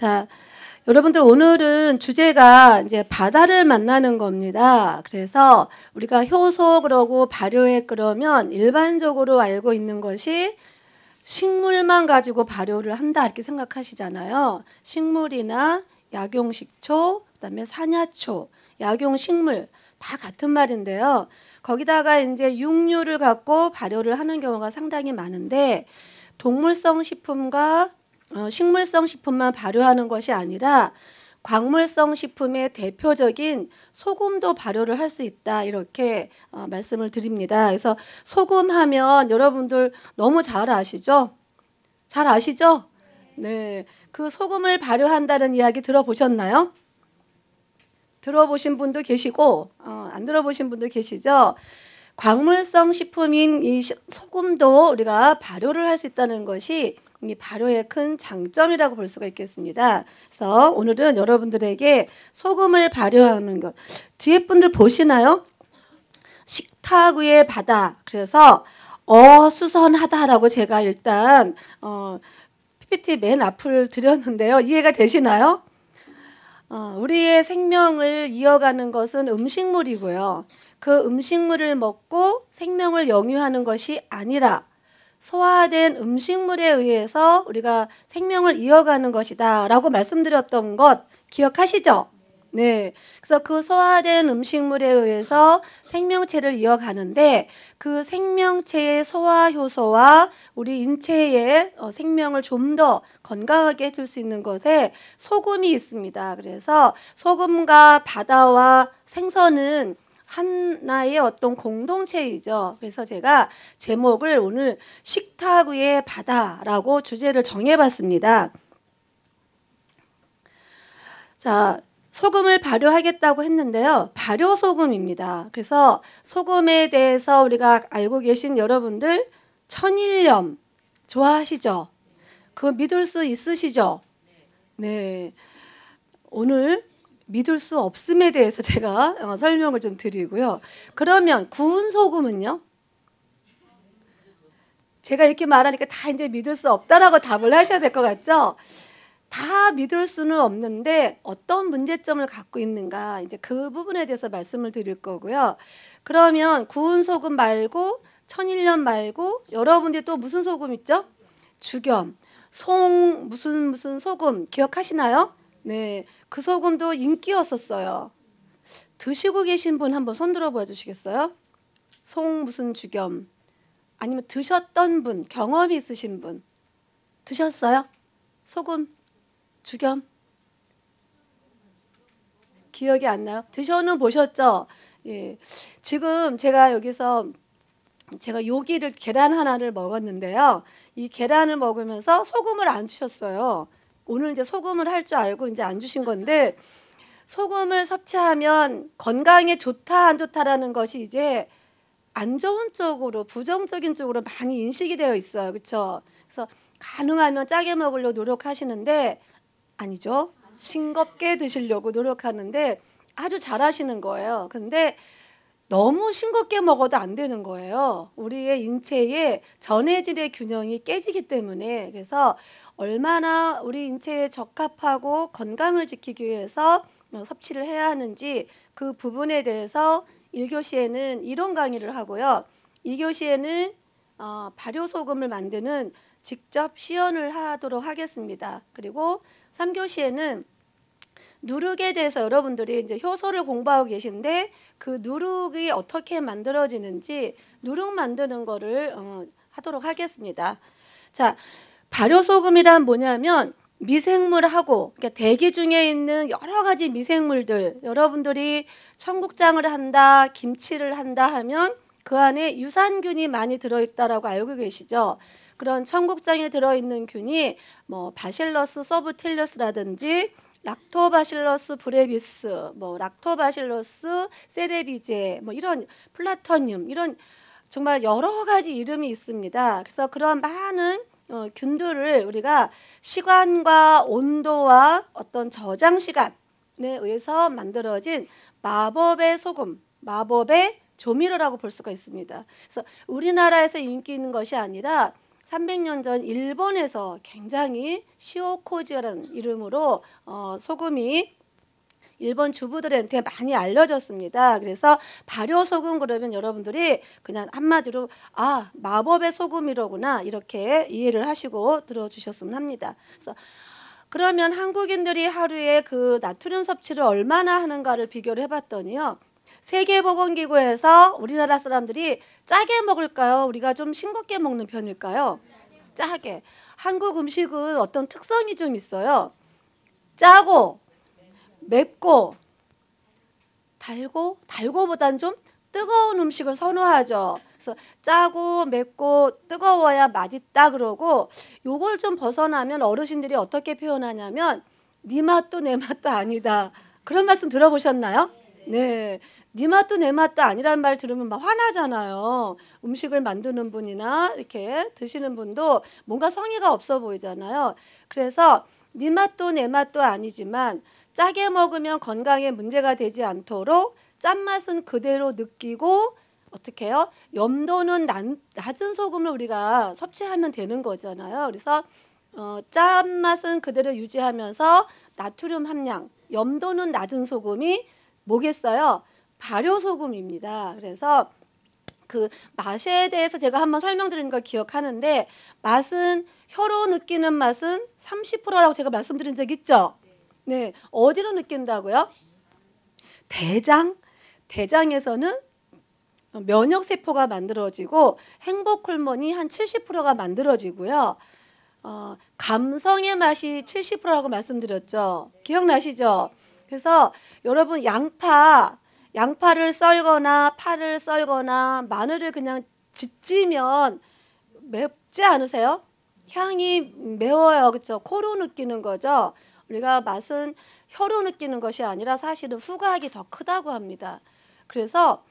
자, 여러분들 오늘은 주제가 이제 바다를 만나는 겁니다. 그래서 우리가 효소 그러고 발효액 그러면 일반적으로 알고 있는 것이 식물만 가지고 발효를 한다 이렇게 생각하시잖아요. 식물이나 약용식초, 그다음에 산야초, 약용식물 다 같은 말인데요. 거기다가 이제 육류를 갖고 발효를 하는 경우가 상당히 많은데 동물성 식품과 어, 식물성 식품만 발효하는 것이 아니라 광물성 식품의 대표적인 소금도 발효를 할 수 있다 이렇게 어, 말씀을 드립니다. 그래서 소금 하면 여러분들 너무 잘 아시죠? 잘 아시죠? 네. 그 소금을 발효한다는 이야기 들어보셨나요? 들어보신 분도 계시고 어, 안 들어보신 분도 계시죠? 광물성 식품인 이 소금도 우리가 발효를 할 수 있다는 것이 이 발효의 큰 장점이라고 볼 수가 있겠습니다. 그래서 오늘은 여러분들에게 소금을 발효하는 것 뒤에 분들 보시나요? 식탁 위의 바다 그래서 어수선하다라고 제가 일단 어, PPT 맨 앞을 드렸는데요. 이해가 되시나요? 어, 우리의 생명을 이어가는 것은 음식물이고요. 그 음식물을 먹고 생명을 영유하는 것이 아니라 소화된 음식물에 의해서 우리가 생명을 이어가는 것이다라고 말씀드렸던 것 기억하시죠? 네. 그래서 그 소화된 음식물에 의해서 생명체를 이어가는데 그 생명체의 소화 효소와 우리 인체의 어, 생명을 좀 더 건강하게 해줄 수 있는 것에 소금이 있습니다. 그래서 소금과 바다와 생선은 하나의 어떤 공동체이죠. 그래서 제가 제목을 오늘 식탁 위의 바다라고 주제를 정해봤습니다. 자, 소금을 발효하겠다고 했는데요. 발효 소금입니다. 그래서 소금에 대해서 우리가 알고 계신 여러분들 천일염 좋아하시죠? 그거 믿을 수 있으시죠? 네. 네. 오늘 믿을 수 없음에 대해서 제가 어, 설명을 좀 드리고요. 그러면 구운 소금은요? 제가 이렇게 말하니까 다 이제 믿을 수 없다라고 답을 하셔야 될 것 같죠? 다 믿을 수는 없는데 어떤 문제점을 갖고 있는가 이제 그 부분에 대해서 말씀을 드릴 거고요. 그러면 구운 소금 말고 천일염 말고 여러분들이 또 무슨 소금 있죠? 주겸, 송 무슨 무슨 소금 기억하시나요? 네. 그 소금도 인기였었어요. 드시고 계신 분 한번 손 들어 봐 주시겠어요? 송 무슨 주겸 아니면 드셨던 분 경험이 있으신 분 드셨어요? 소금 주겸 기억이 안 나요? 드셔는 보셨죠? 예. 지금 제가 여기서 제가 요기를 계란 하나를 먹었는데요. 이 계란을 먹으면서 소금을 안 주셨어요. 오늘 이제 소금을 할 줄 알고 이제 안 주신 건데 소금을 섭취하면 건강에 좋다 안 좋다라는 것이 이제 안 좋은 쪽으로 부정적인 쪽으로 많이 인식이 되어 있어요. 그렇죠? 그래서 가능하면 짜게 먹으려 노력하시는데 아니죠. 싱겁게 드시려고 노력하는데 아주 잘하시는 거예요. 근데 너무 싱겁게 먹어도 안 되는 거예요. 우리의 인체의 전해질의 균형이 깨지기 때문에 그래서 얼마나 우리 인체에 적합하고 건강을 지키기 위해서 어, 섭취를 해야 하는지 그 부분에 대해서 1교시에는 이론 강의를 하고요. 2교시에는 어, 발효소금을 만드는 직접 시연을 하도록 하겠습니다. 그리고 3교시에는 누룩에 대해서 여러분들이 이제 효소를 공부하고 계신데 그 누룩이 어떻게 만들어지는지 누룩 만드는 거를 어, 하도록 하겠습니다. 자, 발효소금이란 뭐냐면 미생물하고 그러니까 대기 중에 있는 여러 가지 미생물들 여러분들이 청국장을 한다 김치를 한다 하면 그 안에 유산균이 많이 들어있다라고 알고 계시죠 그런 청국장에 들어있는 균이 뭐 바실러스 서브틸러스라든지 락토바실러스 브레비스 뭐 락토바실러스 세레비제 뭐 이런 플라토늄 이런 정말 여러 가지 이름이 있습니다 그래서 그런 많은 어, 균들을 우리가 시간과 온도와 어떤 저장 시간에 의해서 만들어진 마법의 소금, 마법의 조미료라고 볼 수가 있습니다. 그래서 우리나라에서 인기 있는 것이 아니라 300년 전 일본에서 굉장히 시오코지라는 이름으로 어, 소금이 일본 주부들한테 많이 알려졌습니다. 그래서 발효 소금 그러면 여러분들이 그냥 한마디로 아 마법의 소금이로구나 이렇게 이해를 하시고 들어주셨으면 합니다. 그래서 그러면 한국인들이 하루에 그 나트륨 섭취를 얼마나 하는가를 비교를 해봤더니요. 세계보건기구에서 우리나라 사람들이 짜게 먹을까요? 우리가 좀 싱겁게 먹는 편일까요? 짜게. 한국 음식은 어떤 특성이 좀 있어요. 짜고 맵고 달고 달고보단 좀 뜨거운 음식을 선호하죠. 그래서 짜고 맵고 뜨거워야 맛있다 그러고 요걸 좀 벗어나면 어르신들이 어떻게 표현하냐면 네 맛도 내 맛도 아니다. 그런 말씀 들어보셨나요? 네. 네 맛도 내 맛도 아니란 말 들으면 막 화나잖아요. 음식을 만드는 분이나 이렇게 드시는 분도 뭔가 성의가 없어 보이잖아요. 그래서 네 맛도 내 맛도 아니지만 짜게 먹으면 건강에 문제가 되지 않도록 짠맛은 그대로 느끼고 어떻게 해요? 염도는 낮은 소금을 우리가 섭취하면 되는 거잖아요. 그래서 어, 짠맛은 그대로 유지하면서 나트륨 함량, 염도는 낮은 소금이 뭐겠어요? 발효소금입니다. 그래서 그 맛에 대해서 제가 한번 설명드린 걸 기억하는데 맛은 혀로 느끼는 맛은 30%라고 제가 말씀드린 적 있죠? 네, 어디로 느낀다고요? 대장. 대장에서는 면역 세포가 만들어지고 행복 호르몬이 한 70%가 만들어지고요. 어, 감성의 맛이 70%라고 말씀드렸죠. 기억나시죠? 그래서 여러분 양파 양파를 썰거나 파를 썰거나 마늘을 그냥 짓지면 맵지 않으세요? 향이 매워요. 그렇죠? 코로 느끼는 거죠. 우리가 맛은 혀로 느끼는 것이 아니라 사실은 후각이 더 크다고 합니다. 그래서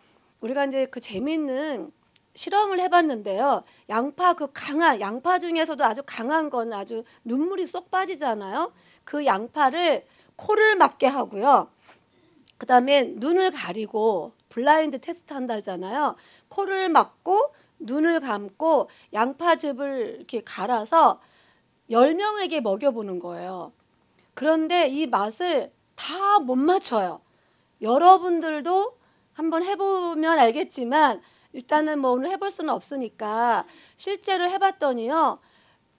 우리가 이제 그 재미있는 실험을 해봤는데요. 양파 그 강한 양파 중에서도 아주 강한 건 아주 눈물이 쏙 빠지잖아요. 그 양파를 코를 막게 하고요. 그 다음에 눈을 가리고 블라인드 테스트 한다잖아요. 코를 막고 눈을 감고 양파즙을 이렇게 갈아서 열명에게 먹여보는 거예요. 그런데 이 맛을 다 못 맞춰요. 여러분들도 한번 해보면 알겠지만 일단은 뭐 오늘 해볼 수는 없으니까 실제로 해봤더니요.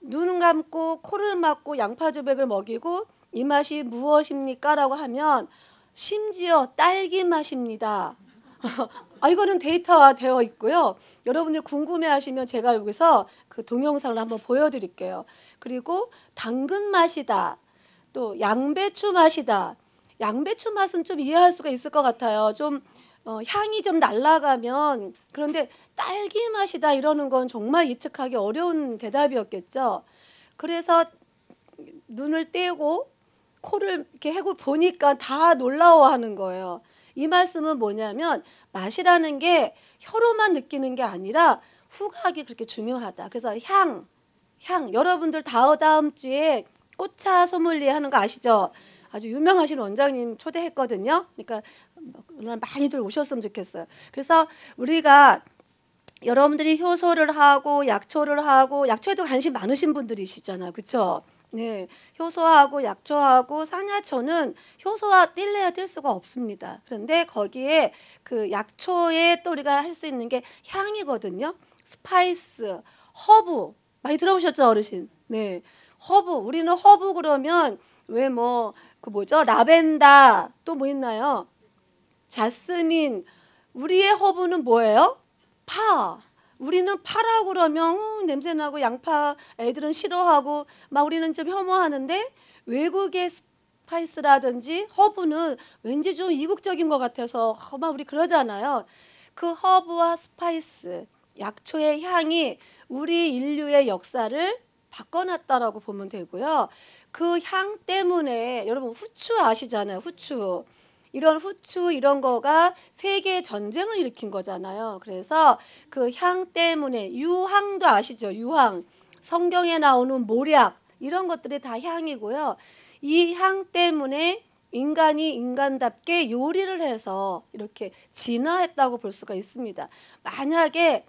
눈 감고 코를 막고 양파주백을 먹이고 이 맛이 무엇입니까? 라고 하면 심지어 딸기 맛입니다. 아, 이거는 데이터화 되어 있고요. 여러분들 궁금해 하시면 제가 여기서 그 동영상을 한번 보여드릴게요. 그리고 당근 맛이다. 또 양배추 맛이다. 양배추 맛은 좀 이해할 수가 있을 것 같아요. 좀 어, 향이 좀 날라가면 그런데 딸기 맛이다 이러는 건 정말 예측하기 어려운 대답이었겠죠. 그래서 눈을 떼고 코를 이렇게 해고 보니까 다 놀라워하는 거예요. 이 말씀은 뭐냐면 맛이라는 게 혀로만 느끼는 게 아니라 후각이 그렇게 중요하다. 그래서 향, 향 여러분들 다음 다음 주에 꽃차 소믈리에 하는 거 아시죠? 아주 유명하신 원장님 초대했거든요. 그러니까 뭐 많이들 오셨으면 좋겠어요. 그래서 우리가 여러분들이 효소를 하고 약초를 하고 약초에도 관심 많으신 분들이시잖아요. 그렇죠? 네, 효소하고 약초하고 상야초는 효소와 띨래야 뗄 수가 없습니다. 그런데 거기에 그 약초에 또 우리가 할 수 있는 게 향이거든요. 스파이스, 허브 많이 들어보셨죠, 어르신? 네, 허브 우리는 허브 그러면 왜 뭐 그 뭐죠 라벤더 또 뭐 있나요 자스민 우리의 허브는 뭐예요 파 우리는 파라 그러면 음, 냄새나고 양파 애들은 싫어하고 막 우리는 좀 혐오하는데 외국의 스파이스라든지 허브는 왠지 좀 이국적인 것 같아서 어, 막 우리 그러잖아요 그 허브와 스파이스 약초의 향이 우리 인류의 역사를 바꿔놨다라고 보면 되고요. 그 향 때문에 여러분 후추 아시잖아요. 후추. 이런 후추 이런 거가 세계 전쟁을 일으킨 거잖아요. 그래서 그 향 때문에 유황도 아시죠? 유황. 성경에 나오는 모략 이런 것들이 다 향이고요. 이 향 때문에 인간이 인간답게 요리를 해서 이렇게 진화했다고 볼 수가 있습니다. 만약에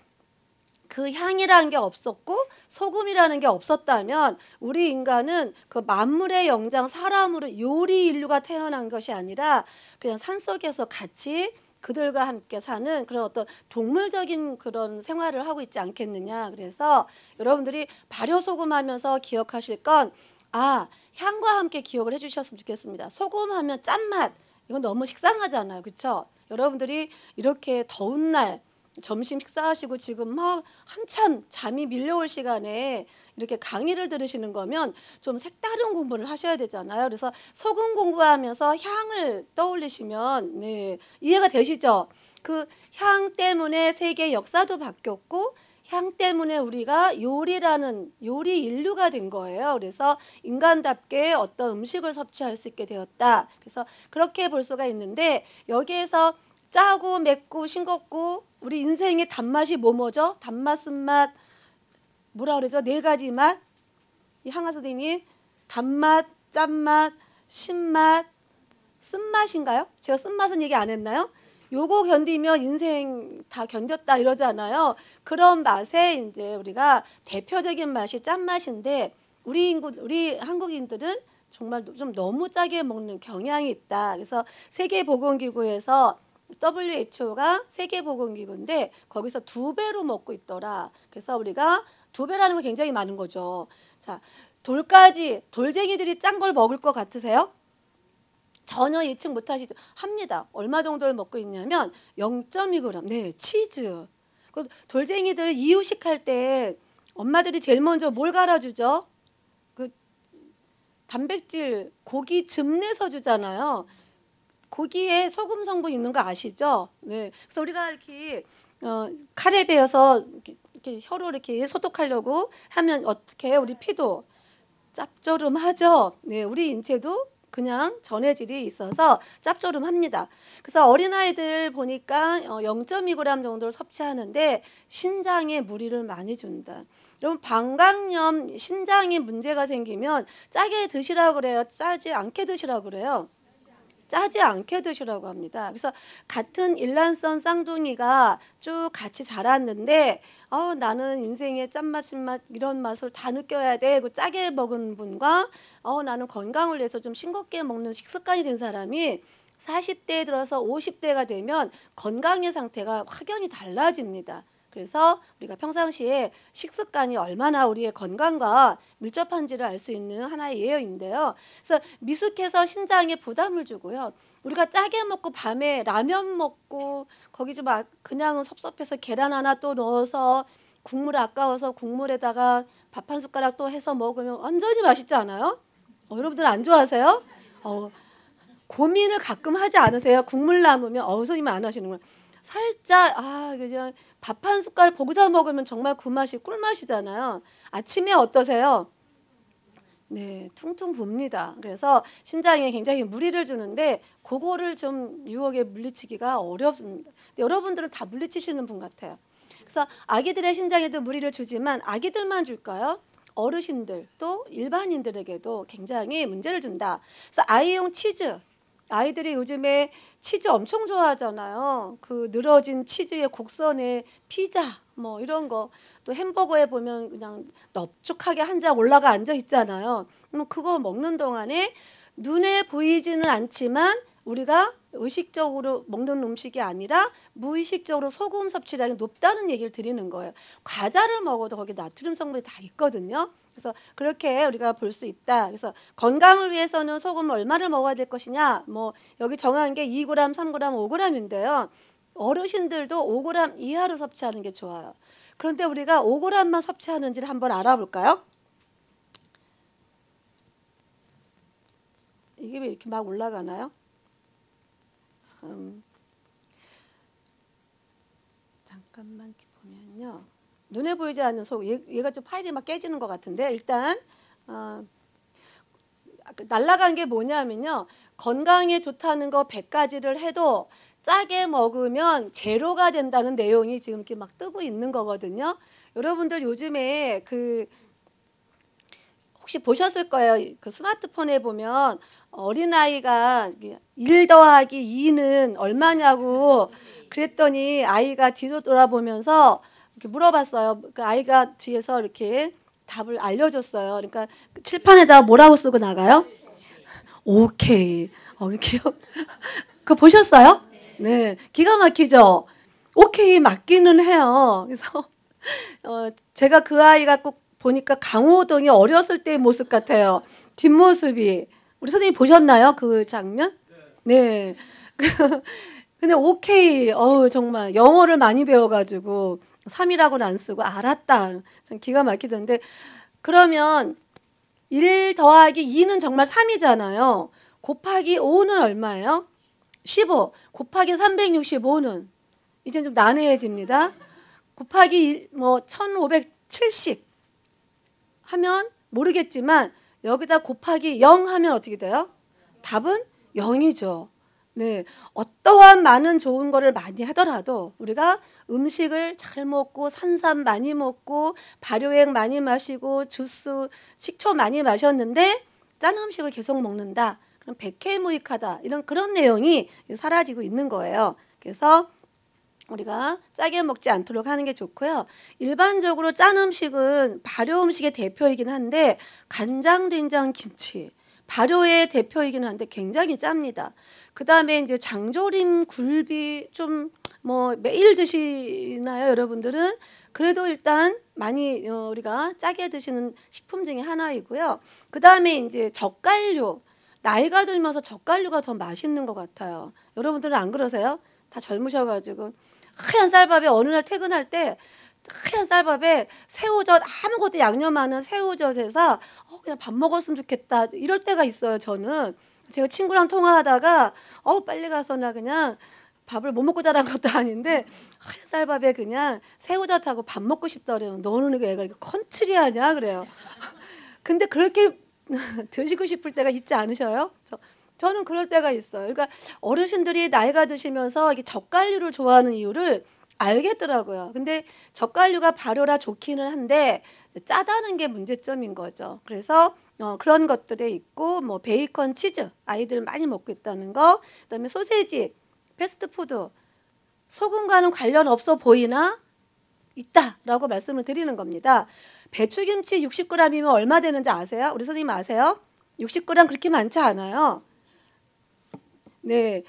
그 향이라는 게 없었고 소금이라는 게 없었다면 우리 인간은 그 만물의 영장 사람으로 요리 인류가 태어난 것이 아니라 그냥 산속에서 같이 그들과 함께 사는 그런 어떤 동물적인 그런 생활을 하고 있지 않겠느냐. 그래서 여러분들이 발효소금 하면서 기억하실 건 아, 향과 함께 기억을 해주셨으면 좋겠습니다. 소금 하면 짠맛. 이건 너무 식상하잖아요. 그렇죠? 여러분들이 이렇게 더운 날 점심 식사하시고 지금 막 한참 잠이 밀려올 시간에 이렇게 강의를 들으시는 거면 좀 색다른 공부를 하셔야 되잖아요. 그래서 소금 공부하면서 향을 떠올리시면 네, 이해가 되시죠? 그 향 때문에 세계 역사도 바뀌었고 향 때문에 우리가 요리라는 요리 인류가 된 거예요. 그래서 인간답게 어떤 음식을 섭취할 수 있게 되었다. 그래서 그렇게 볼 수가 있는데 여기에서 짜고 맵고 싱겁고 우리 인생의 단맛이 뭐뭐죠? 단맛, 쓴맛, 뭐라 그러죠? 네 가지 맛. 이 항아 선생님 단맛, 짠맛, 신맛, 쓴맛인가요? 제가 쓴맛은 얘기 안 했나요? 요거 견디면 인생 다 견뎠다 이러잖아요. 그런 맛에 이제 우리가 대표적인 맛이 짠맛인데 우리 인구 우리 한국인들은 정말 좀 너무 짜게 먹는 경향이 있다. 그래서 세계보건기구에서 WHO가 세계보건기구인데 거기서 두 배로 먹고 있더라. 그래서 우리가 두 배라는 건 굉장히 많은 거죠. 자, 돌까지 돌쟁이들이 짠 걸 먹을 것 같으세요? 전혀 예측 못하시죠. 합니다. 얼마 정도를 먹고 있냐면 0.2g. 네, 치즈. 그 돌쟁이들 이유식 할 때 엄마들이 제일 먼저 뭘 갈아주죠? 그 단백질 고기 즙 내서 주잖아요. 고기에 소금 성분 있는 거 아시죠? 네. 그래서 우리가 이렇게 어, 칼에 베어서 이렇게, 혀로 이렇게 소독하려고 하면 어떻게 우리 피도 짭조름하죠. 네, 우리 인체도 그냥 전해질이 있어서 짭조름합니다. 그래서 어린아이들 보니까 어, 0.2g 정도를 섭취하는데 신장에 무리를 많이 준다. 여러분 방광염 신장에 문제가 생기면 짜게 드시라고 그래요. 짜지 않게 드시라고 그래요. 짜지 않게 드시라고 합니다. 그래서 같은 일란성 쌍둥이가 쭉 같이 자랐는데 어, 나는 인생의 짠맛, 신맛 이런 맛을 다 느껴야 돼. 그 짜게 먹은 분과 어, 나는 건강을 위해서 좀 싱겁게 먹는 식습관이 된 사람이 40대에 들어서 50대가 되면 건강의 상태가 확연히 달라집니다. 그래서 우리가 평상시에 식습관이 얼마나 우리의 건강과 밀접한지를 알 수 있는 하나의 예어인데요. 그래서 미숙해서 신장에 부담을 주고요. 우리가 짜게 먹고 밤에 라면 먹고 거기 좀 아, 그냥 섭섭해서 계란 하나 또 넣어서 국물 아까워서 국물에다가 밥 한 숟가락 또 해서 먹으면 완전히 맛있지 않아요? 어, 여러분들 안 좋아하세요? 어, 고민을 가끔 하지 않으세요? 국물 남으면 어, 선생님 안 하시는 거예요. 살짝 아 그냥 밥 한 숟갈 보자 고 먹으면 정말 그 맛이 꿀맛이잖아요. 아침에 어떠세요? 네, 퉁퉁 붑니다. 그래서 신장에 굉장히 무리를 주는데 그거를 좀 유혹에 물리치기가 어렵습니다. 여러분들은 다 물리치시는 분 같아요. 그래서 아기들의 신장에도 무리를 주지만 아기들만 줄까요? 어르신들 또 일반인들에게도 굉장히 문제를 준다. 그래서 아이용 치즈 아이들이 요즘에 치즈 엄청 좋아하잖아요. 그 늘어진 치즈의 곡선에 피자 뭐 이런 거 또 햄버거에 보면 그냥 넙죽하게 한 장 올라가 앉아 있잖아요. 그럼 그거 먹는 동안에 눈에 보이지는 않지만 우리가 의식적으로 먹는 음식이 아니라 무의식적으로 소금 섭취량이 높다는 얘기를 드리는 거예요. 과자를 먹어도 거기 나트륨 성분이 다 있거든요. 그래서 그렇게 우리가 볼 수 있다. 그래서 건강을 위해서는 소금을 얼마를 먹어야 될 것이냐. 뭐 여기 정한 게 2g, 3g, 5g인데요. 어르신들도 5g 이하로 섭취하는 게 좋아요. 그런데 우리가 5g만 섭취하는지를 한번 알아볼까요? 이게 왜 이렇게 막 올라가나요? 음. 잠깐만 보면요. 눈에 보이지 않는 속 얘, 가좀 파일이 막 깨지는 것 같은데 일단 어, 그 날라간 게 뭐냐면요 건강에 좋다는 거 100가지를 해도 짜게 먹으면 제로가 된다는 내용이 지금 이렇게 막 뜨고 있는 거거든요 여러분들 요즘에 그 혹시 보셨을 거예요. 그 스마트폰에 보면 어린아이가 일 더하기 이는 얼마냐고 그랬더니 아이가 뒤로 돌아보면서 이렇게 물어봤어요. 그 아이가 뒤에서 이렇게 답을 알려줬어요. 그러니까 칠판에다 뭐라고 쓰고 나가요? 오케이. 어, 귀엽. 그거 보셨어요? 네. 기가 막히죠? 오케이, 맞기는 해요. 그래서, 어, 제가 그 아이가 꼭 보니까 강호동이 어렸을 때의 모습 같아요. 뒷모습이. 우리 선생님 보셨나요? 그 장면? 네. 네. 근데 오케이. 어우, 정말. 영어를 많이 배워가지고. 3이라고는 안 쓰고 알았다. 참 기가 막히던데 그러면 1 더하기 2는 정말 3이잖아요. 곱하기 5는 얼마예요? 15 곱하기 365는 이제 좀 난해해집니다. 곱하기 뭐1570 하면 모르겠지만 여기다 곱하기 0 하면 어떻게 돼요? 답은 0이죠. 네, 어떠한 많은 좋은 거를 많이 하더라도 우리가 음식을 잘 먹고 산삼 많이 먹고 발효액 많이 마시고 주스, 식초 많이 마셨는데 짠 음식을 계속 먹는다. 그럼 백해무익하다. 이런 그런 내용이 사라지고 있는 거예요. 그래서 우리가 짜게 먹지 않도록 하는 게 좋고요. 일반적으로 짠 음식은 발효 음식의 대표이긴 한데 간장, 된장, 김치 발효의 대표이긴 한데 굉장히 짭니다. 그 다음에 이제 장조림 굴비 좀 뭐 매일 드시나요 여러분들은 그래도 일단 많이 어, 우리가 짜게 드시는 식품 중에 하나이고요. 그 다음에 이제 젓갈류 나이가 들면서 젓갈류가 더 맛있는 것 같아요. 여러분들은 안 그러세요? 다 젊으셔가지고 하얀 쌀밥에 어느 날 퇴근할 때 하얀 쌀밥에 새우젓 아무것도 양념 하는 새우젓에서 어, 그냥 밥 먹었으면 좋겠다 이럴 때가 있어요 저는 제가 친구랑 통화하다가 어 빨리 가서 나 그냥 밥을 못 뭐 먹고 자란 것도 아닌데 한 쌀밥에 그냥 새우젓하고 밥 먹고 싶다 그러면 너는 그 애가 이렇 컨트리하냐 그래요. 근데 그렇게 드시고 싶을 때가 있지 않으셔요? 저, 저는 그럴 때가 있어요. 그러니까 어르신들이 나이가 드시면서 이게 젓갈류를 좋아하는 이유를 알겠더라고요. 근데 젓갈류가 발효라 좋기는 한데 짜다는 게 문제점인 거죠. 그래서 어, 그런 것들이 있고 뭐 베이컨 치즈 아이들 많이 먹고 있다는 거 그다음에 소세지 패스트푸드 소금과는 관련 없어 보이나 있다라고 말씀을 드리는 겁니다. 배추김치 60g이면 얼마 되는지 아세요? 우리 선생님 아세요? 60g 그렇게 많지 않아요. 네,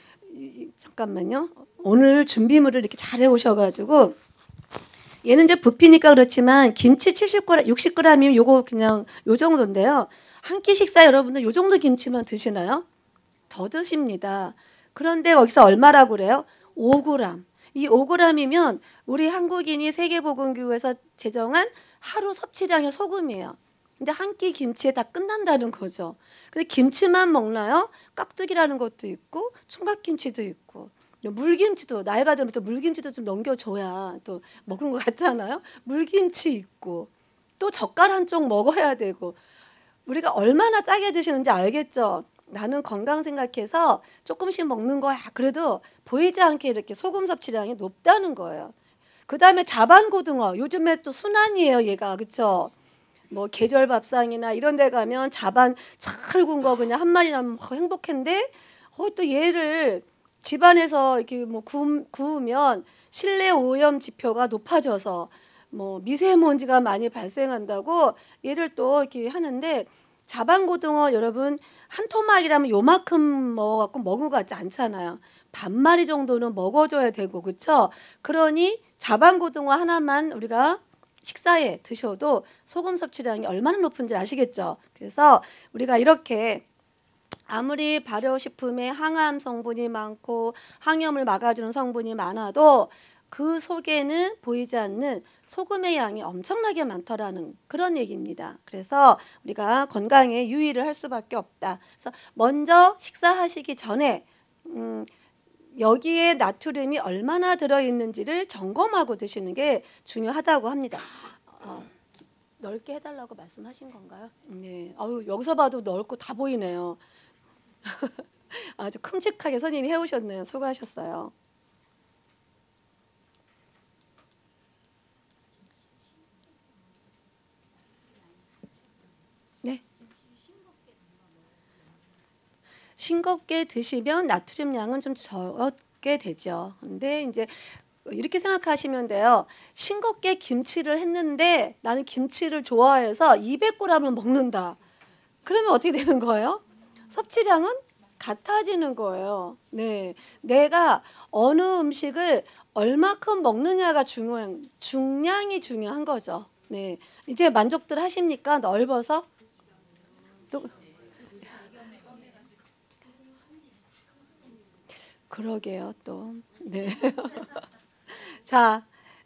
잠깐만요. 오늘 준비물을 이렇게 잘해 오셔가지고 얘는 이제 부피니까 그렇지만 김치 70g, 60g이면 요거 그냥 요 정도인데요. 한 끼 식사 여러분들 요 정도 김치만 드시나요? 더 드십니다. 그런데 거기서 얼마라고 그래요? 5g. 이 5g이면 우리 한국인이 세계보건기구에서 제정한 하루 섭취량의 소금이에요. 근데 한 끼 김치에 다 끝난다는 거죠. 근데 김치만 먹나요? 깍두기라는 것도 있고 총각김치도 있고 물김치도 나이가 들면 또 물김치도 좀 넘겨줘야 또 먹은 것 같잖아요. 물김치 있고 또 젓갈 한 쪽 먹어야 되고 우리가 얼마나 짜게 드시는지 알겠죠. 나는 건강 생각해서 조금씩 먹는 거야. 그래도 보이지 않게 이렇게 소금 섭취량이 높다는 거예요. 그 다음에 자반고등어 요즘에 또 순환이에요 얘가 그쵸? 뭐 계절 밥상이나 이런 데 가면 자반 잘군거 그냥 한 마리 나면 뭐 행복한데 어, 또 얘를 집안에서 이렇게 뭐 구우면 실내 오염 지표가 높아져서 뭐 미세먼지가 많이 발생한다고 얘를 또 이렇게 하는데 자반고등어 여러분 한 토막이라면 요만큼 먹어갖고 먹은 것 같지 않잖아요. 반 마리 정도는 먹어줘야 되고 그쵸 그러니 자반고등어 하나만 우리가 식사에 드셔도 소금 섭취량이 얼마나 높은지 아시겠죠? 그래서 우리가 이렇게 아무리 발효식품에 항암 성분이 많고 항염을 막아주는 성분이 많아도 그 속에는 보이지 않는 소금의 양이 엄청나게 많다라는 그런 얘기입니다. 그래서 우리가 건강에 유의를 할 수밖에 없다. 그래서 먼저 식사하시기 전에 음, 여기에 나트륨이 얼마나 들어있는지를 점검하고 드시는 게 중요하다고 합니다. 어, 넓게 해달라고 말씀하신 건가요? 네. 아유 여기서 봐도 넓고 다 보이네요. 아주 큼직하게 선생님이 해오셨네요. 수고하셨어요. 네. 싱겁게 드시면 나트륨 양은 좀 적게 되죠. 근데 이제 이렇게 생각하시면 돼요. 싱겁게 김치를 했는데 나는 김치를 좋아해서 200g을 먹는다. 그러면 어떻게 되는 거예요? 섭취량은 같아지는 거예요. 네. 내가 어느 음식을 얼마큼 먹느냐가 중요한 중량이 중요한 거죠. 네. 이제 만족들 하십니까? 넓어서 또 그러게요, 또. 네. 자,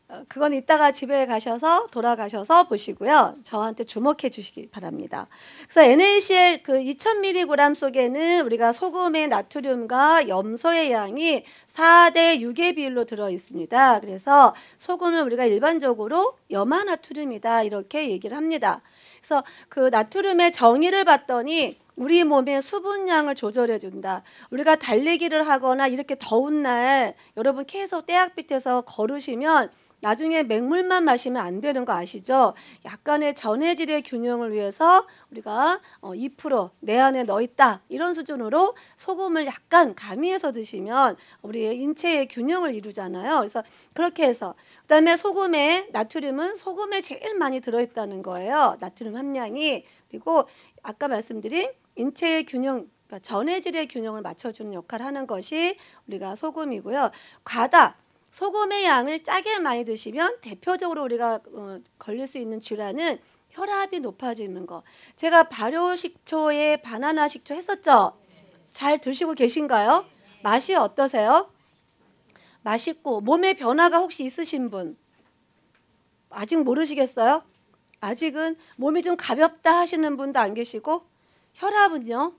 어, 그건 이따가 집에 가셔서 돌아가셔서 보시고요. 저한테 주목해 주시기 바랍니다. 그래서 NaCl 그 2000mg 속에는 우리가 소금의 나트륨과 염소의 양이 4대 6의 비율로 들어 있습니다. 그래서 소금은 우리가 일반적으로 염화 나트륨이다 이렇게 얘기를 합니다. 그래서 그 나트륨의 정의를 봤더니 우리 몸의 수분량을 조절해 준다. 우리가 달리기를 하거나 이렇게 더운 날 여러분 계속 떼약빛에서 걸으시면 나중에 맹물만 마시면 안 되는 거 아시죠? 약간의 전해질의 균형을 위해서 우리가 2%내 어, 안에 넣어 있다 이런 수준으로 소금을 약간 가미해서 드시면 우리의 인체의 균형을 이루잖아요. 그래서 그렇게 해서 그다음에 소금에 나트륨은 소금에 제일 많이 들어있다는 거예요. 나트륨 함량이 그리고 아까 말씀드린 인체의 균형 그러니까 전해질의 균형을 맞춰주는 역할을 하는 것이 우리가 소금이고요. 과다 소금의 양을 짜게 많이 드시면 대표적으로 우리가 어, 걸릴 수 있는 질환은 혈압이 높아지는 거. 제가 발효 식초에 바나나 식초 했었죠? 잘 드시고 계신가요? 맛이 어떠세요? 맛있고 몸의 변화가 혹시 있으신 분? 아직 모르시겠어요? 아직은 몸이 좀 가볍다 하시는 분도 안 계시고 혈압은요?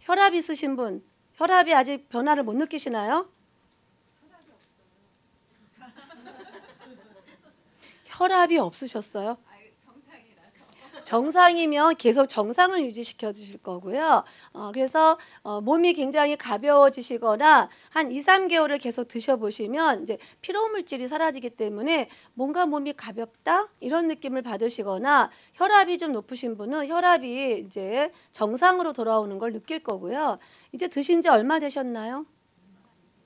혈압 있으신 분, 혈압이 아직 변화를 못 느끼시나요? 혈압이 없으셨어요? 정상이면 계속 정상을 유지시켜 주실 거고요. 어, 그래서 어, 몸이 굉장히 가벼워지시거나 한 2, 3개월을 계속 드셔보시면 이제 피로물질이 사라지기 때문에 뭔가 몸이 가볍다 이런 느낌을 받으시거나 혈압이 좀 높으신 분은 혈압이 이제 정상으로 돌아오는 걸 느낄 거고요. 이제 드신 지 얼마 되셨나요?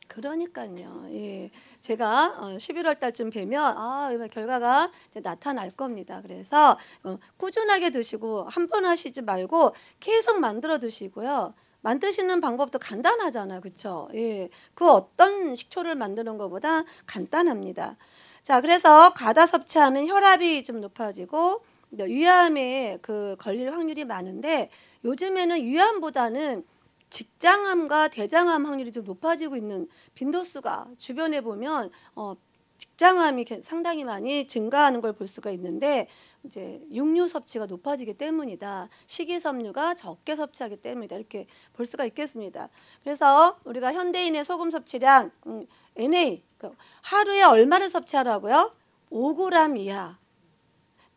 그러니까요. 예. 제가 11월 어, 달쯤 뵈면 아, 결과가 이제 나타날 겁니다. 그래서 어, 꾸준하게 드시고 한 번 하시지 말고 계속 만들어 드시고요. 만드시는 방법도 간단하잖아요. 그렇죠? 예. 그 어떤 식초를 만드는 것보다 간단합니다. 자, 그래서 과다 섭취하면 혈압이 좀 높아지고 위암에 그 걸릴 확률이 많은데 요즘에는 위암보다는 직장암과 대장암 확률이 좀 높아지고 있는 빈도수가 주변에 보면 어, 직장암이 상당히 많이 증가하는 걸 볼 수가 있는데 이제 육류 섭취가 높아지기 때문이다. 식이섬유가 적게 섭취하기 때문이다. 이렇게 볼 수가 있겠습니다. 그래서 우리가 현대인의 소금 섭취량 음, NA 그 그러니까 하루에 얼마를 섭취하라고요? 5g 이하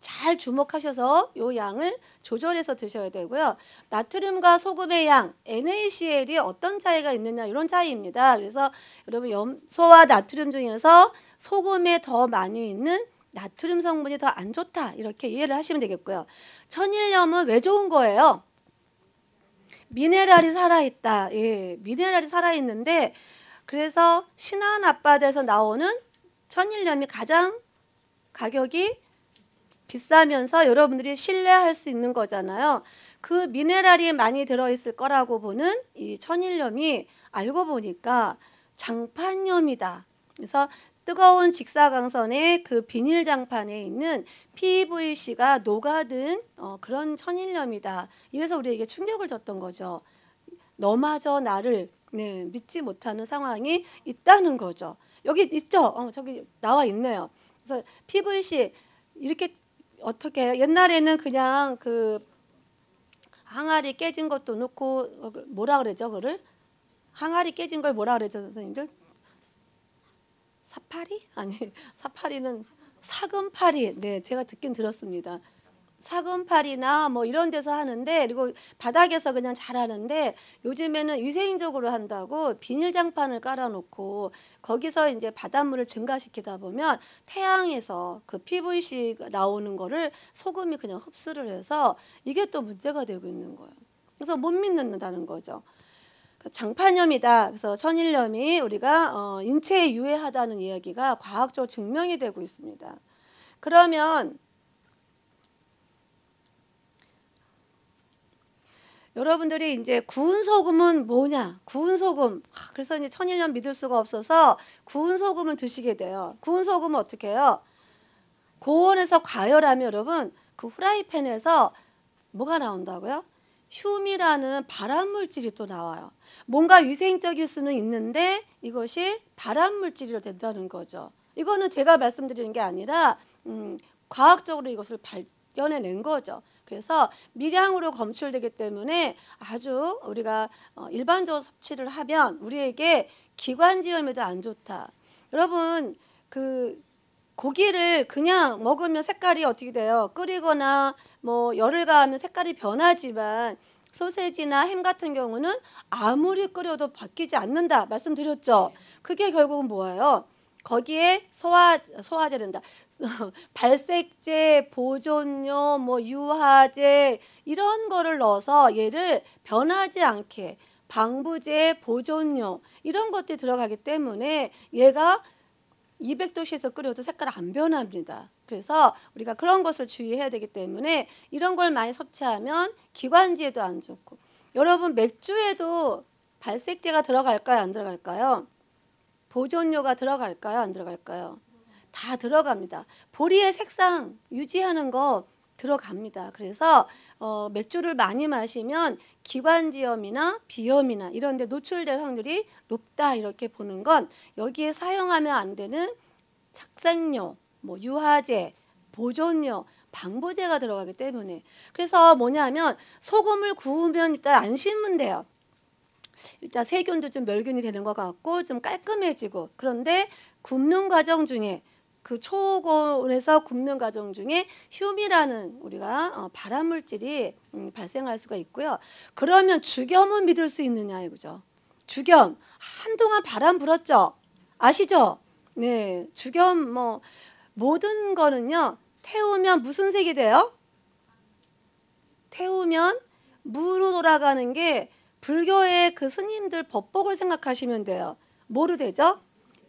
잘 주목하셔서 요 양을 조절해서 드셔야 되고요. 나트륨과 소금의 양, NaCl이 어떤 차이가 있느냐 이런 차이입니다. 그래서 여러분 염소와 나트륨 중에서 소금에 더 많이 있는 나트륨 성분이 더 안 좋다 이렇게 이해를 하시면 되겠고요. 천일염은 왜 좋은 거예요? 미네랄이 살아있다. 예, 미네랄이 살아있는데 그래서 신한 아바다에서 나오는 천일염이 가장 가격이 비싸면서 여러분들이 신뢰할 수 있는 거잖아요. 그 미네랄이 많이 들어있을 거라고 보는 이 천일염이 알고 보니까 장판염이다. 그래서 뜨거운 직사광선의 그 비닐 장판에 있는 PVC가 녹아든 어, 그런 천일염이다. 이래서 우리에게 충격을 줬던 거죠. 너마저 나를 네, 믿지 못하는 상황이 있다는 거죠. 여기 있죠? 어, 저기 나와 있네요. 그래서 PVC 이렇게 어떻게 해요? 옛날에는 그냥 그 항아리 깨진 것도 놓고 뭐라 그러죠? 그를 항아리 깨진 걸 뭐라 그러죠, 선생님들? 사파리? 아니, 사파리는 사금파리. 네, 제가 듣긴 들었습니다. 사금팔이나 뭐 이런 데서 하는데 그리고 바닥에서 그냥 자라는데 요즘에는 위생적으로 한다고 비닐장판을 깔아놓고 거기서 이제 바닷물을 증가시키다 보면 태양에서 그 PVC 나오는 거를 소금이 그냥 흡수를 해서 이게 또 문제가 되고 있는 거예요. 그래서 못 믿는다는 거죠. 그 장판염이다. 그래서 천일염이 우리가 어, 인체에 유해하다는 이야기가 과학적으로 증명이 되고 있습니다. 그러면 여러분들이 이제 구운 소금은 뭐냐? 구운 소금. 아, 그래서 이제 천일년 믿을 수가 없어서 구운 소금을 드시게 돼요. 구운 소금은 어떻게 해요? 고온에서 과열하면 여러분 그 후라이팬에서 뭐가 나온다고요? 흉이라는 발암물질이 또 나와요. 뭔가 위생적일 수는 있는데 이것이 발암물질이 된다는 거죠. 이거는 제가 말씀드리는 게 아니라 음, 과학적으로 이것을 발견해낸 거죠. 그래서 미량으로 검출되기 때문에 아주 우리가 어, 일반적으로 섭취를 하면 우리에게 기관지염에도 안 좋다. 여러분 그 고기를 그냥 먹으면 색깔이 어떻게 돼요? 끓이거나 뭐 열을 가하면 색깔이 변하지만 소세지나 햄 같은 경우는 아무리 끓여도 바뀌지 않는다 말씀드렸죠. 그게 결국은 뭐예요? 거기에 소화 소화제 된다. 발색제, 보존료, 뭐 유화제 이런 거를 넣어서 얘를 변하지 않게 방부제, 보존료 이런 것들이 들어가기 때문에 얘가 200도씨에서 끓여도 색깔 안 변합니다. 그래서 우리가 그런 것을 주의해야 되기 때문에 이런 걸 많이 섭취하면 기관지에도 안 좋고 여러분 맥주에도 발색제가 들어갈까요 안 들어갈까요? 보존료가 들어갈까요 안 들어갈까요? 다 들어갑니다. 보리의 색상 유지하는 거 들어갑니다. 그래서 어, 맥주를 많이 마시면 기관지염이나 비염이나 이런 데 노출될 확률이 높다 이렇게 보는 건 여기에 사용하면 안 되는 착색료, 뭐 유화제, 보존료, 방부제가 들어가기 때문에 그래서 뭐냐면 소금을 구우면 일단 안 씻으면 돼요. 일단 세균도 좀 멸균이 되는 것 같고 좀 깔끔해지고 그런데 굽는 과정 중에 그 초고온에서 굽는 과정 중에 휴미라는 우리가 어, 발암 물질이 음, 발생할 수가 있고요. 그러면 주겸은 믿을 수 있느냐 이거죠. 주겸 한동안 바람 불었죠. 아시죠? 네, 주겸 뭐 모든 거는요. 태우면 무슨 색이 돼요? 태우면 무로 돌아가는 게 불교의 그 스님들 법복을 생각하시면 돼요. 뭐로 되죠?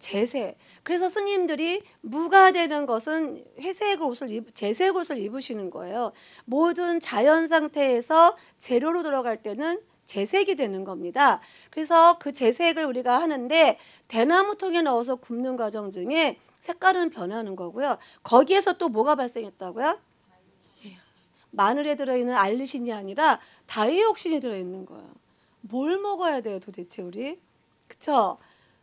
재세. 그래서 스님들이 무가 되는 것은 회색 옷을 입, 재색 옷을 입으시는 거예요. 모든 자연 상태에서 재료로 들어갈 때는 재색이 되는 겁니다. 그래서 그 재색을 우리가 하는데 대나무 통에 넣어서 굽는 과정 중에 색깔은 변하는 거고요. 거기에서 또 뭐가 발생했다고요? 마늘에 들어있는 알리신이 아니라 다이옥신이 들어있는 거예요. 뭘 먹어야 돼요 도대체 우리? 그쵸?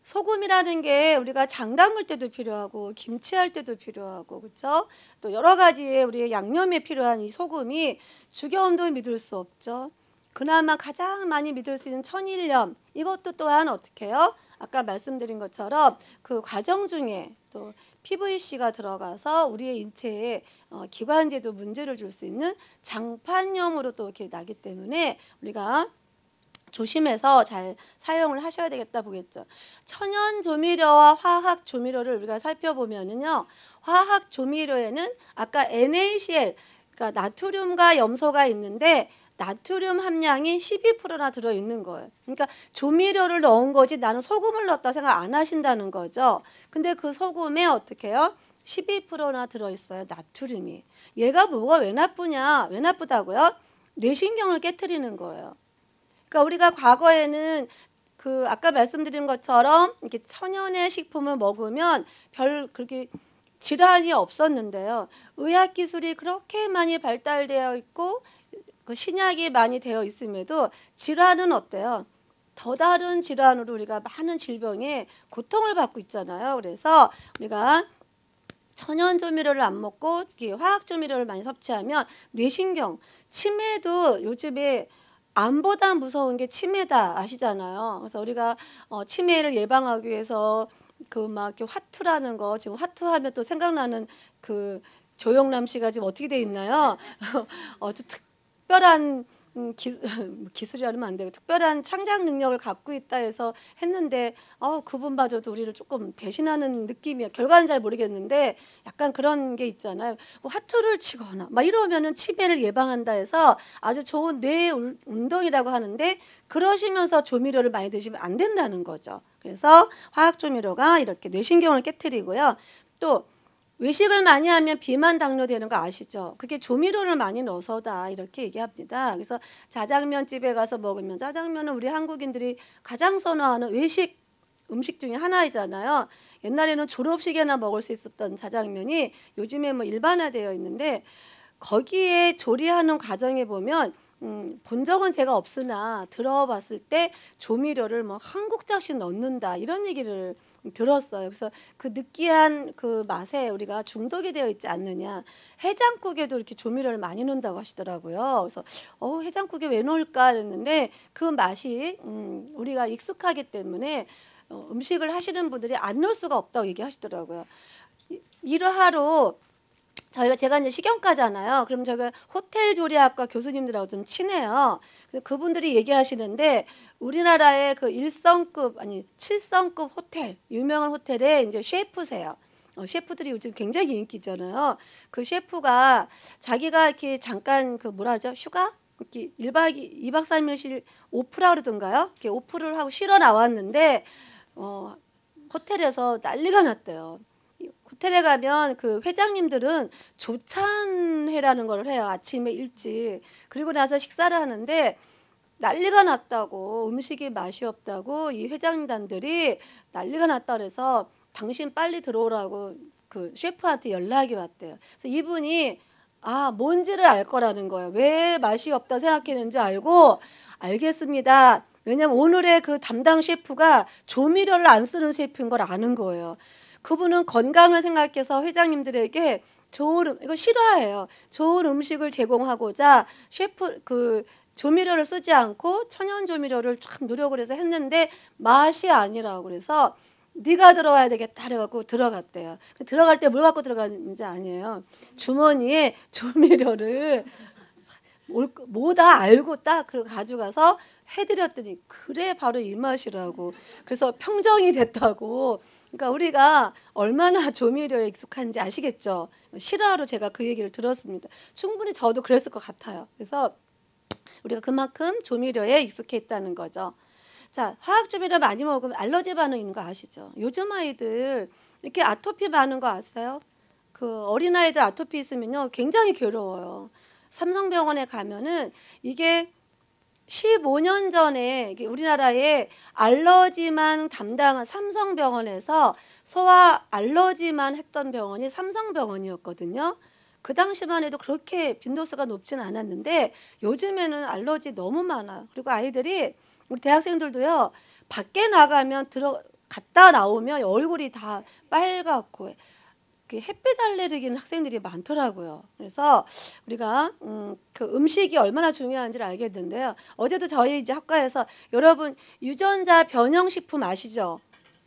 소금이라는 게 우리가 장 담을 때도 필요하고 김치할 때도 필요하고 그렇죠? 또 여러 가지 우리의 양념에 필요한 이 소금이 주겨움도 믿을 수 없죠. 그나마 가장 많이 믿을 수 있는 천일염 이것도 또한 어떻게 해요? 아까 말씀드린 것처럼 그 과정 중에 또 PVC가 들어가서 우리의 인체에 어, 기관지에도 문제를 줄 수 있는 장판염으로 또 이렇게 나기 때문에 우리가 조심해서 잘 사용을 하셔야 되겠다 보겠죠. 천연 조미료와 화학 조미료를 우리가 살펴보면은요. 화학 조미료에는 아까 NaCl 그러니까 나트륨과 염소가 있는데 나트륨 함량이 12%나 들어 있는 거예요. 그러니까 조미료를 넣은 거지 나는 소금을 넣었다 생각 안 하신다는 거죠. 근데 그 소금에 어떻게 해요? 12%나 들어 있어요. 나트륨이. 얘가 뭐가 왜 나쁘냐? 왜 나쁘다고요? 뇌신경을 깨뜨리는 거예요. 그러니까 우리가 과거에는 그 아까 말씀드린 것처럼 이렇게 천연의 식품을 먹으면 별 그렇게 질환이 없었는데요. 의학 기술이 그렇게 많이 발달되어 있고 그 신약이 많이 되어 있음에도 질환은 어때요? 더 다른 질환으로 우리가 많은 질병에 고통을 받고 있잖아요. 그래서 우리가 천연 조미료를 안 먹고 화학 조미료를 많이 섭취하면 뇌신경 치매도 요즘에 암보다 무서운 게 치매다 아시잖아요. 그래서 우리가 어, 치매를 예방하기 위해서 그 막 화투라는 거 지금 화투하면 또 생각나는 그 조영남 씨가 지금 어떻게 돼 있나요? 어, 특별한 음, 기, 기술이라면 안 되고 특별한 창작 능력을 갖고 있다 해서 했는데 어, 그분마저도 우리를 조금 배신하는 느낌이야. 결과는 잘 모르겠는데 약간 그런 게 있잖아요. 뭐화투를 치거나 막 이러면은 치매를 예방한다 해서 아주 좋은 뇌 운동이라고 하는데 그러시면서 조미료를 많이 드시면 안 된다는 거죠. 그래서 화학 조미료가 이렇게 뇌신경을 깨뜨리고요. 또 외식을 많이 하면 비만 당뇨 되는 거 아시죠? 그게 조미료를 많이 넣어서다 이렇게 얘기합니다. 그래서 자장면 집에 가서 먹으면 자장면은 우리 한국인들이 가장 선호하는 외식 음식 중에 하나이잖아요. 옛날에는 졸업식에나 먹을 수 있었던 자장면이 요즘에 뭐 일반화되어 있는데 거기에 조리하는 과정에 보면 음, 본 적은 제가 없으나 들어봤을 때 조미료를 뭐한국자씩 넣는다 이런 얘기를 들었어요. 그래서 그 느끼한 그 맛에 우리가 중독이 되어 있지 않느냐. 해장국에도 이렇게 조미료를 많이 넣는다고 하시더라고요. 그래서 어 해장국에 왜 넣을까 했는데 그 맛이 음, 우리가 익숙하기 때문에 어, 음식을 하시는 분들이 안 넣을 수가 없다고 얘기하시더라고요. 이, 이러하로 저희가 제가 이제 식용과잖아요. 그럼 저희가 호텔 조리학과 교수님들하고 좀 친해요. 근데 그분들이 얘기하시는데 우리나라의 그 일성급 아니 칠성급 호텔 유명한 호텔에 이제 셰프세요. 어, 셰프들이 요즘 굉장히 인기잖아요. 그 셰프가 자기가 이렇게 잠깐 그 뭐라 하죠? 휴가? 이렇게 1박 이박삼일씩 오프라 그러던가요? 이렇게 오프를 하고 쉬러 나왔는데 어 호텔에서 난리가 났대요. 호텔에 가면 그 회장님들은 조찬회라는 걸 해요. 아침에 일찍. 그리고 나서 식사를 하는데 난리가 났다고 음식이 맛이 없다고 이 회장단들이 난리가 났다 그래서 당신 빨리 들어오라고 그 셰프한테 연락이 왔대요. 그래서 이분이 아 뭔지를 알 거라는 거예요. 왜 맛이 없다 생각했는지 알고 알겠습니다. 왜냐면 오늘의 그 담당 셰프가 조미료를 안 쓰는 셰프인 걸 아는 거예요. 그분은 건강을 생각해서 회장님들에게 좋은 음, 이거 실화예요. 좋은 음식을 제공하고자 셰프 그 조미료를 쓰지 않고 천연 조미료를 참 노력을 해서 했는데 맛이 아니라고 그래서 네가 들어와야 되겠다 그래갖고 들어갔대요. 들어갈 때 뭘 갖고 들어갔는지 아니에요. 주머니에 조미료를 뭐다 알고 딱 가져가서 해드렸더니 그래 바로 이 맛이라고 그래서 평정이 됐다고 그러니까 우리가 얼마나 조미료에 익숙한지 아시겠죠. 실화로 제가 그 얘기를 들었습니다. 충분히 저도 그랬을 것 같아요. 그래서 우리가 그만큼 조미료에 익숙해 있다는 거죠. 자, 화학 조미료 많이 먹으면 알러지 반응인 거 아시죠? 요즘 아이들 이렇게 아토피 반응 거 아세요? 그 어린아이들 아토피 있으면요. 굉장히 괴로워요. 삼성병원에 가면은 이게 15년 전에 우리나라에 알러지만 담당한 삼성병원에서 소아 알러지만 했던 병원이 삼성병원이었거든요. 그 당시만 해도 그렇게 빈도수가 높진 않았는데 요즘에는 알러지 너무 많아요. 그리고 아이들이 우리 대학생들도요. 밖에 나가면 들어 갔다 나오면 얼굴이 다 빨갛고 그 햇빛 알레르기인 학생들이 많더라고요. 그래서 우리가 음, 그 음식이 얼마나 중요한지를 알겠는데요 어제도 저희 이제 학과에서 여러분 유전자 변형식품 아시죠?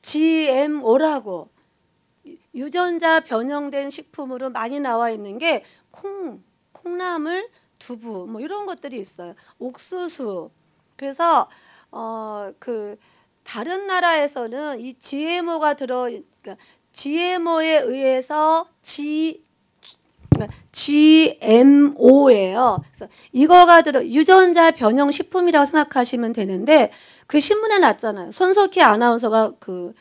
GMO라고 유전자 변형된 식품으로 많이 나와 있는 게 콩, 콩나물, 두부 뭐 이런 것들이 있어요. 옥수수. 그래서 어 그 다른 나라에서는 이 GMO가 들어 그러니까 GMO에 의해서 G GMO예요. 그래서 이거가 들어 유전자 변형 식품이라고 생각하시면 되는데 그 신문에 났잖아요. 손석희 아나운서가 그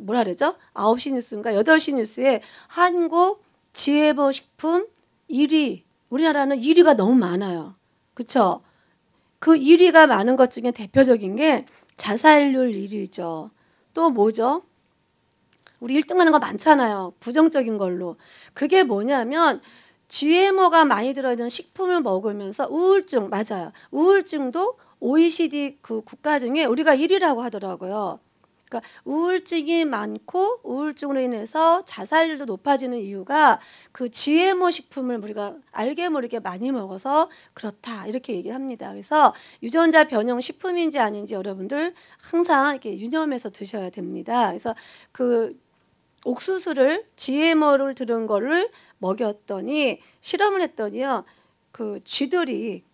뭐라 그러죠? 9시 뉴스인가 8시 뉴스에 한국 GMO 식품 1위 우리나라는 1위가 너무 많아요. 그렇죠? 그 1위가 많은 것 중에 대표적인 게 자살률 1위죠. 또 뭐죠? 우리 1등 하는 거 많잖아요. 부정적인 걸로. 그게 뭐냐면 GMO가 많이 들어있는 식품을 먹으면서 우울증 맞아요. 우울증도 OECD 그 국가 중에 우리가 1위라고 하더라고요. 그러니까 우울증이 많고 우울증으로 인해서 자살률도 높아지는 이유가 그 GMO 뭐 식품을 우리가 알게 모르게 많이 먹어서 그렇다 이렇게 얘기합니다. 그래서 유전자 변형 식품인지 아닌지 여러분들 항상 이렇게 유념해서 드셔야 됩니다. 그래서 그 옥수수를 GMO를 들은 거를 먹였더니 실험을 했더니요. 그 쥐들이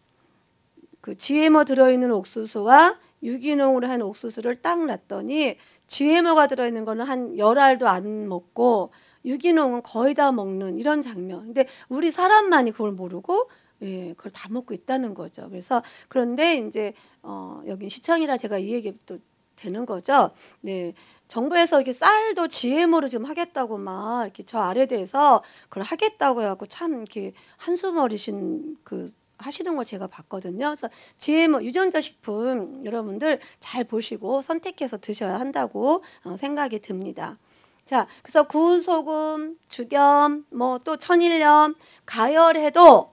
그 GMO 들어있는 옥수수와 유기농으로 한 옥수수를 딱 놨더니 GMO가 들어있는 거는 한 열알도 안 먹고 유기농은 거의 다 먹는 이런 장면. 근데 우리 사람만이 그걸 모르고 예, 그걸 다 먹고 있다는 거죠. 그래서 그런데 이제 어 여기 시청이라 제가 이 얘기 또 되는 거죠. 네. 정부에서 이렇게 쌀도 GMO로 지금 하겠다고 막 이렇게 저 아래 대해서 그걸 하겠다고 해갖고 참 이렇게 한숨어리신 그 하시는 걸 제가 봤거든요. 그래서 GMO 유전자 식품 여러분들 잘 보시고 선택해서 드셔야 한다고 어, 생각이 듭니다. 자, 그래서 구운 소금, 죽염, 뭐 또 천일염, 가열해도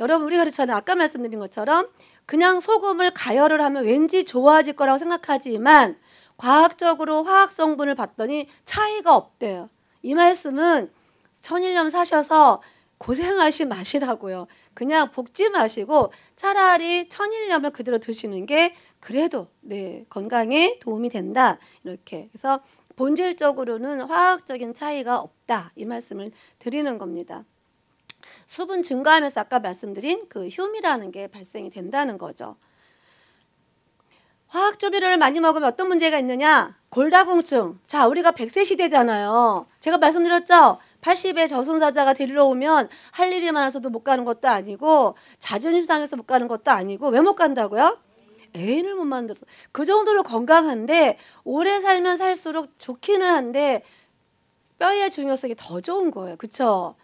여러분 우리가 그렇잖아요. 아까 말씀드린 것처럼 그냥 소금을 가열을 하면 왠지 좋아질 거라고 생각하지만 과학적으로 화학 성분을 봤더니 차이가 없대요. 이 말씀은 천일염 사셔서 고생하시 마시라고요. 그냥 볶지 마시고 차라리 천일염을 그대로 드시는 게 그래도 네, 건강에 도움이 된다. 이렇게. 그래서 본질적으로는 화학적인 차이가 없다. 이 말씀을 드리는 겁니다. 수분 증가하면서 아까 말씀드린 그 흉이라는 게 발생이 된다는 거죠. 화학 조미료를 많이 먹으면 어떤 문제가 있느냐? 골다공증. 자, 우리가 100세 시대잖아요. 제가 말씀드렸죠? 80의 저승사자가 데리러 오면 할 일이 많아서도 못 가는 것도 아니고 자존심 상해서 못 가는 것도 아니고 왜 못 간다고요? 애인을 못 만들어서 그 정도로 건강한데 오래 살면 살수록 좋기는 한데 뼈의 중요성이 더 좋은 거예요. 그렇죠?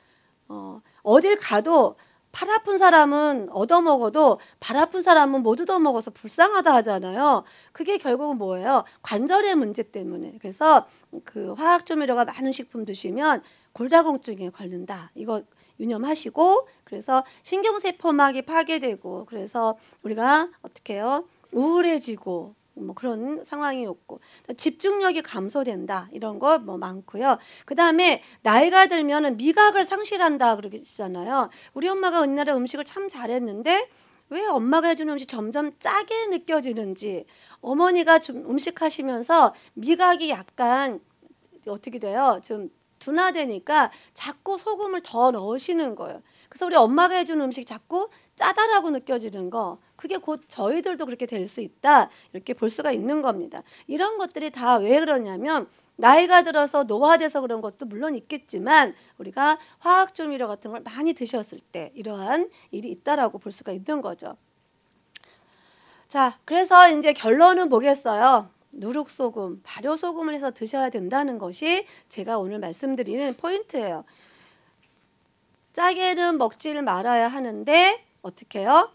어, 어딜 가도 팔 아픈 사람은 얻어먹어도 발 아픈 사람은 못 얻어먹어서 불쌍하다 하잖아요. 그게 결국은 뭐예요? 관절의 문제 때문에. 그래서 그 화학 조미료가 많은 식품 드시면 골다공증에 걸린다. 이거 유념하시고 그래서 신경세포막이 파괴되고 그래서 우리가 어떻게 해요? 우울해지고 뭐 그런 상황이었고 집중력이 감소된다 이런 거 뭐 많고요. 그 다음에 나이가 들면은 미각을 상실한다 그러잖아요. 시 우리 엄마가 옛날에 음식을 참 잘했는데 왜 엄마가 해주는 음식 점점 짜게 느껴지는지 어머니가 좀 음식 하시면서 미각이 약간 어떻게 돼요? 좀 둔화되니까 자꾸 소금을 더 넣으시는 거예요. 그래서 우리 엄마가 해준 음식 자꾸 짜다라고 느껴지는 거 그게 곧 저희들도 그렇게 될 수 있다 이렇게 볼 수가 있는 겁니다. 이런 것들이 다 왜 그러냐면 나이가 들어서 노화돼서 그런 것도 물론 있겠지만 우리가 화학 조미료 같은 걸 많이 드셨을 때 이러한 일이 있다라고 볼 수가 있는 거죠. 자, 그래서 이제 결론은 보겠어요 누룩소금, 발효소금을 해서 드셔야 된다는 것이 제가 오늘 말씀드리는 포인트예요. 짜게는 먹지를 말아야 하는데 어떻게 요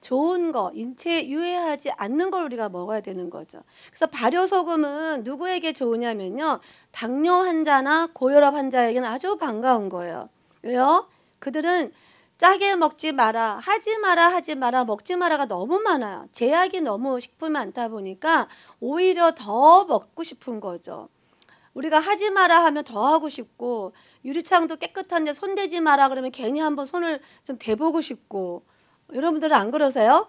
좋은 거, 인체에 유해하지 않는 걸 우리가 먹어야 되는 거죠. 그래서 발효소금은 누구에게 좋으냐면요. 당뇨 환자나 고혈압 환자에게는 아주 반가운 거예요. 왜요? 그들은 짜게 먹지 마라, 하지 마라, 하지 마라, 먹지 마라가 너무 많아요. 제약이 너무 식품이 많다 보니까 오히려 더 먹고 싶은 거죠. 우리가 하지 마라 하면 더 하고 싶고 유리창도 깨끗한데 손대지 마라 그러면 괜히 한번 손을 좀 대보고 싶고 여러분들은 안 그러세요?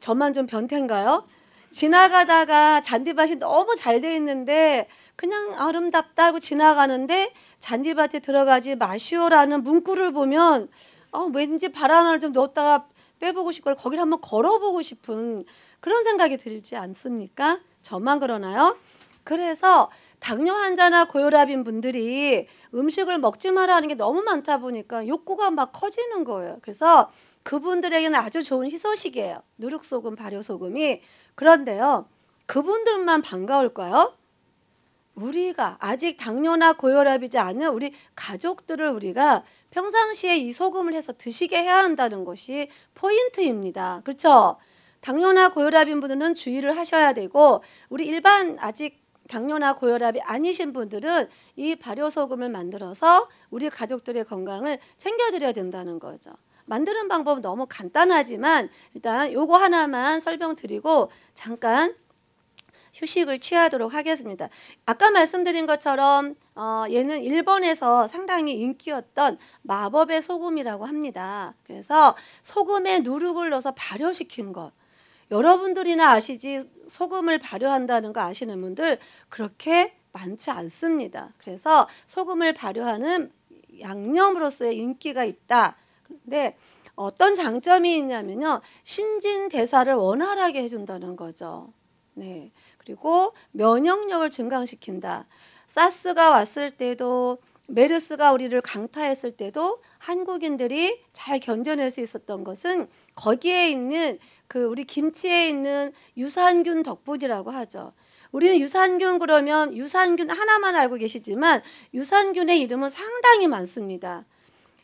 저만 좀 변태인가요? 지나가다가 잔디밭이 너무 잘 돼 있는데 그냥 아름답다고 지나가는데 잔디밭에 들어가지 마시오라는 문구를 보면 어, 왠지 바람을 좀 넣었다가 빼보고 싶고 거기를 한번 걸어보고 싶은 그런 생각이 들지 않습니까? 저만 그러나요? 그래서 당뇨 환자나 고혈압인 분들이 음식을 먹지 말아하는게 너무 많다 보니까 욕구가 막 커지는 거예요. 그래서 그분들에게는 아주 좋은 희소식이에요. 누룩소금, 발효소금이. 그런데요. 그분들만 반가울까요? 우리가 아직 당뇨나 고혈압이지 않은 우리 가족들을 우리가 평상시에 이 소금을 해서 드시게 해야 한다는 것이 포인트입니다. 그렇죠? 당뇨나 고혈압인 분들은 주의를 하셔야 되고 우리 일반 아직 당뇨나 고혈압이 아니신 분들은 이 발효소금을 만들어서 우리 가족들의 건강을 챙겨드려야 된다는 거죠. 만드는 방법 은 너무 간단하지만 일단 요거 하나만 설명드리고 잠깐 휴식을 취하도록 하겠습니다. 아까 말씀드린 것처럼 어, 얘는 일본에서 상당히 인기였던 마법의 소금이라고 합니다. 그래서 소금에 누룩을 넣어서 발효시킨 것 여러분들이나 아시지 소금을 발효한다는 거 아시는 분들 그렇게 많지 않습니다. 그래서 소금을 발효하는 양념으로서의 인기가 있다. 그런데 어떤 장점이 있냐면요. 신진 대사를 원활하게 해준다는 거죠. 네. 그리고 면역력을 증강시킨다. 사스가 왔을 때도 메르스가 우리를 강타했을 때도 한국인들이 잘 견뎌낼 수 있었던 것은 거기에 있는 그 우리 김치에 있는 유산균 덕분이라고 하죠. 우리는 유산균 그러면 유산균 하나만 알고 계시지만 유산균의 이름은 상당히 많습니다.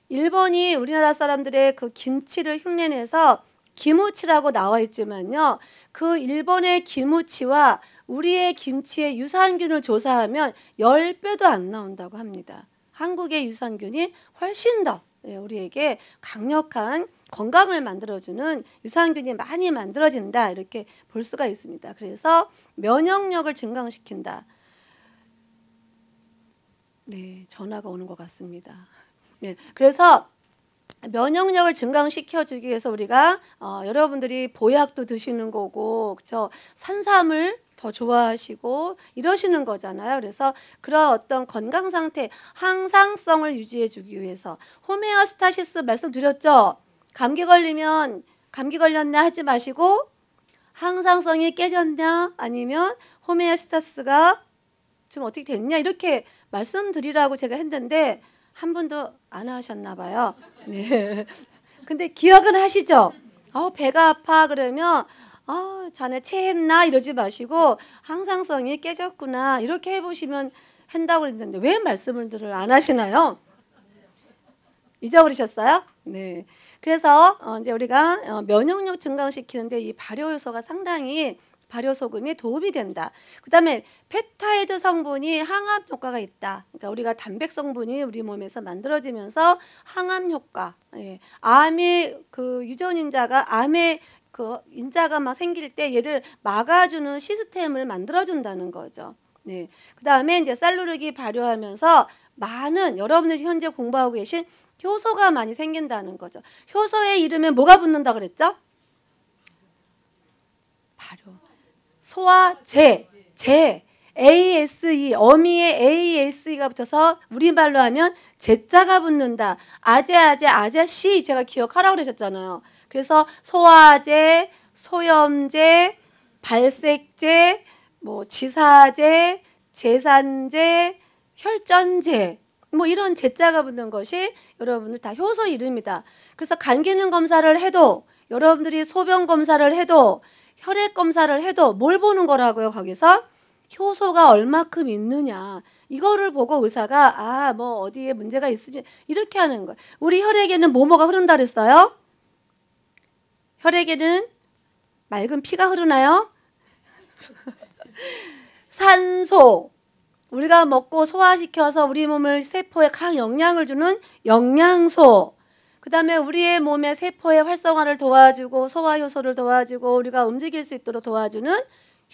일본이 우리나라 사람들의 그 김치를 흉내내서 김우치라고 나와 있지만요. 그 일본의 김우치와 우리의 김치의 유산균을 조사하면 10배도 안 나온다고 합니다. 한국의 유산균이 훨씬 더 예, 우리에게 강력한 건강을 만들어주는 유산균이 많이 만들어진다 이렇게 볼 수가 있습니다. 그래서 면역력을 증강시킨다. 네, 전화가 오는 것 같습니다. 네, 그래서 면역력을 증강시켜주기 위해서 우리가 어, 여러분들이 보약도 드시는 거고, 그쵸? 산삼을 더 좋아하시고 이러시는 거잖아요. 그래서 그런 어떤 건강 상태, 항상성을 유지해주기 위해서 호메오스타시스 말씀드렸죠. 감기 걸리면 감기 걸렸나 하지 마시고 항상성이 깨졌냐 아니면 호메오스타스가 좀 어떻게 됐냐 이렇게 말씀드리라고 제가 했는데 한 분도 안 하셨나 봐요. 네. 근데 기억은 하시죠? 어, 배가 아파 그러면 어, 자네 체했나 이러지 마시고 항상성이 깨졌구나 이렇게 해보시면 한다고 그랬는데 왜 말씀을 안 하시나요? 잊어버리셨어요? 네. 그래서 어, 이제 우리가 어, 면역력 증강시키는데 이 발효 효소가 상당히 발효 소금이 도움이 된다. 그다음에 펩타이드 성분이 항암 효과가 있다. 그러니까 우리가 단백 성분이 우리 몸에서 만들어지면서 항암 효과. 예. 암의 그 유전 인자가 암의 그 인자가 막 생길 때 얘를 막아주는 시스템을 만들어준다는 거죠. 네. 그다음에 이제 살루르기 발효하면서 많은 여러분들이 현재 공부하고 계신 효소가 많이 생긴다는 거죠. 효소의 이름에 뭐가 붙는다 그랬죠? 바로 소와 제, 제 ASE, 어미의 ASE가 붙어서 우리말로 하면 제자가 붙는다. 아재, 아재, 아재씨 제가 기억하라고 그러셨잖아요. 그래서 소화제, 소염제, 발색제, 뭐 지사제, 재산제, 혈전제 뭐 이런 제자가 붙는 것이 여러분들 다 효소 이름이다. 그래서 간 기능 검사를 해도 여러분들이 소변 검사를 해도 혈액 검사를 해도 뭘 보는 거라고요 거기서 효소가 얼마큼 있느냐 이거를 보고 의사가 아 뭐 어디에 문제가 있으면 이렇게 하는 거예요. 우리 혈액에는 뭐뭐가 흐른다 그랬어요? 혈액에는 맑은 피가 흐르나요? 산소, 우리가 먹고 소화시켜서 우리 몸을 세포에 강 영양을 주는 영양소 그다음에 우리의 몸의 세포의 활성화를 도와주고 소화 효소를 도와주고 우리가 움직일 수 있도록 도와주는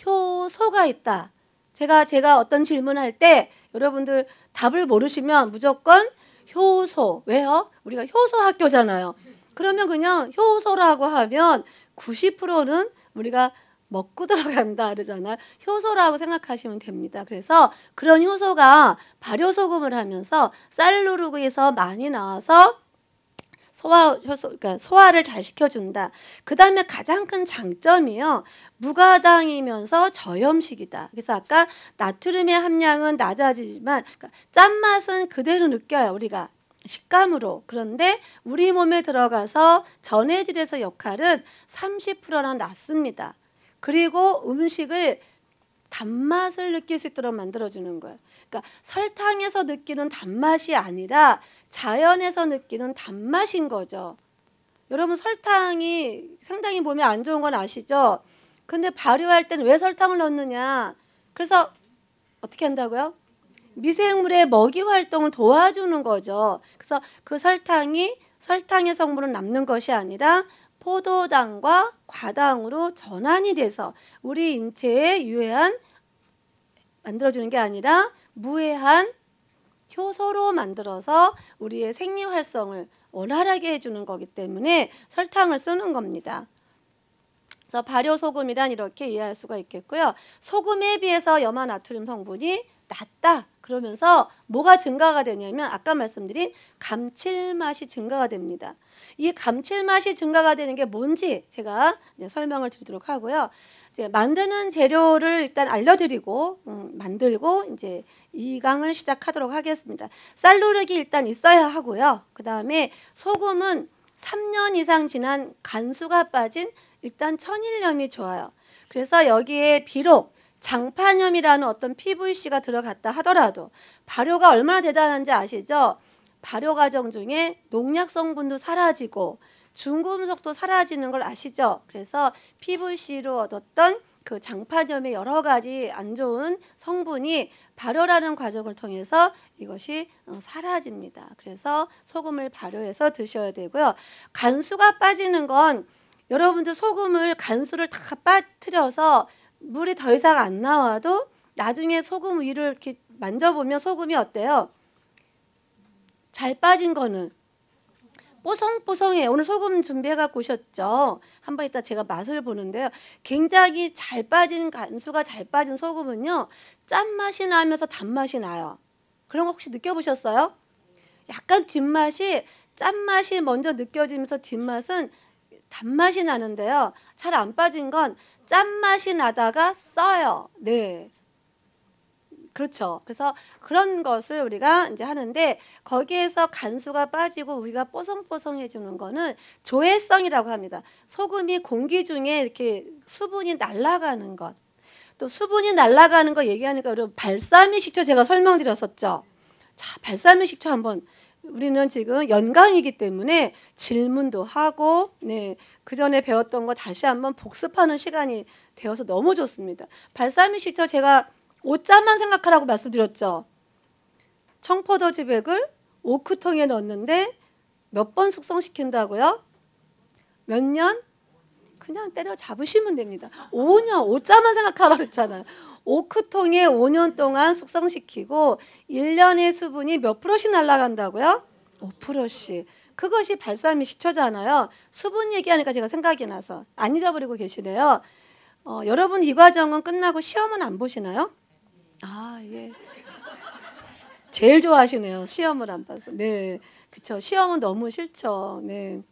효소가 있다. 제가 제가 어떤 질문할 때 여러분들 답을 모르시면 무조건 효소 왜요? 우리가 효소 학교잖아요. 그러면 그냥 효소라고 하면 90%는 우리가 먹고 들어간다 그러잖아요. 효소라고 생각하시면 됩니다. 그래서 그런 효소가 발효소금을 하면서 쌀누르고에서 많이 나와서 소화 효소 그러니까 소화를 잘 시켜준다. 그 다음에 가장 큰 장점이요 무가당이면서 저염식이다. 그래서 아까 나트륨의 함량은 낮아지지만 그러니까 짠맛은 그대로 느껴요 우리가 식감으로 그런데 우리 몸에 들어가서 전해질에서 역할은 30%나 낮습니다. 그리고 음식을 단맛을 느낄 수 있도록 만들어주는 거예요. 그러니까 설탕에서 느끼는 단맛이 아니라 자연에서 느끼는 단맛인 거죠. 여러분 설탕이 상당히 몸에 안 좋은 건 아시죠? 근데 발효할 때는 왜 설탕을 넣느냐? 그래서 어떻게 한다고요? 미생물의 먹이 활동을 도와주는 거죠. 그래서 그 설탕이 설탕의 성분은 남는 것이 아니라 포도당과 과당으로 전환이 돼서 우리 인체에 유해한 만들어주는 게 아니라 무해한 효소로 만들어서 우리의 생리 활성을 원활하게 해주는 거기 때문에 설탕을 쓰는 겁니다. 그래서 발효 소금이란 이렇게 이해할 수가 있겠고요. 소금에 비해서 염화 나트륨 성분이 낮다. 그러면서 뭐가 증가가 되냐면 아까 말씀드린 감칠맛이 증가가 됩니다. 이 감칠맛이 증가가 되는 게 뭔지 제가 설명을 드리도록 하고요. 이제 만드는 재료를 일단 알려드리고 음, 만들고 이제 이 강을 시작하도록 하겠습니다. 쌀누르기 일단 있어야 하고요. 그 다음에 소금은 3년 이상 지난 간수가 빠진 일단 천일염이 좋아요. 그래서 여기에 비록 장판염이라는 어떤 PVC가 들어갔다 하더라도 발효가 얼마나 대단한지 아시죠? 발효 과정 중에 농약 성분도 사라지고 중금속도 사라지는 걸 아시죠? 그래서 PVC로 얻었던 그 장판염의 여러 가지 안 좋은 성분이 발효라는 과정을 통해서 이것이 어, 사라집니다. 그래서 소금을 발효해서 드셔야 되고요. 간수가 빠지는 건 여러분들 소금을 간수를 다 빠뜨려서 물이 더 이상 안 나와도 나중에 소금 위를 이렇게 만져보면 소금이 어때요? 잘 빠진 거는 뽀송뽀송해. 오늘 소금 준비해갖고 오셨죠? 한번 이따 제가 맛을 보는데요. 굉장히 잘 빠진 간수가잘 빠진 소금은요. 짠맛이 나면서 단맛이 나요. 그런 거 혹시 느껴보셨어요? 약간 뒷맛이 짠맛이 먼저 느껴지면서 뒷맛은 단맛이 나는데요. 잘 안 빠진 건 짠맛이 나다가 써요. 네. 그렇죠. 그래서 그런 것을 우리가 이제 하는데 거기에서 간수가 빠지고 우리가 뽀송뽀송해지는 거는 조해성이라고 합니다. 소금이 공기 중에 이렇게 수분이 날아가는 것. 또 수분이 날아가는 거 얘기하니까 여러분 발사믹 식초 제가 설명드렸었죠. 자, 발사믹 식초 한번 우리는 지금 연강이기 때문에 질문도 하고 네, 그 전에 배웠던 거 다시 한번 복습하는 시간이 되어서 너무 좋습니다. 발사믹 시처 제가 오자만 생각하라고 말씀드렸죠. 청포도 지백을 오크통에 넣었는데 몇 번 숙성시킨다고요? 몇 년? 그냥 때려 잡으시면 됩니다. 5년, 오자만 생각하라고 했잖아요. 오크통에 5년 동안 숙성시키고 1년의 수분이 몇 프로씩 날라간다고요? 5%씩. 그것이 발사미 식초잖아요. 수분 얘기하니까 제가 생각이 나서 안 잊어버리고 계시네요. 어, 여러분 이 과정은 끝나고 시험은 안 보시나요? 아 예. 제일 좋아하시네요. 시험을 안 봐서. 네, 그쵸. 시험은 너무 싫죠. 네.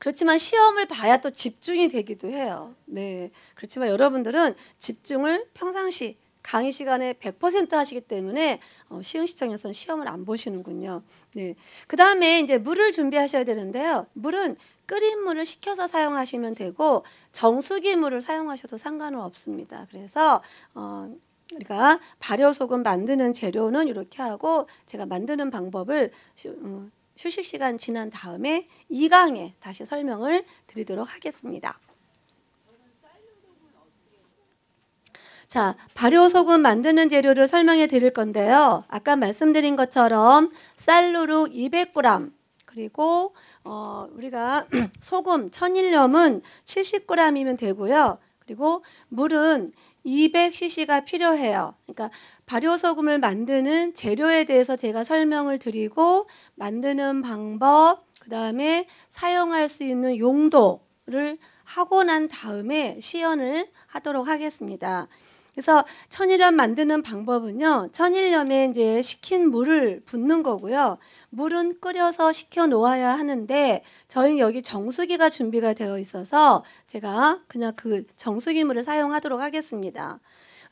그렇지만 시험을 봐야 또 집중이 되기도 해요. 네. 그렇지만 여러분들은 집중을 평상시 강의 시간에 100% 하시기 때문에 어, 시흥시청에서는 시험을 안 보시는군요. 네. 그 다음에 이제 물을 준비하셔야 되는데요. 물은 끓인 물을 식혀서 사용하시면 되고 정수기 물을 사용하셔도 상관은 없습니다. 그래서 어, 우리가 발효소금 만드는 재료는 이렇게 하고 제가 만드는 방법을 시, 음, 휴식 시간 지난 다음에 2강에 다시 설명을 드리도록 하겠습니다. 자, 발효소금 만드는 재료를 설명해 드릴 건데요. 아까 말씀드린 것처럼 쌀누룩 200g 그리고 어, 우리가 소금 1 0 0은 70g이면 되고요. 그리고 물은 200cc가 필요해요. 그러니까 발효소금을 만드는 재료에 대해서 제가 설명을 드리고 만드는 방법, 그다음에 사용할 수 있는 용도를 하고 난 다음에 시연을 하도록 하겠습니다. 그래서 천일염 만드는 방법은요. 천일염에 이제 식힌 물을 붓는 거고요. 물은 끓여서 식혀 놓아야 하는데 저희는 여기 정수기가 준비가 되어 있어서 제가 그냥 그 정수기 물을 사용하도록 하겠습니다.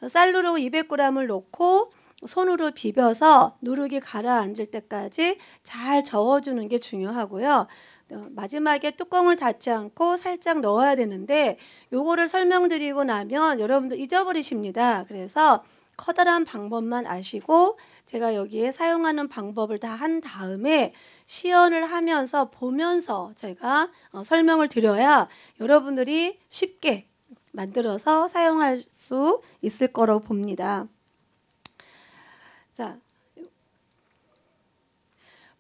쌀로르 200g을 넣고 손으로 비벼서 누룩이 가라앉을 때까지 잘 저어주는 게 중요하고요. 어, 마지막에 뚜껑을 닫지 않고 살짝 넣어야 되는데 요거를 설명드리고 나면 여러분들 잊어버리십니다. 그래서 커다란 방법만 아시고 제가 여기에 사용하는 방법을 다 한 다음에 시연을 하면서 보면서 제가 어, 설명을 드려야 여러분들이 쉽게 만들어서 사용할 수 있을 거로 봅니다. 자,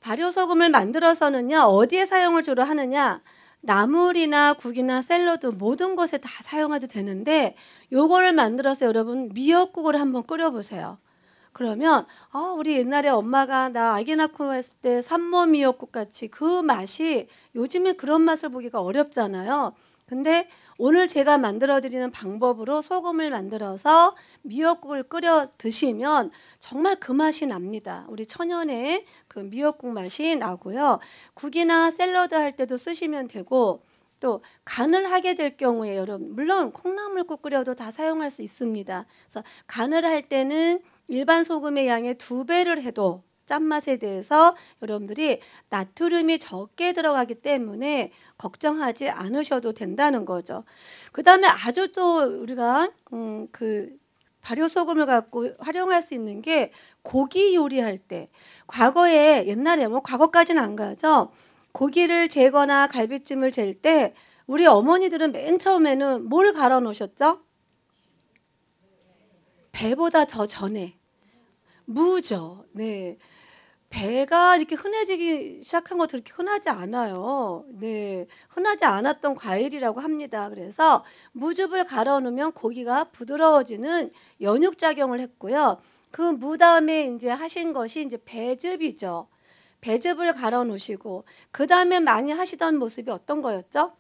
발효소금을 만들어서는요 어디에 사용을 주로 하느냐 나물이나 국이나 샐러드 모든 것에 다 사용해도 되는데 요거를 만들어서 여러분 미역국을 한번 끓여보세요. 그러면 아 우리 옛날에 엄마가 나 아기 낳고 했을 때 산모 미역국 같이 그 맛이 요즘에 그런 맛을 보기가 어렵잖아요. 근데 오늘 제가 만들어드리는 방법으로 소금을 만들어서 미역국을 끓여 드시면 정말 그 맛이 납니다. 우리 천연의 그 미역국 맛이 나고요. 국이나 샐러드 할 때도 쓰시면 되고 또 간을 하게 될 경우에 여러분 물론 콩나물국 끓여도 다 사용할 수 있습니다. 그래서 간을 할 때는 일반 소금의 양의 두 배를 해도 짠맛에 대해서 여러분들이 나트륨이 적게 들어가기 때문에 걱정하지 않으셔도 된다는 거죠. 그 다음에 아주 또 우리가 음, 그 발효소금을 갖고 활용할 수 있는 게 고기 요리할 때 과거에 옛날에 뭐 과거까지는 안 가죠. 고기를 재거나 갈비찜을 잴 때 우리 어머니들은 맨 처음에는 뭘 갈아 놓으셨죠? 배보다 더 전에 무죠. 네. 배가 이렇게 흔해지기 시작한 것도 이렇게 흔하지 않아요. 네, 흔하지 않았던 과일이라고 합니다. 그래서 무즙을 갈아 넣으면 고기가 부드러워지는 연육 작용을 했고요. 그 무다음에 이제 하신 것이 이제 배즙이죠. 배즙을 갈아 놓으시고 그 다음에 많이 하시던 모습이 어떤 거였죠?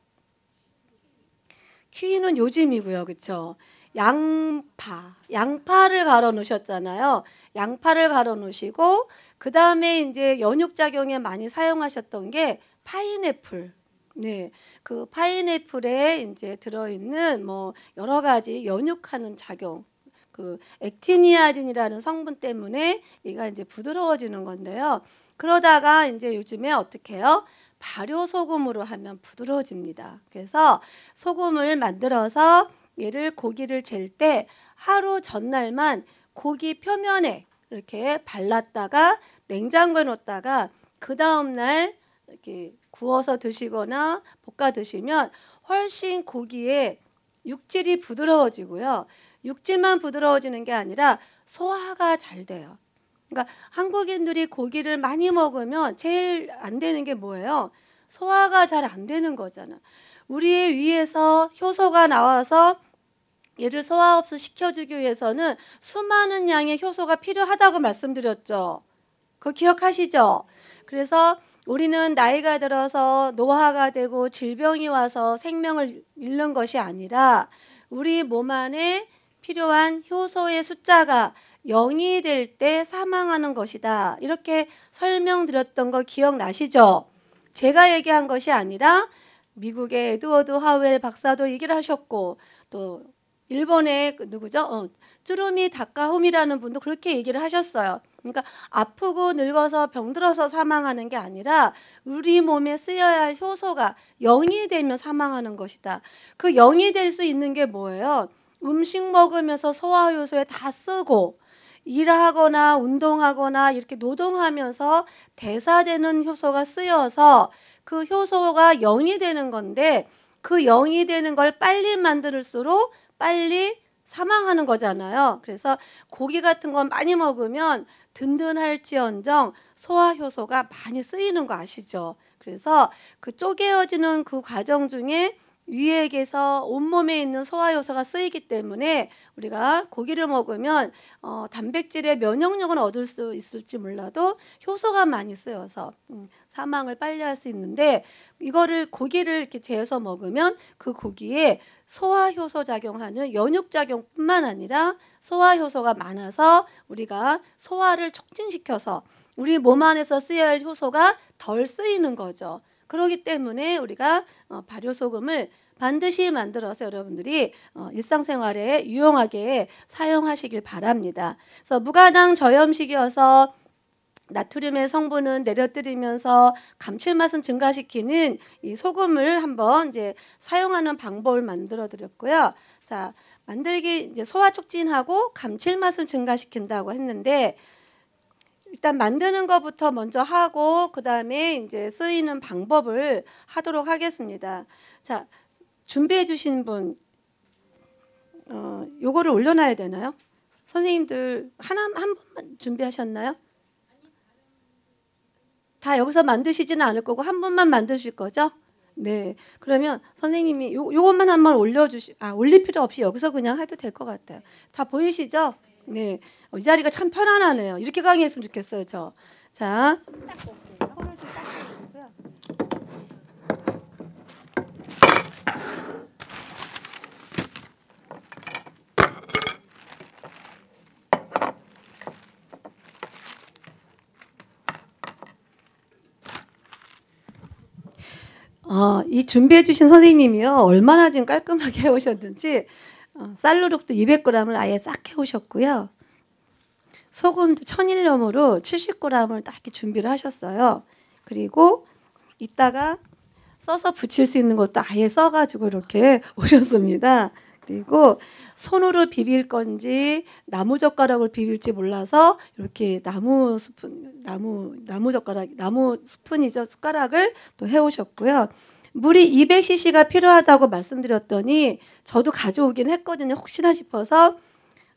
퀴는 요즘이고요, 그쵸 양파, 양파를 갈아 놓으셨잖아요. 양파를 갈아 놓으시고 그 다음에 이제 연육 작용에 많이 사용하셨던 게 파인애플. 네, 그 파인애플에 이제 들어있는 뭐 여러 가지 연육하는 작용, 그 액티니아딘이라는 성분 때문에 얘가 이제 부드러워지는 건데요. 그러다가 이제 요즘에 어떻게 해요? 발효 소금으로 하면 부드러워집니다. 그래서 소금을 만들어서 얘를 고기를 잴 때 하루 전날만 고기 표면에 이렇게 발랐다가 냉장고에 넣었다가 그 다음 날 이렇게 구워서 드시거나 볶아 드시면 훨씬 고기에 육질이 부드러워지고요. 육질만 부드러워지는 게 아니라 소화가 잘 돼요. 그러니까 한국인들이 고기를 많이 먹으면 제일 안 되는 게 뭐예요? 소화가 잘 안 되는 거잖아. 우리의 위에서 효소가 나와서 얘를 소화 흡수 시켜주기 위해서는 수많은 양의 효소가 필요하다고 말씀드렸죠. 그거 기억하시죠? 그래서 우리는 나이가 들어서 노화가 되고 질병이 와서 생명을 잃는 것이 아니라 우리 몸 안에 필요한 효소의 숫자가 0이 될 때 사망하는 것이다. 이렇게 설명드렸던 거 기억나시죠? 제가 얘기한 것이 아니라 미국의 에드워드 하웰 박사도 얘기를 하셨고 또 일본의 그 누구죠? 어, 쭈루미 다카홈이라는 분도 그렇게 얘기를 하셨어요. 그러니까 아프고 늙어서 병들어서 사망하는 게 아니라 우리 몸에 쓰여야 할 효소가 영이 되면 사망하는 것이다. 그 영이 될 수 있는 게 뭐예요? 음식 먹으면서 소화 효소에 다 쓰고 일하거나 운동하거나 이렇게 노동하면서 대사되는 효소가 쓰여서 그 효소가 영이 되는 건데 그 영이 되는 걸 빨리 만들수록 빨리 사망하는 거잖아요. 그래서 고기 같은 건 많이 먹으면 든든할지언정 소화 효소가 많이 쓰이는 거 아시죠? 그래서 그 쪼개어지는 그 과정 중에 위액에서 온몸에 있는 소화효소가 쓰이기 때문에 우리가 고기를 먹으면 어, 단백질의 면역력은 얻을 수 있을지 몰라도 효소가 많이 쓰여서 음, 사망을 빨리 할 수 있는데 이거를 고기를 이렇게 재서 먹으면 그 고기에 소화효소 작용하는 연육 작용뿐만 아니라 소화효소가 많아서 우리가 소화를 촉진시켜서 우리 몸 안에서 쓰여야 할 효소가 덜 쓰이는 거죠. 그러기 때문에 우리가 어, 발효소금을 반드시 만들어서 여러분들이 어, 일상생활에 유용하게 사용하시길 바랍니다. 그래서 무가당 저염식이어서 나트륨의 성분은 내려뜨리면서 감칠맛은 증가시키는 이 소금을 한번 이제 사용하는 방법을 만들어 드렸고요. 자, 만들기 이제 소화 촉진하고 감칠맛을 증가시킨다고 했는데 일단 만드는 것부터 먼저 하고 그다음에 이제 쓰이는 방법을 하도록 하겠습니다. 자, 준비해 주신 분 어, 요거를 올려 놔야 되나요? 선생님들 하나 한 분만 준비하셨나요? 다 여기서 만드시지는 않을 거고 한 분만 만드실 거죠? 네. 그러면 선생님이 요, 요것만 한 번 올려주시, 아, 올릴 필요 없이 여기서 그냥 해도 될 것 같아요. 다 보이시죠? 네. 어, 이 자리가 참 편안하네요. 이렇게 강의했으면 좋겠어요, 저. 자. 손을 좀 어, 이 준비해 주신 선생님이요. 얼마나 지금 깔끔하게 해오셨는지 어, 쌀누룩도 200g을 아예 싹 해오셨고요. 소금도 천일염으로 70g을 딱 이렇게 준비를 하셨어요. 그리고 이따가 써서 붙일 수 있는 것도 아예 써가지고 이렇게 오셨습니다. 그리고 손으로 비빌 건지 나무 젓가락으로 비빌지 몰라서 이렇게 나무 스푼 나무 나무 젓가락 나무 스푼이죠 숟가락을 또 해오셨고요. 물이 200cc가 필요하다고 말씀드렸더니 저도 가져오긴 했거든요. 혹시나 싶어서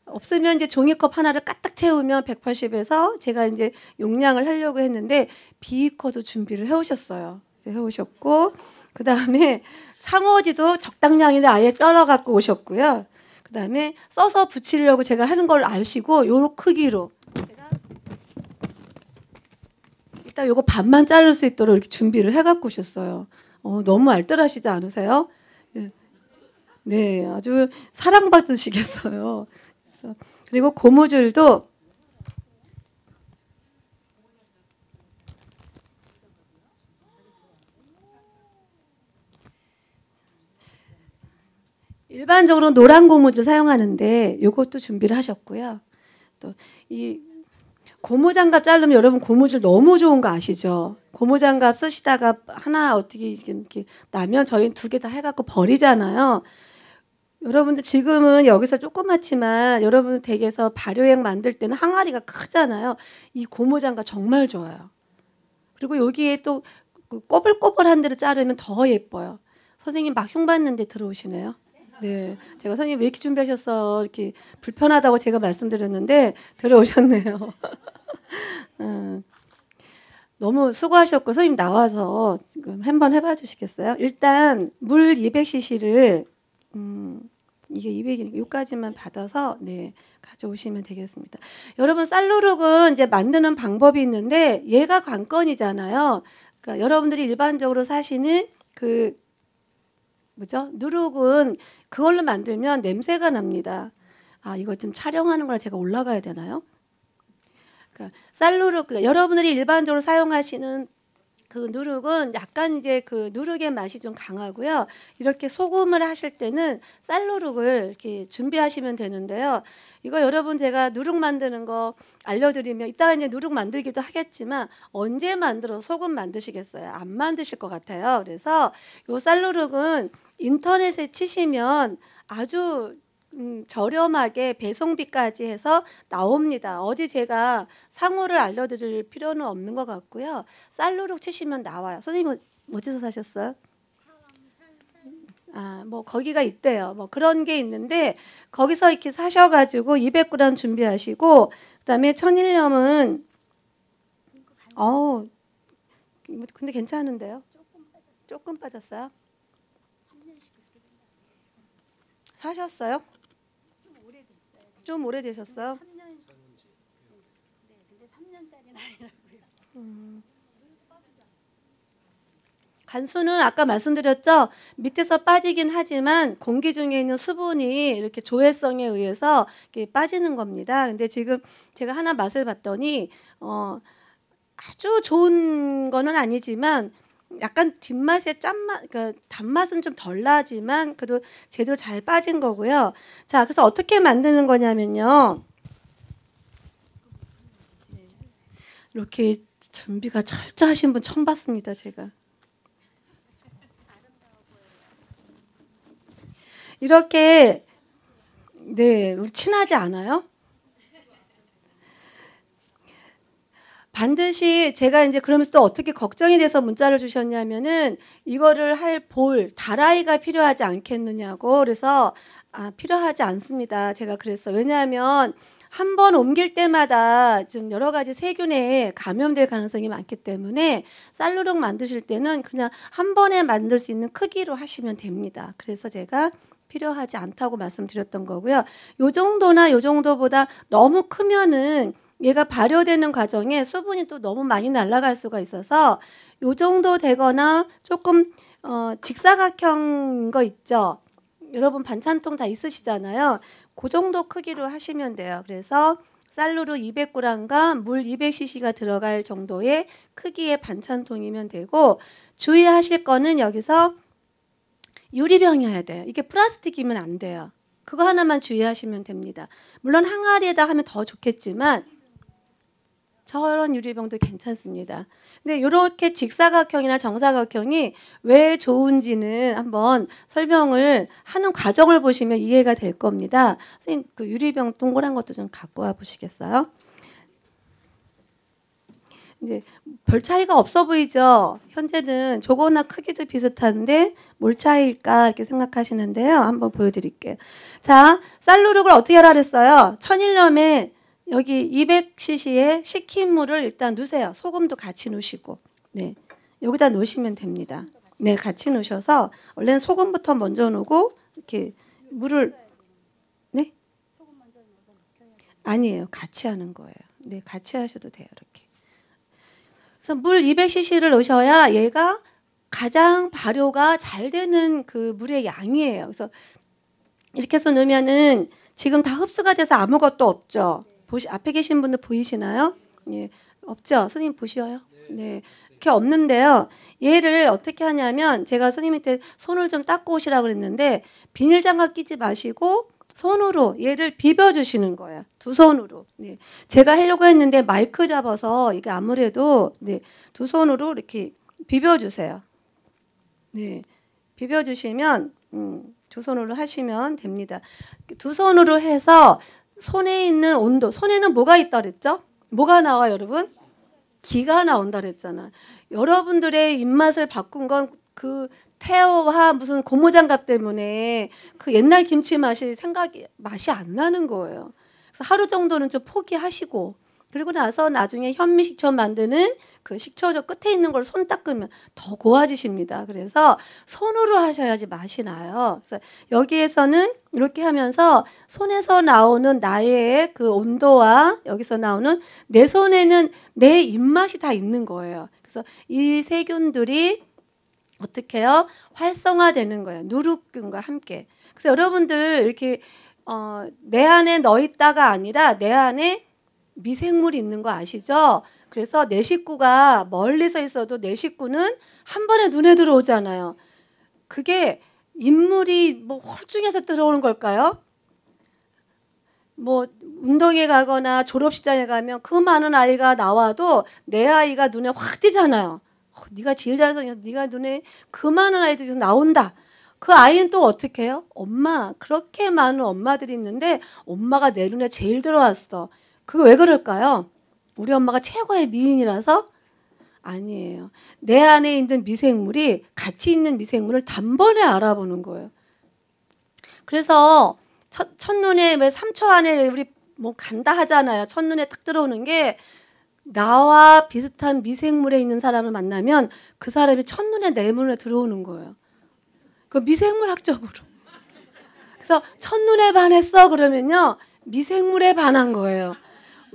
없으면 이제 종이컵 하나를 까딱 채우면 180에서 제가 이제 용량을 하려고 했는데 비커도 준비를 해오셨어요. 해오셨고 그 다음에 창호지도 적당량인데 아예 썰어 갖고 오셨고요. 그 다음에 써서 붙이려고 제가 하는 걸 아시고 요 크기로 제가 일단 요거 반만 자를 수 있도록 이렇게 준비를 해 갖고 오셨어요. 어, 너무 알뜰하시지 않으세요? 예. 네, 아주 사랑받으시겠어요. 그리고 고무줄도 일반적으로 노란 고무줄 사용하는데 이것도 준비를 하셨고요. 또 이 고무장갑 자르면 여러분 고무줄 너무 좋은 거 아시죠? 고무장갑 쓰시다가 하나 어떻게 이렇게 나면 저희는 두 개 다 해갖고 버리잖아요. 여러분들 지금은 여기서 조그맣지만 여러분 댁에서 발효액 만들 때는 항아리가 크잖아요. 이 고무장갑 정말 좋아요. 그리고 여기에 또 그 꼬불꼬불한 데를 자르면 더 예뻐요. 선생님 막 흉봤는데 들어오시네요. 네, 제가 선생님 왜 이렇게 준비하셨어? 이렇게 불편하다고 제가 말씀드렸는데 들어오셨네요. 음. 너무 수고하셨고 선생님 나와서 지금 한번 해봐 주시겠어요? 일단 물 200cc를 음, 이게 200이 6까지만 받아서 네 가져오시면 되겠습니다. 여러분 쌀누룩은 이제 만드는 방법이 있는데 얘가 관건이잖아요. 그러니까 여러분들이 일반적으로 사시는 그 뭐죠? 누룩은 그걸로 만들면 냄새가 납니다. 아 이거 좀 촬영하는 거라 제가 올라가야 되나요? 그러니까 쌀누룩 그러니까 여러분들이 일반적으로 사용하시는 그 누룩은 약간 이제 그 누룩의 맛이 좀 강하고요. 이렇게 소금을 하실 때는 쌀누룩을 이렇게 준비하시면 되는데요. 이거 여러분 제가 누룩 만드는 거 알려드리면 이따가 이제 누룩 만들기도 하겠지만 언제 만들어 소금 만드시겠어요? 안 만드실 것 같아요. 그래서 요 쌀누룩은 인터넷에 치시면 아주 음, 저렴하게 배송비까지 해서 나옵니다. 어디 제가 상호를 알려드릴 필요는 없는 것 같고요. 쌀로룩 치시면 나와요. 선생님 어디서 뭐, 사셨어요? 아, 뭐 거기가 있대요. 뭐 그런 게 있는데 거기서 이렇게 사셔 가지고 200g 준비하시고 그다음에 천일염은 어. 근데 괜찮은데요? 조금 빠졌어요? 사셨어요? 좀 오래되셨어요? 네, 음. 간수는 아까 말씀드렸죠. 밑에서 빠지긴 하지만 공기 중에 있는 수분이 이렇게 조해성에 의해서 이렇게 빠지는 겁니다. 근데 지금 제가 하나 맛을 봤더니 어 아주 좋은 거는 아니지만 약간 뒷맛에 짠맛, 그 단맛은 좀 덜 나지만 그래도 제대로 잘 빠진 거고요. 자, 그래서 어떻게 만드는 거냐면요. 이렇게 준비가 철저하신 분 처음 봤습니다, 제가. 이렇게 네, 우리 친하지 않아요? 반드시 제가 이제 그러면서 또 어떻게 걱정이 돼서 문자를 주셨냐면은 이거를 할 볼 다라이가 필요하지 않겠느냐고 그래서 아 필요하지 않습니다. 제가 그랬어. 왜냐하면 한 번 옮길 때마다 좀 여러 가지 세균에 감염될 가능성이 많기 때문에 쌀누룩 만드실 때는 그냥 한 번에 만들 수 있는 크기로 하시면 됩니다. 그래서 제가 필요하지 않다고 말씀드렸던 거고요. 요 정도나 요 정도보다 너무 크면은 얘가 발효되는 과정에 수분이 또 너무 많이 날아갈 수가 있어서 요 정도 되거나 조금 어, 직사각형인 거 있죠. 여러분 반찬통 다 있으시잖아요. 그 정도 크기로 하시면 돼요. 그래서 쌀루루 200g과 물 200cc가 들어갈 정도의 크기의 반찬통이면 되고 주의하실 거는 여기서 유리병이어야 돼요. 이게 플라스틱이면 안 돼요. 그거 하나만 주의하시면 됩니다. 물론 항아리에다 하면 더 좋겠지만 저런 유리병도 괜찮습니다. 근데 이렇게 직사각형이나 정사각형이 왜 좋은지는 한번 설명을 하는 과정을 보시면 이해가 될 겁니다. 선생님 그 유리병 동그란 것도 좀 갖고 와 보시겠어요? 이제 별 차이가 없어 보이죠. 현재는 조거나 크기도 비슷한데 뭘 차이일까 이렇게 생각하시는데요. 한번 보여드릴게요. 자, 쌀누룩을 어떻게 하라 그랬어요? 천일염에 여기 200cc에 식힌 물을 일단 넣으세요. 소금도 같이 넣으시고. 네. 여기다 넣으시면 됩니다. 네, 같이 넣으셔서 원래는 소금부터 먼저 넣고 이렇게 물을 네? 아니에요. 같이 하는 거예요. 네, 같이 하셔도 돼요. 이렇게. 그래서 물 200cc를 넣으셔야 얘가 가장 발효가 잘 되는 그 물의 양이에요. 그래서 이렇게 해서 넣으면은 지금 다 흡수가 돼서 아무것도 없죠. 보시 앞에 계신 분들 보이시나요? 예. 없죠? 스님 보시어요? 네. 이렇게 없는데요. 얘를 어떻게 하냐면 제가 스님한테 손을 좀 닦고 오시라고 그랬는데 비닐장갑 끼지 마시고 손으로 얘를 비벼주시는 거예요. 두 손으로. 네. 제가 하려고 했는데 마이크 잡아서 이게 아무래도 네. 두 손으로 이렇게 비벼주세요. 네. 비벼주시면 음, 두 손으로 하시면 됩니다. 두 손으로 해서 손에 있는 온도, 손에는 뭐가 있다 그랬죠? 뭐가 나와 요 여러분? 기가 나온다 그랬잖아. 여러분들의 입맛을 바꾼 건 그 태어와 무슨 고무장갑 때문에 그 옛날 김치 맛이 생각이 맛이 안 나는 거예요. 그래서 하루 정도는 좀 포기하시고 그리고 나서 나중에 현미식초 만드는 그 식초 저 끝에 있는 걸 손 닦으면 더 고와지십니다. 그래서 손으로 하셔야지 맛이 나요. 그래서 여기에서는 이렇게 하면서 손에서 나오는 나의 그 온도와 여기서 나오는 내 손에는 내 입맛이 다 있는 거예요. 그래서 이 세균들이 어떻게 해요? 활성화되는 거예요. 누룩균과 함께. 그래서 여러분들 이렇게 어, 내 안에 넣어 있다가 아니라 내 안에 미생물이 있는 거 아시죠? 그래서 내 식구가 멀리서 있어도 내 식구는 한 번에 눈에 들어오잖아요. 그게 인물이 뭐홀중에서 들어오는 걸까요? 뭐운동에 가거나 졸업식장에 가면 그 많은 아이가 나와도 내 아이가 눈에 확 띄잖아요. 어, 네가 제일 잘생겨서 네가 눈에 그 많은 아이들이 나온다. 그 아이는 또 어떻게 해요? 엄마 그렇게 많은 엄마들이 있는데 엄마가 내 눈에 제일 들어왔어. 그게 왜 그럴까요? 우리 엄마가 최고의 미인이라서 아니에요. 내 안에 있는 미생물이 같이 있는 미생물을 단번에 알아보는 거예요. 그래서 첫, 첫눈에 왜 3초 안에 우리 뭐 간다 하잖아요. 첫눈에 딱 들어오는 게 나와 비슷한 미생물에 있는 사람을 만나면 그 사람이 첫눈에 내 눈에 들어오는 거예요. 그 미생물학적으로. 그래서 첫눈에 반했어 그러면요. 미생물에 반한 거예요.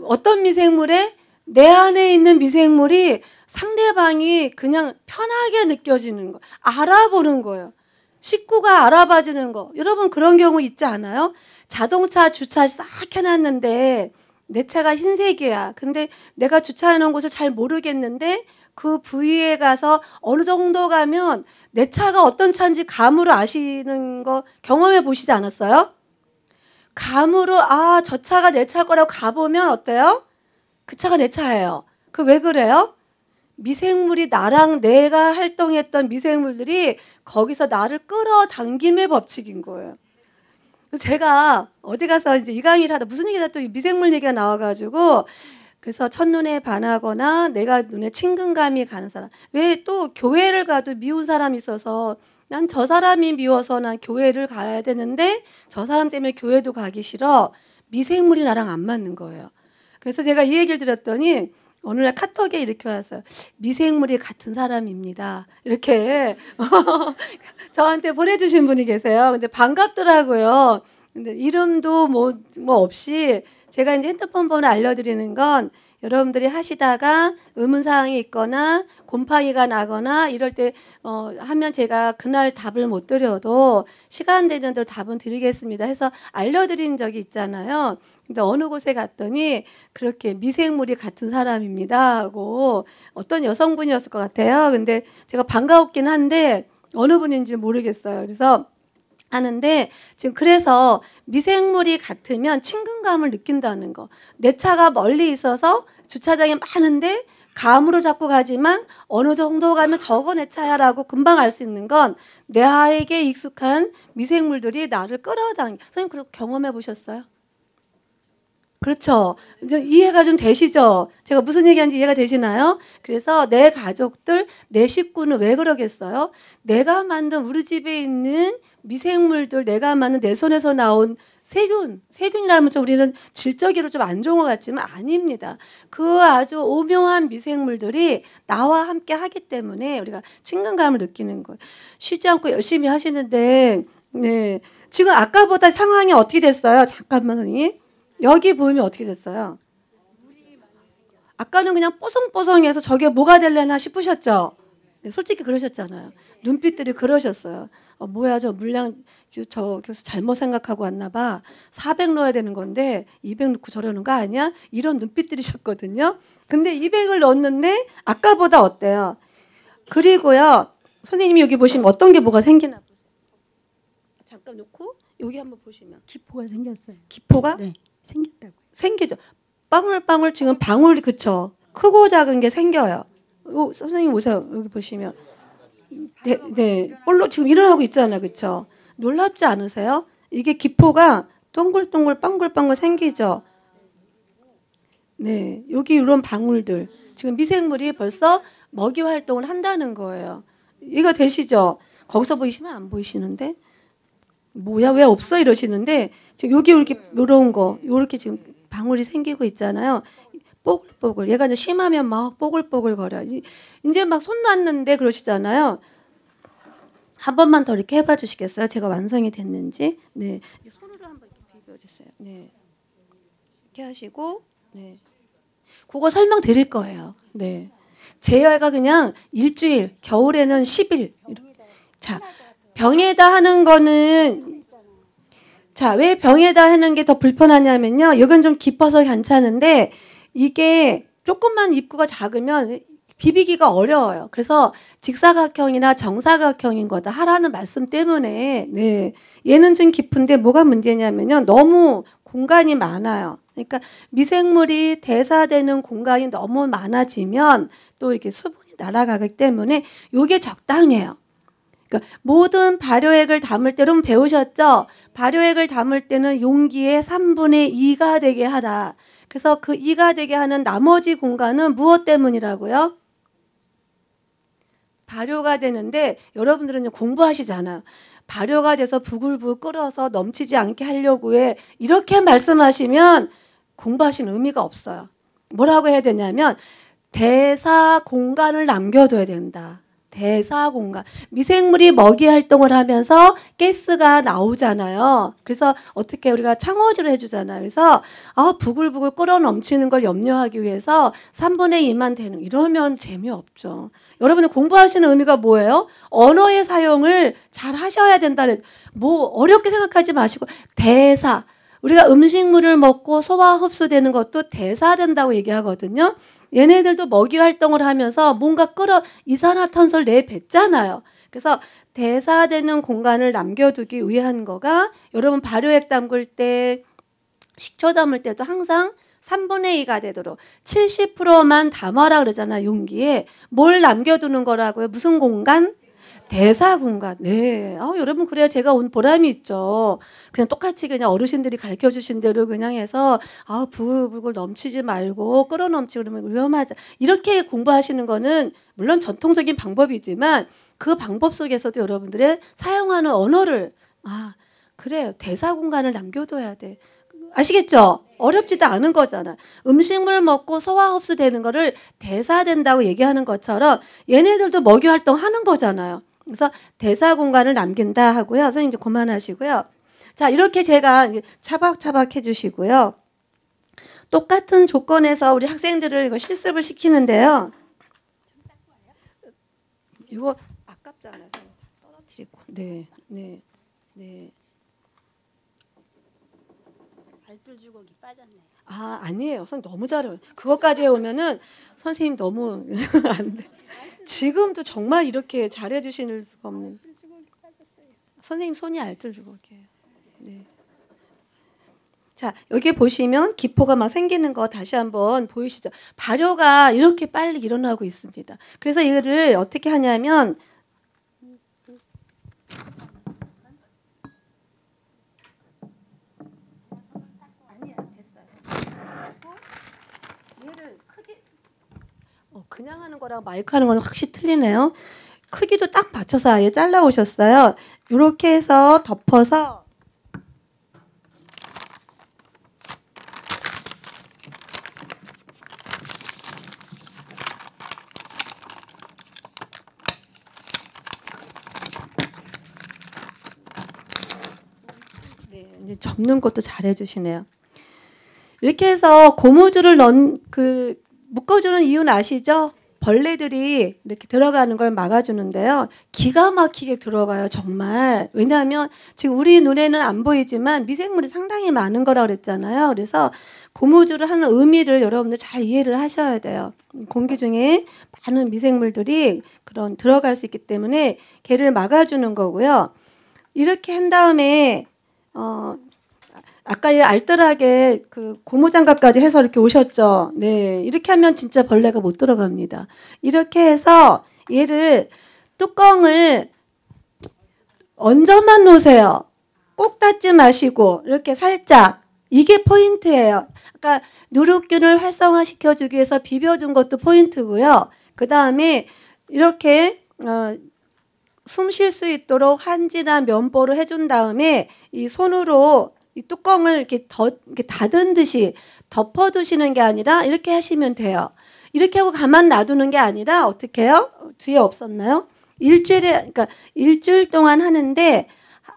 어떤 미생물에 내 안에 있는 미생물이 상대방이 그냥 편하게 느껴지는 거, 알아보는 거예요. 식구가 알아봐주는 거. 여러분 그런 경우 있지 않아요? 자동차 주차 싹 해놨는데 내 차가 흰색이야. 근데 내가 주차해놓은 곳을 잘 모르겠는데 그 부위에 가서 어느 정도 가면 내 차가 어떤 차인지 감으로 아시는 거 경험해 보시지 않았어요? 감으로 아 저 차가 내 차 거라고 가보면 어때요? 그 차가 내 차예요. 그 왜 그래요? 미생물이 나랑 내가 활동했던 미생물들이 거기서 나를 끌어당김의 법칙인 거예요. 제가 어디 가서 이제 이 강의를 하다 무슨 얘기다 또 미생물 얘기가 나와가지고 그래서 첫눈에 반하거나 내가 눈에 친근감이 가는 사람 왜 또 교회를 가도 미운 사람이 있어서 난저 사람이 미워서 난 교회를 가야 되는데 저 사람 때문에 교회도 가기 싫어. 미생물이 나랑 안 맞는 거예요. 그래서 제가 이 얘기를 드렸더니 어느 날 카톡에 이렇게 와서 미생물이 같은 사람입니다. 이렇게 저한테 보내주신 분이 계세요. 근데 반갑더라고요. 근데 이름도 뭐, 뭐 없이 제가 이제 핸드폰 번호 알려드리는 건 여러분들이 하시다가 의문사항이 있거나 곰팡이가 나거나 이럴 때 어, 하면 제가 그날 답을 못 드려도 시간 되는 대로 답은 드리겠습니다 해서 알려드린 적이 있잖아요. 근데 어느 곳에 갔더니 그렇게 미생물이 같은 사람입니다 하고 어떤 여성분이었을 것 같아요. 근데 제가 반가웠긴 한데 어느 분인지 모르겠어요. 그래서 하는데 지금 그래서 미생물이 같으면 친근감을 느낀다는 거. 내 차가 멀리 있어서 주차장이 많은데 감으로 잡고 가지만 어느 정도 가면 적어 내 차야라고 금방 알 수 있는 건 내아에게 익숙한 미생물들이 나를 끌어당겨 선생님 그렇게 경험해 보셨어요? 그렇죠. 좀 이해가 좀 되시죠? 제가 무슨 얘기하는지 이해가 되시나요? 그래서 내 가족들, 내 식구는 왜 그러겠어요? 내가 만든 우리 집에 있는 미생물들 내가 많은 내 손에서 나온 세균, 세균이라면 좀 우리는 질적으로 좀 안 좋은 것 같지만 아닙니다. 그 아주 오묘한 미생물들이 나와 함께 하기 때문에 우리가 친근감을 느끼는 거예요. 쉬지 않고 열심히 하시는데, 네. 지금 아까보다 상황이 어떻게 됐어요? 잠깐만 선생님. 여기 보면 어떻게 됐어요? 아까는 그냥 뽀송뽀송해서 저게 뭐가 될려나 싶으셨죠? 네, 솔직히 그러셨잖아요. 눈빛들이 그러셨어요. 어, 뭐야 저 물량 그, 저 교수 잘못 생각하고 왔나 봐. 400 넣어야 되는 건데 200 넣고 저러는 거 아니야? 이런 눈빛들이셨거든요. 근데 200을 넣었는데 아까보다 어때요? 그리고요. 선생님이 여기 보시면 어떤 게 뭐가 생기나 보세요. 잠깐 놓고 여기 한번 보시면 기포가 생겼어요. 기포가? 네. 생겼다고 생기죠. 빵울빵울 지금 방울 이 그쵸? 크고 작은 게 생겨요. 오, 선생님 오세요. 여기 보시면 네, 네. 볼로 지금 일을 하고 있잖아요. 그렇죠? 놀랍지 않으세요? 이게 기포가 동글동글 빵글빵글 생기죠. 네. 여기 이런 방울들. 지금 미생물이 벌써 먹이 활동을 한다는 거예요. 이거 되시죠? 거기서 보이시면 안 보이시는데 뭐야 왜 없어 이러시는데 지금 여기 이렇게 요런 거 요렇게 지금 방울이 생기고 있잖아요. 뽀글뽀글. 얘가 이제 심하면 막 뽀글뽀글 거려. 이제 막 손 놨는데 그러시잖아요. 한 번만 더 이렇게 해봐 주시겠어요? 제가 완성이 됐는지. 네. 손으로 한번 이렇게 비벼주세요. 네. 이렇게 하시고, 네. 그거 설명 드릴 거예요. 네. 제가 그냥 일주일, 겨울에는 10일. 자, 병에다 하는 거는 자, 왜 병에다 하는 게 더 불편하냐면요. 이건 좀 깊어서 괜찮은데 이게 조금만 입구가 작으면 비비기가 어려워요. 그래서 직사각형이나 정사각형인 거다 하라는 말씀 때문에 네 얘는 좀 깊은데 뭐가 문제냐면요 너무 공간이 많아요. 그러니까 미생물이 대사되는 공간이 너무 많아지면 또 이렇게 수분이 날아가기 때문에 이게 적당해요. 그러니까 모든 발효액을 담을 때여 배우셨죠? 발효액을 담을 때는 용기의 3분의 2가 되게 하라. 그래서 그 이가 되게 하는 나머지 공간은 무엇 때문이라고요? 발효가 되는데 여러분들은 공부하시잖아요. 발효가 돼서 부글부글 끓어서 넘치지 않게 하려고 해. 이렇게 말씀하시면 공부하시 의미가 없어요. 뭐라고 해야 되냐면 대사 공간을 남겨둬야 된다. 대사 공간. 미생물이 먹이 활동을 하면서 가스가 나오잖아요. 그래서 어떻게 우리가 창호질를 해주잖아요. 그래서 아, 부글부글 끓어 넘치는 걸 염려하기 위해서 3분의 2만 되는 이러면 재미없죠. 여러분이 공부하시는 의미가 뭐예요? 언어의 사용을 잘 하셔야 된다는 뭐 어렵게 생각하지 마시고 대사 우리가 음식물을 먹고 소화 흡수되는 것도 대사된다고 얘기하거든요. 얘네들도 먹이 활동을 하면서 뭔가 끌어 이산화탄소를 내뱉잖아요. 그래서 대사되는 공간을 남겨두기 위한 거가 여러분 발효액 담글 때 식초 담을 때도 항상 3분의 2가 되도록 70%만 담아라 그러잖아 요 용기에 뭘 남겨두는 거라고요 무슨 공간 대사공간. 네. 아, 여러분 그래야 제가 온 보람이 있죠. 그냥 똑같이 그냥 어르신들이 가르쳐 주신 대로 그냥 해서 아, 부글부글 넘치지 말고 끌어넘치 그러면 위험하자. 이렇게 공부하시는 거는 물론 전통적인 방법이지만 그 방법 속에서도 여러분들의 사용하는 언어를 아, 그래요. 대사 공간을 남겨둬야 돼. 아시겠죠? 어렵지도 않은 거잖아. 음식물 먹고 소화 흡수되는 거를 대사된다고 얘기하는 것처럼 얘네들도 먹이 활동 하는 거잖아요. 그래서 대사 공간을 남긴다 하고요. 선생님 이제 그만하시고요. 자 이렇게 제가 차박차박 해주시고요. 똑같은 조건에서 우리 학생들을 이거 실습을 시키는데요. 이거 아깝지 아서 떨어뜨리고 네, 네, 네. 발뜰 주걱이 빠졌네요. 아 아니에요. 선 너무 잘해요. 그것까지 해오면은 선생님 너무 안 돼. 지금도 정말 이렇게 잘해 주실 수가 아, 없는. 선생님 손이 알뜰 주걱이에요. 네. 자, 여기 보시면 기포가 막 생기는 거 다시 한번 보이시죠? 발효가 이렇게 빨리 일어나고 있습니다. 그래서 이거를 어떻게 하냐면 그냥 하는 거랑 마이크 하는 거는 확실히 틀리네요. 크기도 딱 맞춰서 아예 잘라 오셨어요. 이렇게 해서 덮어서 네, 이제 접는 것도 잘해 주시네요. 이렇게 해서 고무줄을 넣은 그 묶어주는 이유는 아시죠? 벌레들이 이렇게 들어가는 걸 막아주는데요. 기가 막히게 들어가요, 정말. 왜냐하면 지금 우리 눈에는 안 보이지만 미생물이 상당히 많은 거라 그랬잖아요. 그래서 고무줄을 하는 의미를 여러분들 잘 이해를 하셔야 돼요. 공기 중에 많은 미생물들이 그런 들어갈 수 있기 때문에 걔를 막아주는 거고요. 이렇게 한 다음에 어, 아까 예 알뜰하게 그 고무장갑까지 해서 이렇게 오셨죠. 네. 이렇게 하면 진짜 벌레가 못 들어갑니다. 이렇게 해서 얘를 뚜껑을 얹어만 놓으세요. 꼭 닫지 마시고 이렇게 살짝 이게 포인트예요. 그까 누룩균을 활성화시켜 주기 위해서 비벼준 것도 포인트고요. 그 다음에 이렇게 어, 숨쉴 수 있도록 한지나 면보를 해 준 다음에 이 손으로 이 뚜껑을 이렇게, 덧, 이렇게 닫은 듯이 덮어두시는 게 아니라 이렇게 하시면 돼요. 이렇게 하고 가만 놔두는 게 아니라 어떻게 해요? 뒤에 없었나요? 일주일에 그러니까 일주일 동안 하는데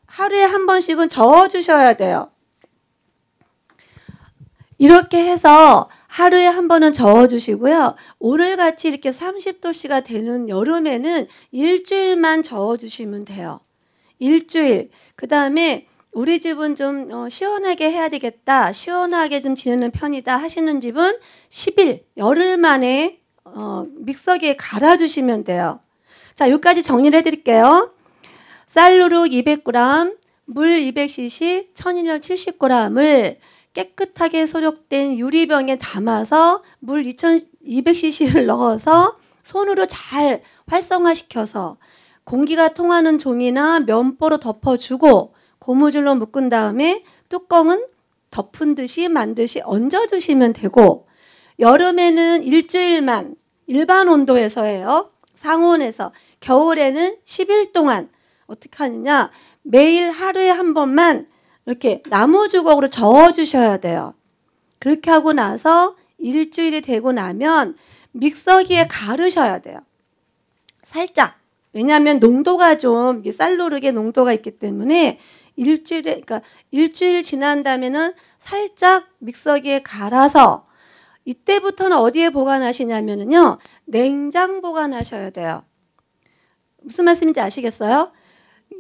하루에 한 번씩은 저어 주셔야 돼요. 이렇게 해서 하루에 한 번은 저어 주시고요. 오늘 같이 이렇게 30도씨가 되는 여름에는 일주일만 저어 주시면 돼요. 일주일. 그다음에 우리 집은 좀 어, 시원하게 해야 되겠다. 시원하게 좀 지내는 편이다 하시는 집은 10일, 열흘 만에 어, 믹서기에 갈아주시면 돼요. 자, 여기까지 정리를 해드릴게요. 쌀누룩 200g, 물 200cc, 천일염 70g을 깨끗하게 소독된 유리병에 담아서 물 2200cc를 넣어서 손으로 잘 활성화시켜서 공기가 통하는 종이나 면보로 덮어주고 고무줄로 묶은 다음에 뚜껑은 덮은 듯이 만듯이 얹어주시면 되고 여름에는 일주일만 일반 온도에서 해요. 상온에서 겨울에는 10일 동안 어떻게 하느냐 매일 하루에 한 번만 이렇게 나무 주걱으로 저어 주셔야 돼요. 그렇게 하고 나서 일주일이 되고 나면 믹서기에 가르셔야 돼요. 살짝 왜냐하면 농도가 좀쌀노르게 농도가 있기 때문에 일주일에 그러니까 일주일 지난 다면은 살짝 믹서기에 갈아서 이때부터는 어디에 보관하시냐면은요 냉장 보관하셔야 돼요. 무슨 말씀인지 아시겠어요?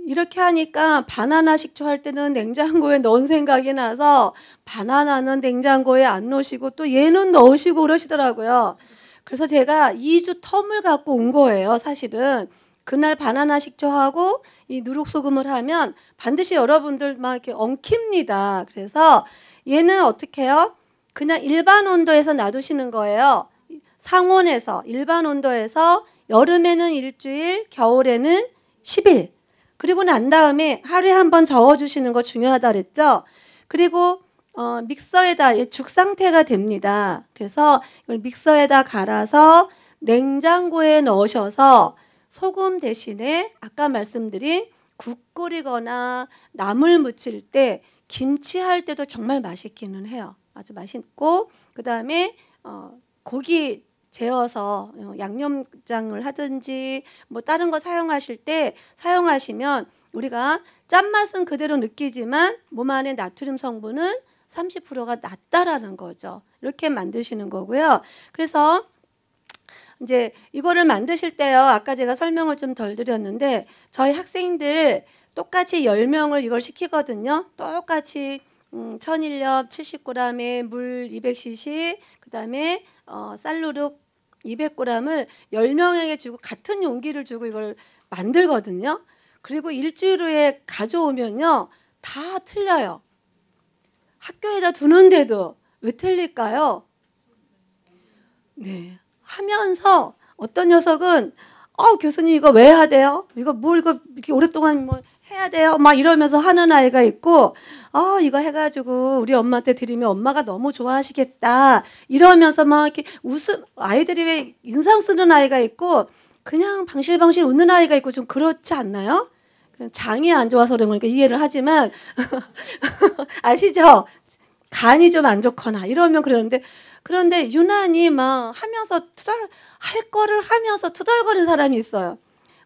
이렇게 하니까 바나나 식초 할 때는 냉장고에 넣은 생각이 나서 바나나는 냉장고에 안 넣으시고 또 얘는 넣으시고 그러시더라고요. 그래서 제가 2주 텀을 갖고 온 거예요, 사실은. 그날 바나나 식초하고 이 누룩 소금을 하면 반드시 여러분들 막 이렇게 엉킵니다. 그래서 얘는 어떻게 해요? 그냥 일반 온도에서 놔두시는 거예요. 상온에서 일반 온도에서 여름에는 일주일, 겨울에는 10일. 그리고 난 다음에 하루에 한 번 저어 주시는 거 중요하다 그랬죠? 그리고 어, 믹서에다 죽 상태가 됩니다. 그래서 이걸 믹서에다 갈아서 냉장고에 넣으셔서 소금 대신에 아까 말씀드린 국 끓이거나 나물 무칠 때 김치 할 때도 정말 맛있기는 해요. 아주 맛있고 그 다음에 어, 고기 재워서 어, 양념장을 하든지 뭐 다른 거 사용하실 때 사용하시면 우리가 짠맛은 그대로 느끼지만 몸 안에 나트륨 성분은 30%가 낮다라는 거죠. 이렇게 만드시는 거고요. 그래서 이제 이거를 만드실 때요. 아까 제가 설명을 좀 덜 드렸는데 저희 학생들 똑같이 10명을 이걸 시키거든요. 똑같이 음, 천일엽 70g에 물 200cc 그다음에 어, 쌀누룩 200g을 10명에게 주고 같은 용기를 주고 이걸 만들거든요. 그리고 일주일 후에 가져오면요. 다 틀려요. 학교에다 두는데도 왜 틀릴까요? 네. 하면서 어떤 녀석은 어 교수님 이거 왜 해야 돼요? 이거 뭘 이거 이렇게 오랫동안 뭐 해야 돼요? 막 이러면서 하는 아이가 있고 어 이거 해가지고 우리 엄마한테 드리면 엄마가 너무 좋아하시겠다 이러면서 막 이렇게 웃음 아이들이 왜 인상 쓰는 아이가 있고 그냥 방실방실 웃는 아이가 있고 좀 그렇지 않나요? 장이 안 좋아서 그런 거니까 이해를 하지만 아시죠? 간이 좀 안 좋거나 이러면 그러는데 그런데 유난히 막 하면서 투덜 할 거를 하면서 투덜거리는 사람이 있어요.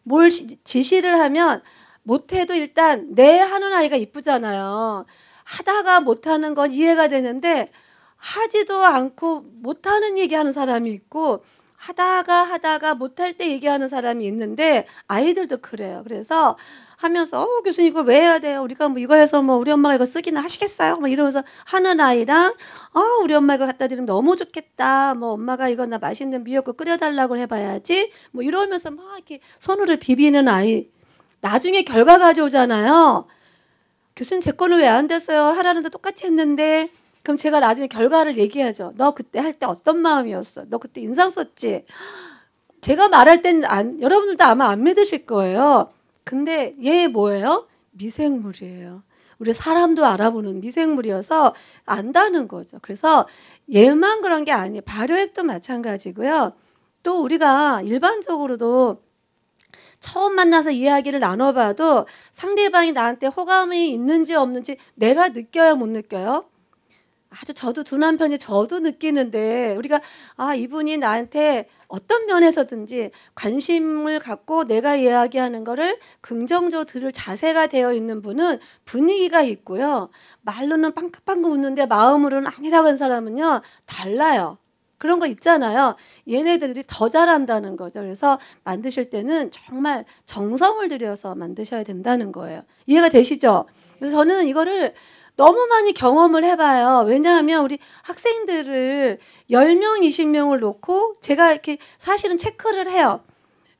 뭘 지시를 하면 못해도 일단 내네 하는 아이가 이쁘잖아요. 하다가 못하는 건 이해가 되는데 하지도 않고 못하는 얘기하는 사람이 있고 하다가 하다가 못할 때 얘기하는 사람이 있는데 아이들도 그래요. 그래서 하면서 어, 교수님 이걸 왜 해야 돼요? 우리가 뭐 이거 해서 뭐 우리 엄마가 이거 쓰기는 하시겠어요? 막 이러면서 하는 아이랑 어 우리 엄마 이거 갖다 드리면 너무 좋겠다. 뭐 엄마가 이거 나 맛있는 미역국 끓여달라고 해봐야지. 뭐 이러면서 막 이렇게 손으로 비비는 아이. 나중에 결과 가져오잖아요. 교수님 제 거는 왜 안 됐어요? 하라는데 똑같이 했는데 그럼 제가 나중에 결과를 얘기하죠. 너 그때 할 때 어떤 마음이었어? 너 그때 인상 썼지? 제가 말할 땐 안, 여러분들도 아마 안 믿으실 거예요. 근데 얘 뭐예요? 미생물이에요. 우리 사람도 알아보는 미생물이어서 안다는 거죠. 그래서 얘만 그런 게 아니에요. 발효액도 마찬가지고요. 또 우리가 일반적으로도 처음 만나서 이야기를 나눠봐도 상대방이 나한테 호감이 있는지 없는지 내가 느껴요, 못 느껴요? 아주 저도 두 남편이 저도 느끼는데 우리가 아 이분이 나한테 어떤 면에서든지 관심을 갖고 내가 이야기하는 거를 긍정적으로 들을 자세가 되어 있는 분은 분위기가 있고요. 말로는 빵긋빵긋 웃는데 마음으로는 아니라고 한 사람은요. 달라요. 그런 거 있잖아요. 얘네들이 더 잘한다는 거죠. 그래서 만드실 때는 정말 정성을 들여서 만드셔야 된다는 거예요. 이해가 되시죠? 그래서 저는 이거를 너무 많이 경험을 해봐요. 왜냐하면 우리 학생들을 10명, 20명을 놓고 제가 이렇게 사실은 체크를 해요.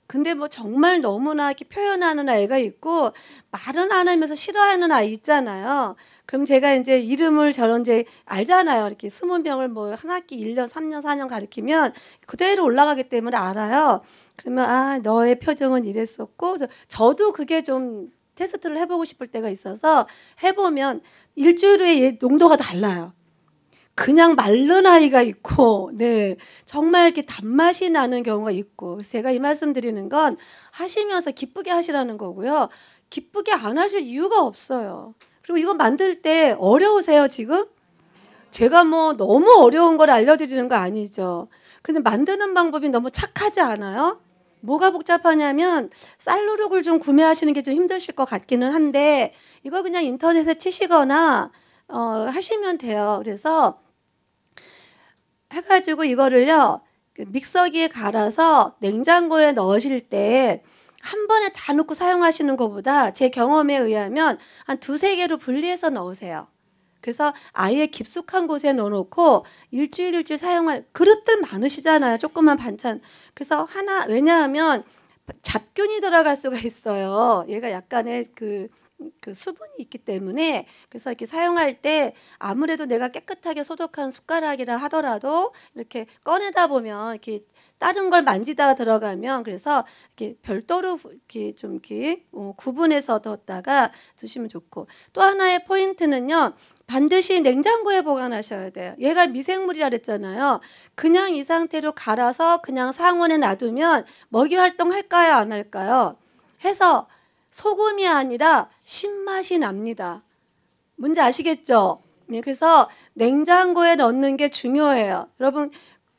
근데 뭐 정말 너무나 이렇게 표현하는 아이가 있고 말은 안 하면서 싫어하는 아이 있잖아요. 그럼 제가 이제 이름을 저런 이제 알잖아요. 이렇게 스무 명을 뭐 한 학기 1년, 3년, 4년 가르키면 그대로 올라가기 때문에 알아요. 그러면 아, 너의 표정은 이랬었고 저도 그게 좀 테스트를 해보고 싶을 때가 있어서 해보면 일주일 후에 예, 농도가 달라요. 그냥 말른 아이가 있고, 네, 정말 이렇게 단맛이 나는 경우가 있고, 제가 이 말씀 드리는 건 하시면서 기쁘게 하시라는 거고요. 기쁘게 안 하실 이유가 없어요. 그리고 이거 만들 때 어려우세요, 지금? 제가 뭐 너무 어려운 걸 알려드리는 거 아니죠. 근데 만드는 방법이 너무 착하지 않아요? 뭐가 복잡하냐면 쌀누룩을 좀 구매하시는 게 좀 힘드실 것 같기는 한데 이거 그냥 인터넷에 치시거나 어, 하시면 돼요. 그래서 해가지고 이거를요 그 믹서기에 갈아서 냉장고에 넣으실 때 한 번에 다 넣고 사용하시는 것보다 제 경험에 의하면 한 두 세 개로 분리해서 넣으세요. 그래서 아예 깊숙한 곳에 넣어놓고 일주일 일주일 사용할 그릇들 많으시잖아요. 조그만 반찬. 그래서 하나 왜냐하면 잡균이 들어갈 수가 있어요. 얘가 약간의 그그 그 수분이 있기 때문에 그래서 이렇게 사용할 때 아무래도 내가 깨끗하게 소독한 숟가락이라 하더라도 이렇게 꺼내다 보면 이렇게 다른 걸 만지다가 들어가면 그래서 이렇게 별도로 이렇게 좀 이렇게 어, 구분해서 뒀다가 드시면 좋고 또 하나의 포인트는요 반드시 냉장고에 보관하셔야 돼요. 얘가 미생물이라 그랬잖아요. 그냥 이 상태로 갈아서 그냥 상온에 놔두면 먹이 활동 할까요? 안 할까요? 해서 소금이 아니라 신맛이 납니다. 뭔지 아시겠죠? 네, 그래서 냉장고에 넣는 게 중요해요. 여러분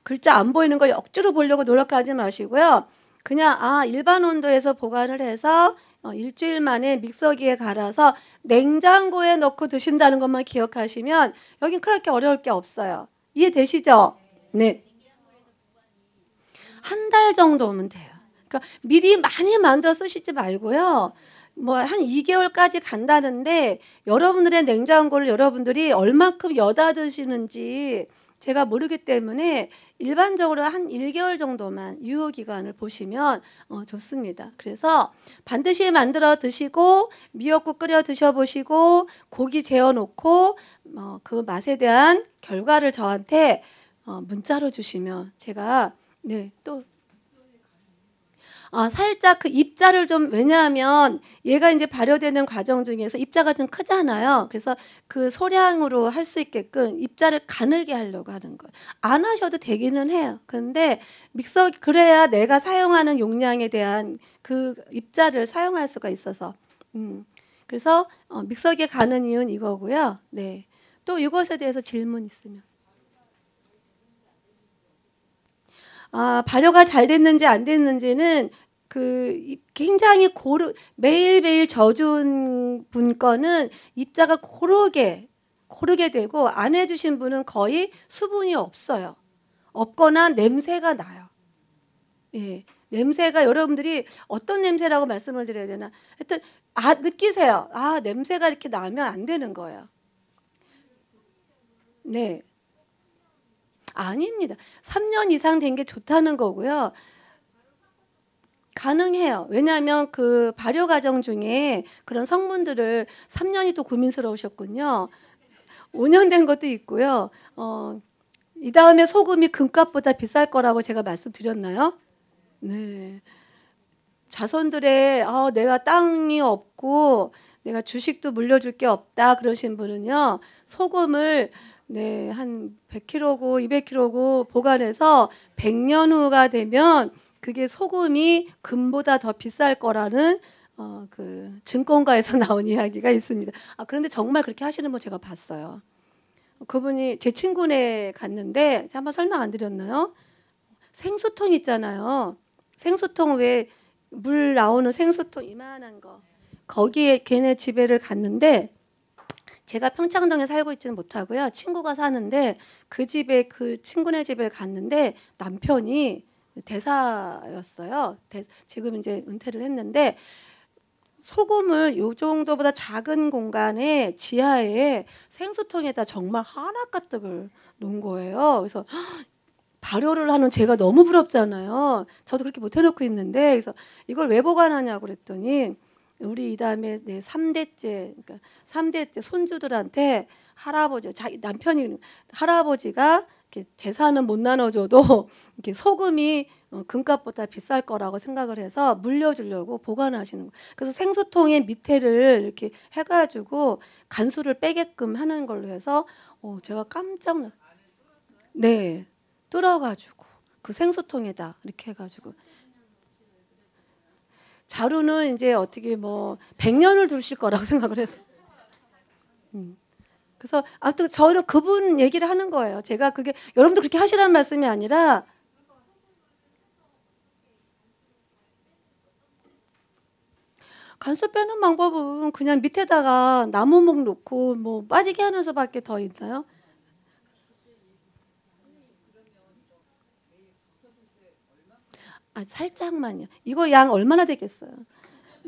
글자 안 보이는 거 억지로 보려고 노력하지 마시고요. 그냥 아 일반 온도에서 보관을 해서 어, 일주일 만에 믹서기에 갈아서 냉장고에 넣고 드신다는 것만 기억하시면 여긴 그렇게 어려울 게 없어요. 이해되시죠? 네. 한 달 정도 오면 돼요. 그러니까 미리 많이 만들어 쓰시지 말고요. 뭐 한 2개월까지 간다는데 여러분들의 냉장고를 여러분들이 얼만큼 여다 드시는지 제가 모르기 때문에 일반적으로 한 1개월 정도만 유효 기간을 보시면 어, 좋습니다. 그래서 반드시 만들어 드시고 미역국 끓여 드셔 보시고 고기 재워 놓고 어, 그 맛에 대한 결과를 저한테 어, 문자로 주시면 제가 네, 또 어, 살짝 그 입자를 좀 왜냐하면 얘가 이제 발효되는 과정 중에서 입자가 좀 크잖아요. 그래서 그 소량으로 할 수 있게끔 입자를 가늘게 하려고 하는 거예요. 안 하셔도 되기는 해요. 근데 믹서 그래야 내가 사용하는 용량에 대한 그 입자를 사용할 수가 있어서 음. 그래서 어, 믹서기에 가는 이유는 이거고요. 네. 또 이것에 대해서 질문 있으면. 아, 발효가 잘 됐는지 안 됐는지는 그 굉장히 고르 매일매일 져준 분 거는 입자가 고르게 고르게 되고 안 해주신 분은 거의 수분이 없어요. 없거나 냄새가 나요. 예. 냄새가 여러분들이 어떤 냄새라고 말씀을 드려야 되나? 하여튼 아 느끼세요. 아 냄새가 이렇게 나면 안 되는 거예요. 네. 아닙니다. 3년 이상 된 게 좋다는 거고요. 가능해요. 왜냐하면 그 발효 과정 중에 그런 성분들을 3년이 또 고민스러우셨군요. 5년 된 것도 있고요. 어, 이 다음에 소금이 금값보다 비쌀 거라고 제가 말씀드렸나요? 네. 자손들의 어, 내가 땅이 없고 내가 주식도 물려줄 게 없다 그러신 분은요. 소금을 네, 한 100kg고 200kg고 보관해서 100년 후가 되면 그게 소금이 금보다 더 비쌀 거라는 어, 그 증권가에서 나온 이야기가 있습니다. 아, 그런데 정말 그렇게 하시는 분 제가 봤어요. 그분이 제 친구네 갔는데 한번 설명 안 드렸나요? 생수통 있잖아요. 생수통 왜 물 나오는 생수통 이만한 거 거기에 걔네 집에를 갔는데 제가 평창동에 살고 있지는 못하고요. 친구가 사는데 그 집에 그 친구네 집에 갔는데 남편이 대사였어요. 대, 지금 이제 은퇴를 했는데 소금을 요 정도보다 작은 공간에 지하에 생수통에다 정말 하나 가득을 놓은 거예요. 그래서 발효를 하는 제가 너무 부럽잖아요. 저도 그렇게 못 해놓고 있는데 그래서 이걸 왜 보관하냐고 그랬더니 우리 이 다음에 내 3대째 그러니까 3대째 손주들한테 할아버지 자기 남편이 할아버지가 이렇게 재산은 못 나눠줘도 이렇게 소금이 어, 금값보다 비쌀 거라고 생각을 해서 물려주려고 보관하시는 거예요. 그래서 생수통의 밑에를 이렇게 해가지고 간수를 빼게끔 하는 걸로 해서 어, 제가 깜짝 놀. 네, 뚫어가지고 그 생수통에다 이렇게 해가지고 자루는 이제 어떻게 뭐 100년을 두실 거라고 생각을 해서. 음. 그래서 아무튼 저희는 그분 얘기를 하는 거예요. 제가 그게 여러분도 그렇게 하시라는 말씀이 아니라 간소 빼는 방법은 그냥 밑에다가 나무목 놓고 뭐 빠지게 하면서밖에더 있나요? 아, 살짝만요. 이거 양 얼마나 되겠어요?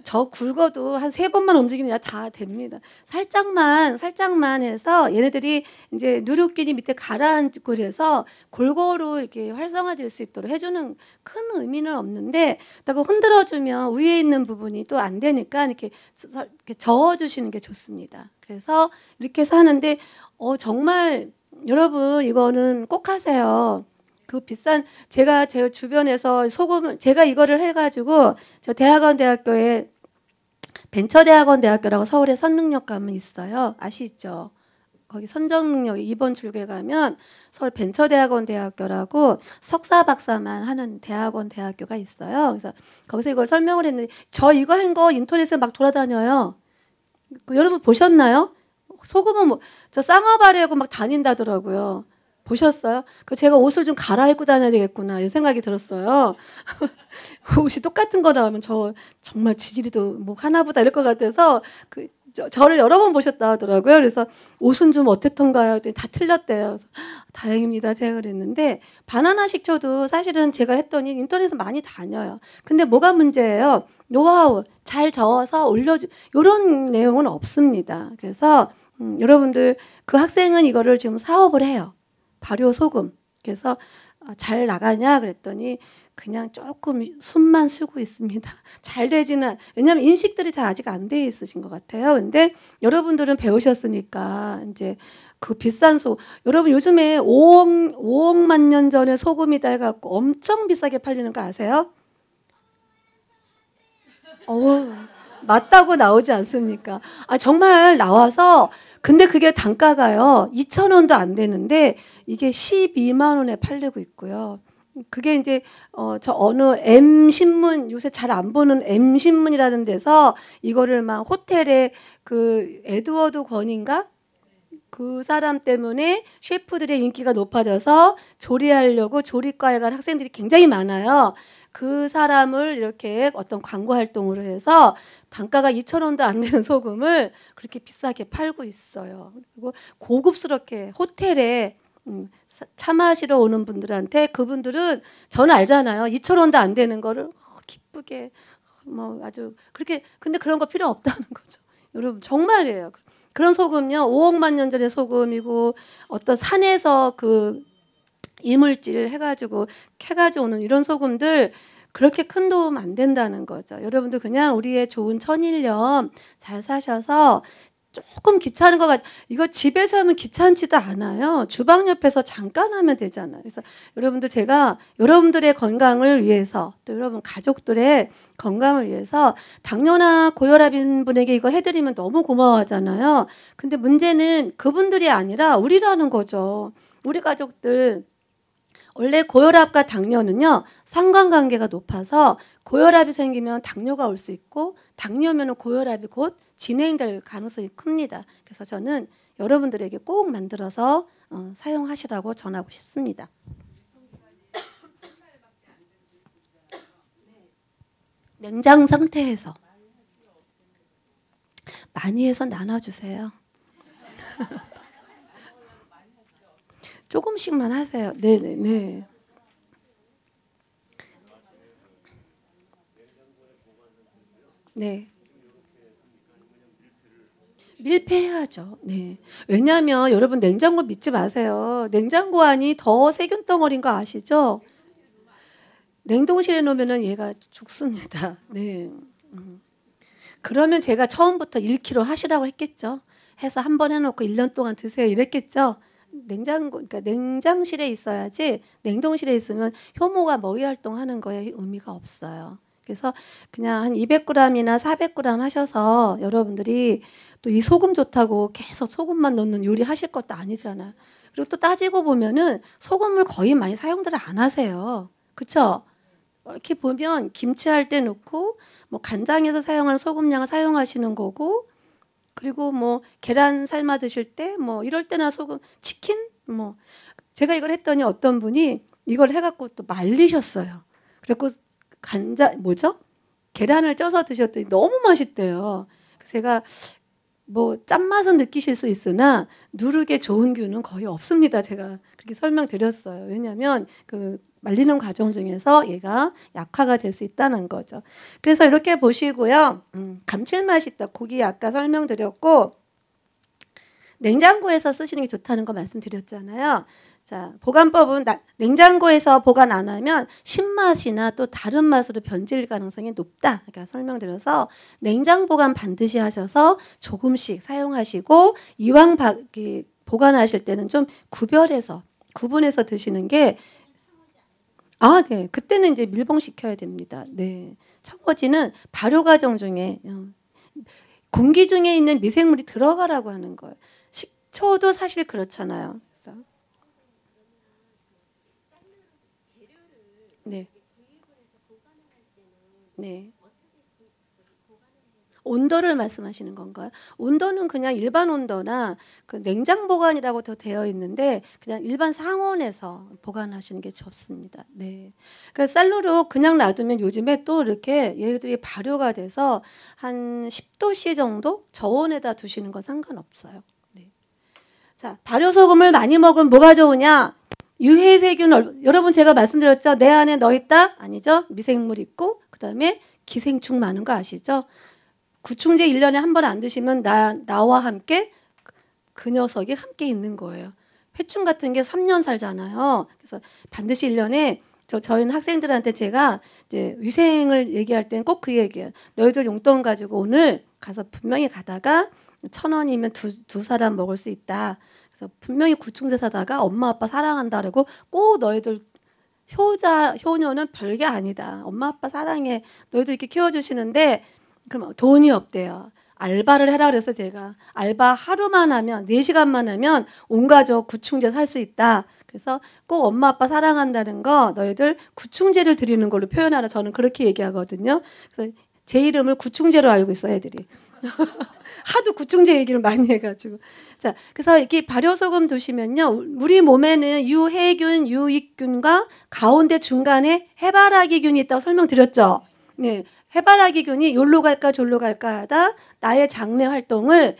저 굵어도 한 세 번만 움직이면 다 됩니다. 살짝만 살짝만 해서 얘네들이 이제 누룩끼리 밑에 가라앉고 그래서 골고루 이렇게 활성화될 수 있도록 해주는 큰 의미는 없는데 그 흔들어주면 위에 있는 부분이 또 안 되니까 이렇게, 이렇게 저어주시는 게 좋습니다. 그래서 이렇게 해서 하는데 어 정말 여러분 이거는 꼭 하세요. 그 비싼 제가 제 주변에서 소금 제가 이거를 해가지고 저 대학원 대학교에 벤처대학원 대학교라고 서울에 선릉역 가면 있어요. 아시죠? 거기 선정능력 2번 출에 가면 서울 벤처대학원 대학교라고 석사 박사만 하는 대학원 대학교가 있어요. 그래서 거기서 이걸 설명을 했는데 저 이거 한 거 인터넷에 막 돌아다녀요. 그 여러분 보셨나요? 소금은 뭐, 저 쌍화바리하고 막 다닌다더라고요. 보셨어요? 그 제가 옷을 좀 갈아입고 다녀야 되겠구나 이런 생각이 들었어요. 옷이 똑같은 거라면 저 정말 지지리도 뭐 하나보다 이럴 것 같아서 그 저, 를 여러 번 보셨다 하더라고요. 그래서 옷은 좀 어땠던가요? 다 틀렸대요. 아, 다행입니다. 제가 그랬는데 바나나 식초도 사실은 제가 했더니 인터넷에 많이 다녀요. 근데 뭐가 문제예요? 노하우 잘 저어서 올려주 이런 내용은 없습니다. 그래서 음, 여러분들 그 학생은 이거를 지금 사업을 해요. 발효 소금. 그래서 어, 잘 나가냐 그랬더니 그냥 조금 숨만 쉬고 있습니다. 잘 되지는 왜냐면 인식들이 다 아직 안 돼 있으신 것 같아요. 근데 여러분들은 배우셨으니까 이제 그 비싼 소 여러분 요즘에 5억 5억만 년 전에 소금이다 해갖고 엄청 비싸게 팔리는 거 아세요? 어우 맞다고 나오지 않습니까? 아, 정말 나와서 근데 그게 단가가요. 2,000원도 안 되는데 이게 12만 원에 팔리고 있고요. 그게 이제 어, 저 어느 M 신문 요새 잘 안 보는 M 신문이라는 데서 이거를 막 호텔에 그 에드워드 권인가 그 사람 때문에 셰프들의 인기가 높아져서 조리하려고 조리과에 간 학생들이 굉장히 많아요. 그 사람을 이렇게 어떤 광고 활동으로 해서 단가가 2천 원도 안 되는 소금을 그렇게 비싸게 팔고 있어요. 그리고 고급스럽게 호텔에 음, 차 마시러 오는 분들한테 그분들은 저는 알잖아요. 2천 원도 안 되는 거를 어, 기쁘게 어, 뭐 아주 그렇게 근데 그런 거 필요 없다는 거죠. 여러분 정말이에요. 그런 소금요. 5억만 년 전의 소금이고 어떤 산에서 그 이물질 해가지고 캐가져오는 이런 소금들 그렇게 큰 도움 안 된다는 거죠. 여러분들 그냥 우리의 좋은 천일염 잘 사셔서 조금 귀찮은 것 같, 이거 집에서 하면 귀찮지도 않아요. 주방 옆에서 잠깐 하면 되잖아요. 그래서 여러분들 제가 여러분들의 건강을 위해서 또 여러분 가족들의 건강을 위해서 당뇨나 고혈압인 분에게 이거 해드리면 너무 고마워하잖아요. 근데 문제는 그분들이 아니라 우리라는 거죠. 우리 가족들 원래 고혈압과 당뇨는요 상관관계가 높아서 고혈압이 생기면 당뇨가 올 수 있고 당뇨면 고혈압이 곧 진행될 가능성이 큽니다. 그래서 저는 여러분들에게 꼭 만들어서 어, 사용하시라고 전하고 싶습니다. 냉장 상태에서 많이 해서 나눠주세요. 조금씩만 하세요. 네네네. 네. 네. 밀폐해야죠. 네. 왜냐하면 여러분 냉장고 믿지 마세요. 냉장고 안이 더 세균 덩어리인 거 아시죠? 냉동실에 놓으면 얘가 죽습니다. 네. 음. 그러면 제가 처음부터 1kg 하시라고 했겠죠. 해서 한번 해놓고 1년 동안 드세요 이랬겠죠. 냉장고 그러니까 냉장실에 있어야지 냉동실에 있으면 효모가 먹이 활동하는 거에 의미가 없어요. 그래서 그냥 한 200g이나 400g 하셔서 여러분들이 또 이 소금 좋다고 계속 소금만 넣는 요리 하실 것도 아니잖아요. 그리고 또 따지고 보면은 소금을 거의 많이 사용들을 안 하세요. 그렇죠? 이렇게 보면 김치 할 때 넣고 뭐 간장에서 사용하는 소금량을 사용하시는 거고 그리고 뭐 계란 삶아 드실 때 뭐 이럴 때나 소금 치킨 뭐 제가 이걸 했더니 어떤 분이 이걸 해갖고 또 말리셨어요. 그래갖고 간자 뭐죠? 계란을 쪄서 드셨더니 너무 맛있대요. 제가 뭐 짠맛은 느끼실 수 있으나 누룩에 좋은 균은 거의 없습니다. 제가 그렇게 설명드렸어요. 왜냐하면 그 말리는 과정 중에서 얘가 약화가 될 수 있다는 거죠. 그래서 이렇게 보시고요. 음, 감칠맛이 있다. 고기 아까 설명드렸고 냉장고에서 쓰시는 게 좋다는 거 말씀드렸잖아요. 자, 보관법은 나, 냉장고에서 보관 안 하면 신맛이나 또 다른 맛으로 변질 가능성이 높다. 그러니까 설명드려서 냉장 보관 반드시 하셔서 조금씩 사용하시고 이왕 바, 보관하실 때는 좀 구별해서 구분해서 드시는 게 아, 네. 그때는 이제 밀봉시켜야 됩니다. 네. 창호지는 발효 과정 중에 어, 공기 중에 있는 미생물이 들어가라고 하는 거예요. 식초도 사실 그렇잖아요. 그래서. 네. 네. 온도를 말씀하시는 건가요? 온도는 그냥 일반 온도나 그 냉장 보관이라고 되어 있는데 그냥 일반 상온에서 보관하시는 게 좋습니다. 네. 그 쌀로로 그냥 놔두면 요즘에 또 이렇게 얘들이 발효가 돼서 한 10도씨 정도 저온에다 두시는 건 상관없어요. 네. 자, 발효 소금을 많이 먹으면 뭐가 좋으냐? 유해세균 여러분 제가 말씀드렸죠 내 안에 너 있다 아니죠 미생물 있고 그다음에 기생충 많은 거 아시죠 구충제 1년에 한 번 안 드시면 나, 나와 함께 그, 그 녀석이 함께 있는 거예요. 회충 같은 게 3년 살잖아요. 그래서 반드시 1년에 저 저희는 학생들한테 제가 이제 위생을 얘기할 때는 꼭 그 얘기예요. 너희들 용돈 가지고 오늘 가서 분명히 가다가 천 원이면 두, 두 사람 먹을 수 있다. 그래서 분명히 구충제 사다가 엄마 아빠 사랑한다라고 꼭 너희들 효자 효녀는 별게 아니다. 엄마 아빠 사랑해. 너희들 이렇게 키워주시는데 그럼 돈이 없대요. 알바를 해라 그래서 제가 알바 하루만 하면 4시간만 하면 온 가족 구충제 살 수 있다. 그래서 꼭 엄마 아빠 사랑한다는 거 너희들 구충제를 드리는 걸로 표현하라 저는 그렇게 얘기하거든요. 그래서 제 이름을 구충제로 알고 있어 애들이. 하도 구충제 얘기를 많이 해가지고. 자, 그래서 이렇게 발효소금 도시면요. 우리 몸에는 유해균, 유익균과 가운데 중간에 해바라기균이 있다고 설명드렸죠. 네. 해바라기균이 요로 갈까 졸로 갈까 하다 나의 장내 활동을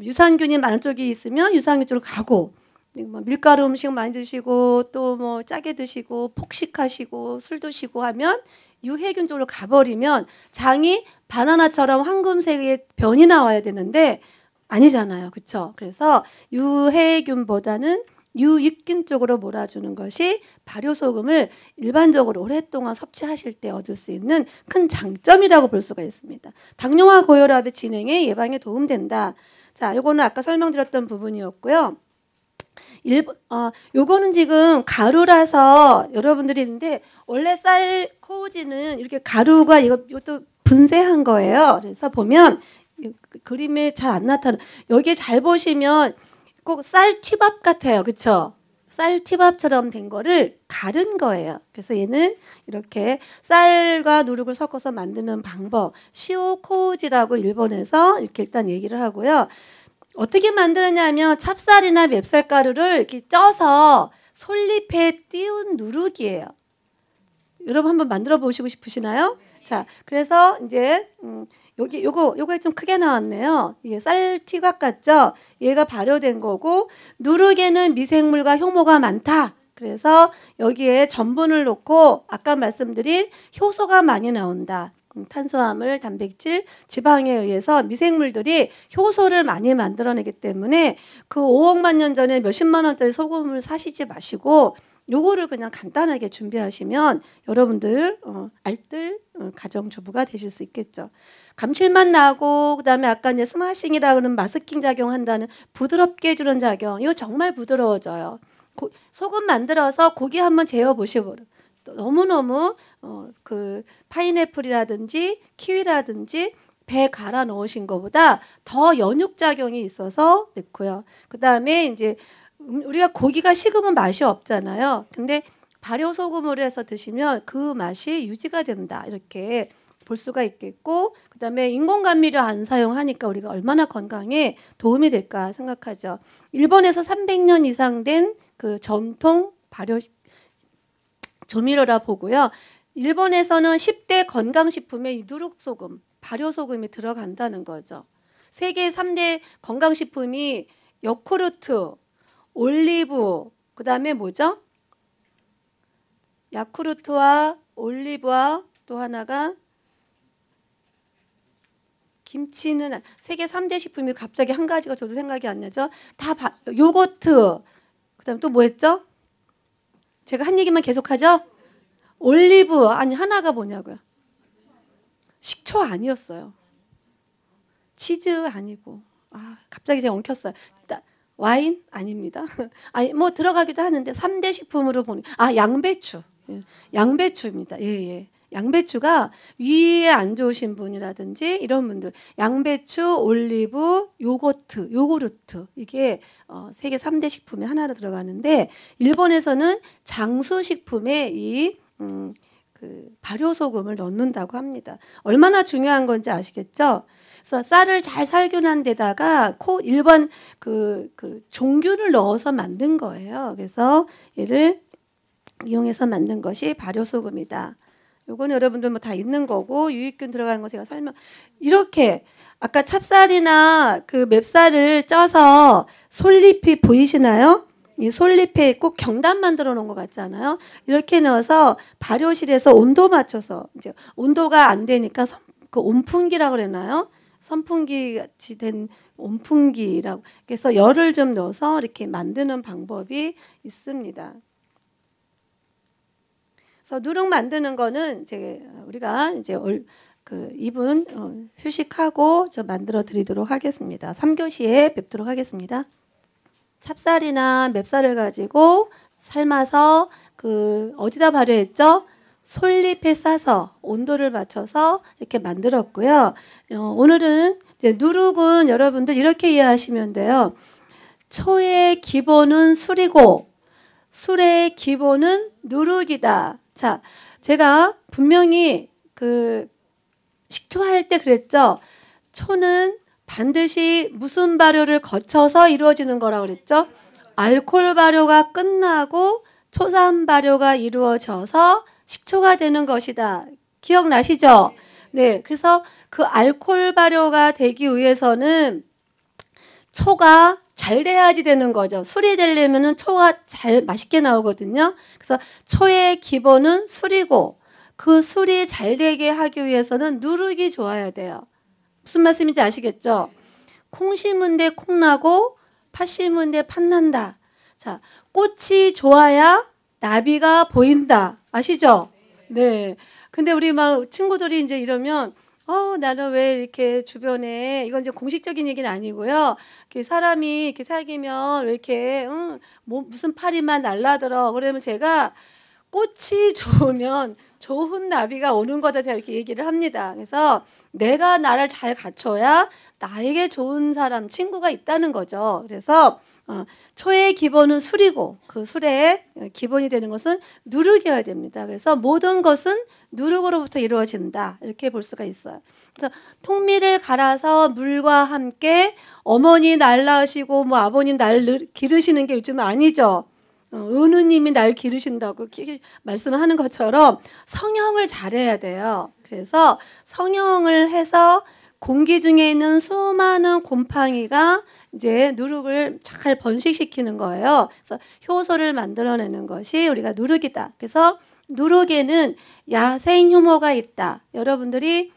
유산균이 많은 쪽이 있으면 유산균 쪽으로 가고 뭐 밀가루 음식 많이 드시고 또 뭐 짜게 드시고 폭식하시고 술 드시고 하면 유해균 쪽으로 가버리면 장이 바나나처럼 황금색의 변이 나와야 되는데 아니잖아요, 그렇죠? 그래서 유해균보다는 유익균 쪽으로 몰아주는 것이 발효소금을 일반적으로 오랫동안 섭취하실 때 얻을 수 있는 큰 장점이라고 볼 수가 있습니다. 당뇨와 고혈압의 진행에 예방에 도움된다. 자, 요거는 아까 설명드렸던 부분이었고요. 일, 어, 요거는 지금 가루라서 여러분들이 있는데 원래 쌀 코우지는 이렇게 가루가 이거 이것도 분쇄한 거예요. 그래서 보면 그, 그림에 잘 안 나타나. 여기에 잘 보시면 꼭쌀 튀밥 같아요. 그쵸쌀 튀밥처럼 된 거를 가른 거예요. 그래서 얘는 이렇게 쌀과 누룩을 섞어서 만드는 방법 시오코지라고 일본에서 이렇게 일단 얘기를 하고요. 어떻게 만드느냐면 찹쌀이나 맵쌀 가루를 이렇게 쪄서 솔잎에 띄운 누룩이에요. 여러분 한번 만들어 보시고 싶으시나요? 자, 그래서 이제 음, 여기 요거 요거 에좀 크게 나왔네요. 이게 쌀 티각 같죠? 얘가 발효된 거고 누룩에는 미생물과 효모가 많다. 그래서 여기에 전분을 놓고 아까 말씀드린 효소가 많이 나온다. 음, 탄수화물, 단백질, 지방에 의해서 미생물들이 효소를 많이 만들어내기 때문에 그 5억만 년 전에 몇십만 원짜리 소금을 사시지 마시고 요거를 그냥 간단하게 준비하시면 여러분들 어, 알뜰 어, 가정주부가 되실 수 있겠죠. 감칠맛 나고 그다음에 아까 이제 스마싱이라 그러는 마스킹 작용한다는 부드럽게 해주는 작용. 이거 정말 부드러워져요. 고, 소금 만들어서 고기 한번 재워 보시고 너무너무 어, 그 파인애플이라든지 키위라든지 배 갈아 넣으신 것보다 더 연육 작용이 있어서 넣고요. 그다음에 이제 음, 우리가 고기가 식으면 맛이 없잖아요. 근데 발효 소금으로 해서 드시면 그 맛이 유지가 된다. 이렇게 볼 수가 있겠고 그다음에 인공감미료 안 사용하니까 우리가 얼마나 건강에 도움이 될까 생각하죠. 일본에서 300년 이상 된 그 전통 발효 조미료라 보고요. 일본에서는 10대 건강식품에 이 누룩소금, 발효소금이 들어간다는 거죠. 세계 3대 건강식품이 요크루트, 올리브, 그 다음에 뭐죠? 야쿠르트와 올리브와 또 하나가 김치는 세계 3대 식품이 갑자기 한 가지가 저도 생각이 안 나죠. 다 바, 요거트. 그다음 또뭐 했죠? 제가 한 얘기만 계속하죠. 올리브 아니 하나가 뭐냐고요. 식초 아니었어요. 치즈 아니고 아 갑자기 제가 엉켰어요. 와인 아닙니다. 아니 뭐 들어가기도 하는데 3대 식품으로 보는 아 양배추. 예, 양배추입니다. 예 예. 양배추가 위에 안 좋으신 분이라든지 이런 분들 양배추, 올리브, 요거트, 요구르트 이게 어, 세계 3대 식품에 하나로 들어가는데 일본에서는 장수 식품에 이 음, 그 발효소금을 넣는다고 합니다. 얼마나 중요한 건지 아시겠죠? 그래서 쌀을 잘 살균한 데다가 코 일반 그, 그 종균을 넣어서 만든 거예요. 그래서 얘를 이용해서 만든 것이 발효소금이다. 요거는 여러분들 뭐 다 있는 거고 유익균 들어가는 거 제가 설명 이렇게 아까 찹쌀이나 그 맵쌀을 쪄서 솔잎이 보이시나요? 이 솔잎에 꼭 경단 만들어 놓은 것 같지 않아요? 이렇게 넣어서 발효실에서 온도 맞춰서 이제 온도가 안 되니까 선, 그 온풍기라고 그랬나요 선풍기 같이 된 온풍기라고 그래서 열을 좀 넣어서 이렇게 만드는 방법이 있습니다. 그래서 누룩 만드는 거는 이제 우리가 이제 올, 그 이분 어, 휴식하고 저 만들어 드리도록 하겠습니다. 3교시에 뵙도록 하겠습니다. 찹쌀이나 맵쌀을 가지고 삶아서 그 어디다 발효했죠? 솔잎에 싸서 온도를 맞춰서 이렇게 만들었고요. 어, 오늘은 이제 누룩은 여러분들 이렇게 이해하시면 돼요. 초의 기본은 술이고 술의 기본은 누룩이다. 자, 제가 분명히 그 식초할 때 그랬죠. 초는 반드시 무슨 발효를 거쳐서 이루어지는 거라고 그랬죠. 알코올 발효가 끝나고 초산 발효가 이루어져서 식초가 되는 것이다. 기억나시죠? 네. 그래서 그 알코올 발효가 되기 위해서는 초가 잘 돼야지 되는 거죠. 술이 되려면은 초가 잘 맛있게 나오거든요. 그래서 초의 기본은 술이고 그 술이 잘 되게 하기 위해서는 누룩이 좋아야 돼요. 무슨 말씀인지 아시겠죠? 콩 심은 데 콩나고 팥 심은 데 팥난다. 자, 꽃이 좋아야 나비가 보인다. 아시죠? 네. 근데 우리 막 친구들이 이제 이러면 어, 나는 왜 이렇게 주변에 이건 이제 공식적인 얘기는 아니고요. 이렇게 사람이 이렇게 사귀면 왜 이렇게 응, 뭐, 무슨 파리만 날라들어. 그러면 제가 꽃이 좋으면 좋은 나비가 오는 거다 제가 이렇게 얘기를 합니다. 그래서 내가 나를 잘 갖춰야 나에게 좋은 사람 친구가 있다는 거죠. 그래서 어, 초의 기본은 술이고 그 술의 기본이 되는 것은 누룩이어야 됩니다. 그래서 모든 것은 누룩으로부터 이루어진다 이렇게 볼 수가 있어요. 그래서 통밀을 갈아서 물과 함께 어머니 날 낳으시고 뭐 아버님 날 기르시는 게 요즘 아니죠. 어, 은우님이 날 기르신다고 말씀하는 것처럼 성형을 잘해야 돼요. 그래서 성형을 해서 공기 중에 있는 수많은 곰팡이가 이제 누룩을 잘 번식시키는 거예요. 그래서 효소를 만들어내는 것이 우리가 누룩이다. 그래서 누룩에는 야생 효모가 있다. 여러분들이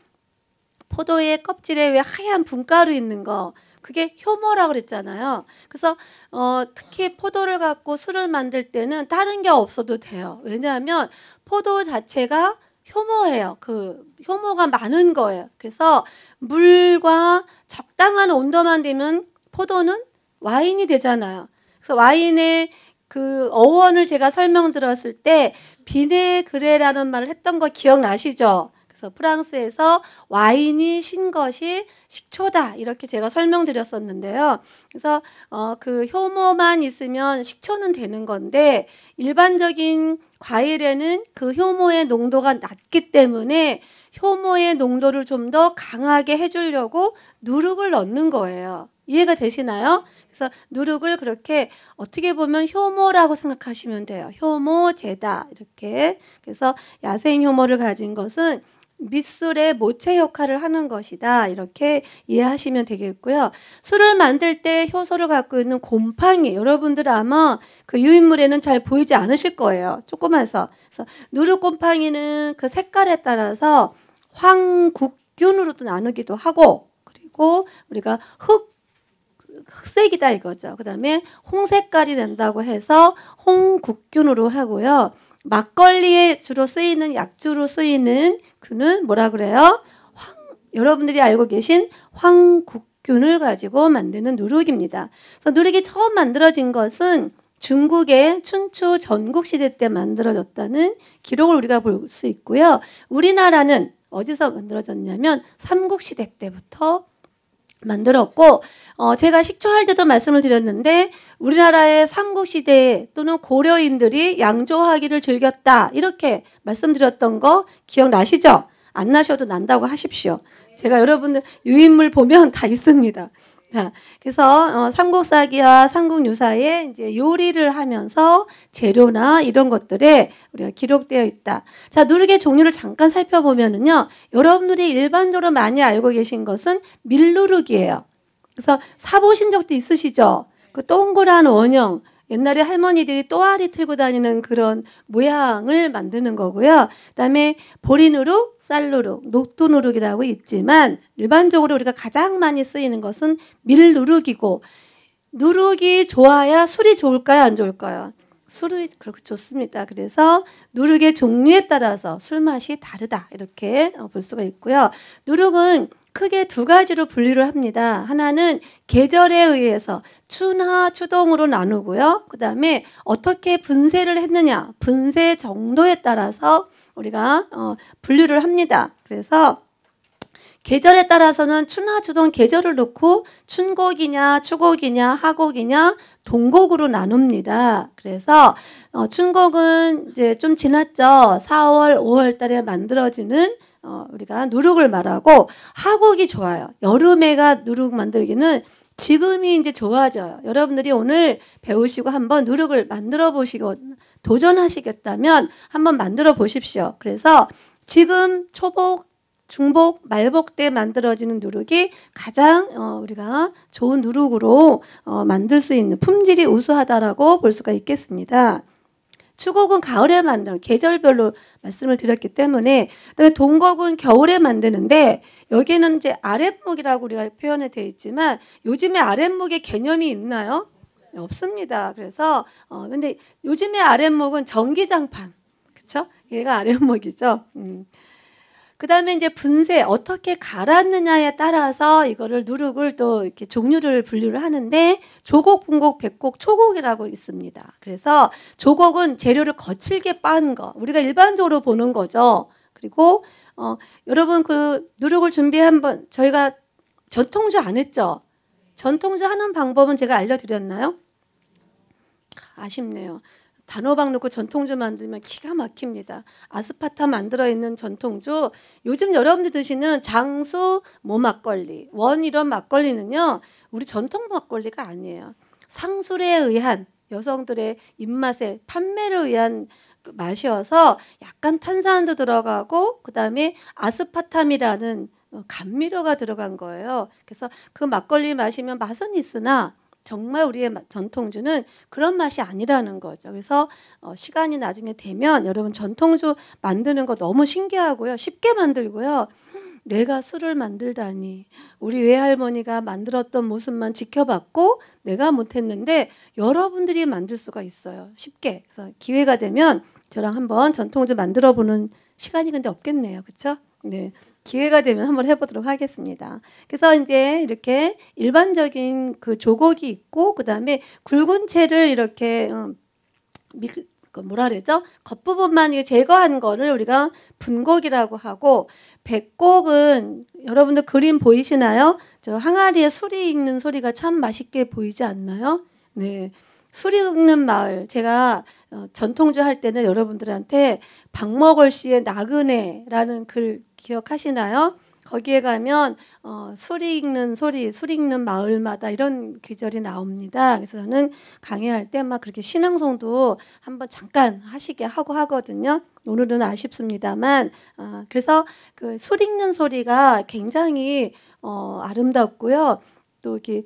포도의 껍질에 왜 하얀 분가루 있는 거 그게 효모라고 그랬잖아요. 그래서 어, 특히 포도를 갖고 술을 만들 때는 다른 게 없어도 돼요. 왜냐하면 포도 자체가 효모예요. 그 효모가 많은 거예요. 그래서 물과 적당한 온도만 되면 포도는 와인이 되잖아요. 그래서 와인의 그 어원을 제가 설명 들었을 때 비네 그레라는 말을 했던 거 기억나시죠? 그래서 프랑스에서 와인이 신 것이 식초다 이렇게 제가 설명드렸었는데요. 그래서 어, 그 효모만 있으면 식초는 되는 건데 일반적인 과일에는 그 효모의 농도가 낮기 때문에 효모의 농도를 좀 더 강하게 해주려고 누룩을 넣는 거예요. 이해가 되시나요? 그래서 누룩을 그렇게 어떻게 보면 효모라고 생각하시면 돼요. 효모, 제다 이렇게. 그래서 야생 효모를 가진 것은 밑술의 모체 역할을 하는 것이다. 이렇게 이해하시면 되겠고요. 술을 만들 때 효소를 갖고 있는 곰팡이. 여러분들 아마 그 유인물에는 잘 보이지 않으실 거예요. 조그마서. 그래서 누룩 곰팡이는 그 색깔에 따라서 황국균으로도 나누기도 하고 그리고 우리가 흙 흑색이다 이거죠. 그 다음에 홍색깔이 된다고 해서 홍국균으로 하고요. 막걸리에 주로 쓰이는 약주로 쓰이는 균은 뭐라 그래요? 황, 여러분들이 알고 계신 황국균을 가지고 만드는 누룩입니다. 그래서 누룩이 처음 만들어진 것은 중국의 춘추 전국 시대 때 만들어졌다는 기록을 우리가 볼 수 있고요. 우리나라는 어디서 만들어졌냐면 삼국 시대 때부터 만들었고 어, 제가 식초할 때도 말씀을 드렸는데 우리나라의 삼국시대 또는 고려인들이 양조하기를 즐겼다 이렇게 말씀드렸던 거 기억나시죠? 안 나셔도 난다고 하십시오. 제가 여러분들 유인물 보면 다 있습니다. 그래서 어, 삼국사기와 삼국유사에 이제 요리를 하면서 재료나 이런 것들에 우리가 기록되어 있다. 자, 누룩의 종류를 잠깐 살펴보면은요. 여러분들이 일반적으로 많이 알고 계신 것은 밀누룩이에요. 그래서 사보신 적도 있으시죠? 그 동그란 원형, 옛날에 할머니들이 또아리 틀고 다니는 그런 모양을 만드는 거고요. 그다음에 보리누룩, 쌀누룩, 녹두누룩이라고 있지만 일반적으로 우리가 가장 많이 쓰이는 것은 밀누룩이고 누룩이 좋아야 술이 좋을까요, 안 좋을까요? 술이 그렇게 좋습니다. 그래서 누룩의 종류에 따라서 술 맛이 다르다 이렇게 볼 수가 있고요. 누룩은 크게 두 가지로 분류를 합니다. 하나는 계절에 의해서 춘하 추동으로 나누고요. 그 다음에 어떻게 분쇄를 했느냐, 분쇄 정도에 따라서 우리가 어, 분류를 합니다. 그래서 계절에 따라서는 춘하 추동 계절을 놓고 춘곡이냐 추곡이냐 하곡이냐 동곡으로 나눕니다. 그래서 어, 춘곡은 이제 좀 지났죠. 4월, 5월 달에 만들어지는 어, 우리가 누룩을 말하고 하곡이 좋아요. 여름에가 누룩 만들기는 지금이 이제 좋아져요. 여러분들이 오늘 배우시고 한번 누룩을 만들어 보시고 도전하시겠다면 한번 만들어 보십시오. 그래서 지금 초복, 중복, 말복 때 만들어지는 누룩이 가장 어, 우리가 좋은 누룩으로 어, 만들 수 있는 품질이 우수하다라고 볼 수가 있겠습니다. 추곡은 가을에 만드는 계절별로 말씀을 드렸기 때문에 그다음에 동곡은 겨울에 만드는데 여기는 에 이제 아랫목이라고 우리가 표현이 돼 있지만 요즘에 아랫목의 개념이 있나요? 네, 없습니다. 그래서 어 근데 요즘에 아랫목은 전기장판 그렇죠? 얘가 아랫목이죠. 음. 그 다음에 이제 분쇄 어떻게 갈았느냐에 따라서 이거를 누룩을 또 이렇게 종류를 분류를 하는데 조곡, 분곡, 백곡, 초곡이라고 있습니다. 그래서 조곡은 재료를 거칠게 빻은 거 우리가 일반적으로 보는 거죠. 그리고 어, 여러분 그 누룩을 준비한 번 저희가 전통주 안 했죠. 전통주 하는 방법은 제가 알려드렸나요? 아쉽네요. 단호박 넣고 전통주 만들면 기가 막힙니다. 아스파탐 만 들어있는 전통주. 요즘 여러분들 드시는 장수 모 막걸리, 원 이런 막걸리는요. 우리 전통 막걸리가 아니에요. 상술에 의한 여성들의 입맛에 판매를 위한 그 맛이어서 약간 탄산도 들어가고 그다음에 아스파탐이라는 어, 감미료가 들어간 거예요. 그래서 그 막걸리 마시면 맛은 있으나 정말 우리의 전통주는 그런 맛이 아니라는 거죠. 그래서 어, 시간이 나중에 되면 여러분 전통주 만드는 거 너무 신기하고요. 쉽게 만들고요. 내가 술을 만들다니 우리 외할머니가 만들었던 모습만 지켜봤고 내가 못했는데 여러분들이 만들 수가 있어요 쉽게 그래서 기회가 되면 저랑 한번 전통주 만들어 보는 시간이 근데 없겠네요 그렇죠 네 기회가 되면 한번 해보도록 하겠습니다. 그래서 이제 이렇게 일반적인 그 조곡이 있고 그 다음에 굵은 채를 이렇게 음, 어, 미, 그 뭐라 그러죠? 겉부분만 제거한 거를 우리가 분곡이라고 하고 백곡은 여러분들 그림 보이시나요? 저 항아리에 술이 익는 소리가 참 맛있게 보이지 않나요? 네. 술 익는 마을 제가 어, 전통주 할 때는 여러분들한테 박먹을 씨의 나그네라는 글 기억하시나요? 거기에 가면 어, 술 익는 소리, 술 익는 마을마다 이런 귀절이 나옵니다. 그래서 저는 강의할 때 막 그렇게 신앙송도 한번 잠깐 하시게 하고 하거든요. 오늘은 아쉽습니다만 어, 그래서 그술 익는 소리가 굉장히 어, 아름답고요. 또 이렇게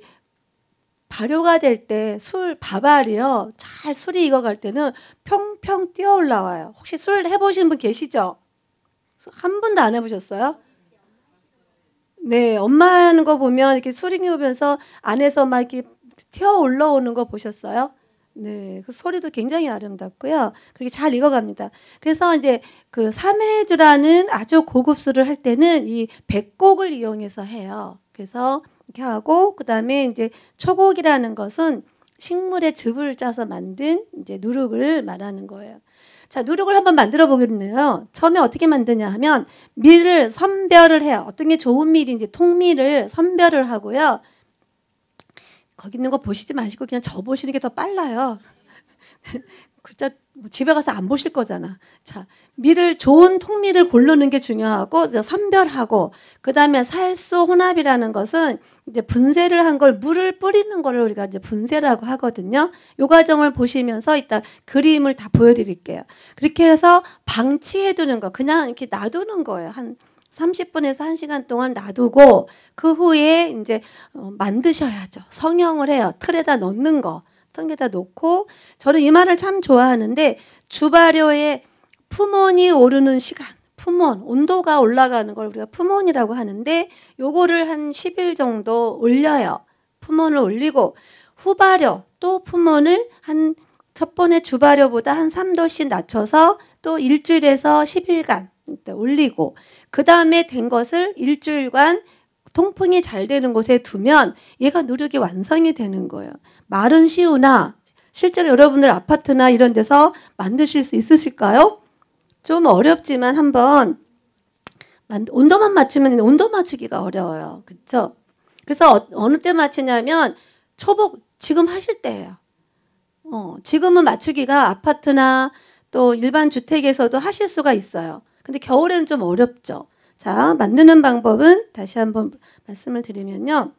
발효가 될 때 술 밥알이요. 잘 술이 익어갈 때는 평평 뛰어 올라와요. 혹시 술 해보신 분 계시죠? 한 분도 안 해보셨어요? 네, 엄마 하는 거 보면 이렇게 술이 익으면서 안에서 막 이렇게 튀어 올라오는 거 보셨어요? 네, 그 소리도 굉장히 아름답고요. 그렇게 잘 익어갑니다. 그래서 이제 그 삼해주라는 아주 고급 술을 할 때는 이 백곡을 이용해서 해요. 그래서 이렇게 하고 그다음에 이제 초곡이라는 것은 식물의 즙을 짜서 만든 이제 누룩을 말하는 거예요. 자, 누룩을 한번 만들어 보겠는요 처음에 어떻게 만드냐 하면 밀을 선별을 해요. 어떤 게 좋은 밀인지 통밀을 선별을 하고요. 거기 있는 거 보시지 마시고 그냥 저 보시는 게 더 빨라요. 글자 뭐 집에 가서 안 보실 거잖아. 자, 밀을 좋은 통밀을 고르는 게 중요하고 선별하고 그다음에 살소 혼합이라는 것은 이제 분쇄를 한 걸 물을 뿌리는 거를 우리가 이제 분쇄라고 하거든요. 요 과정을 보시면서 이따 그림을 다 보여 드릴게요. 그렇게 해서 방치해 두는 거 그냥 이렇게 놔두는 거예요. 한 30분에서 1시간 동안 놔두고 그 후에 이제 어, 만드셔야죠. 성형을 해요. 틀에다 넣는 거. 통에다 놓고 저는 이 말을 참 좋아하는데 주발효의 품온이 오르는 시간 품온 온도가 올라가는 걸 우리가 품온이라고 하는데 요거를 한 10일 정도 올려요. 품온을 올리고 후발효 또 품온을 한 첫 번에 주발효보다 한 3도씩 낮춰서 또 일주일에서 10일간 올리고 그 다음에 된 것을 일주일간 통풍이 잘 되는 곳에 두면 얘가 노력이 완성이 되는 거예요. 마른 시우나 실제로 여러분들 아파트나 이런 데서 만드실 수 있으실까요? 좀 어렵지만 한번 온도만 맞추면 온도 맞추기가 어려워요. 그렇죠? 그래서 어, 느때 맞추냐면 초복 지금 하실 때예요. 어, 지금은 맞추기가 아파트나 또 일반 주택에서도 하실 수가 있어요. 근데 겨울에는 좀 어렵죠. 자, 만드는 방법은 다시 한번 말씀을 드리면요.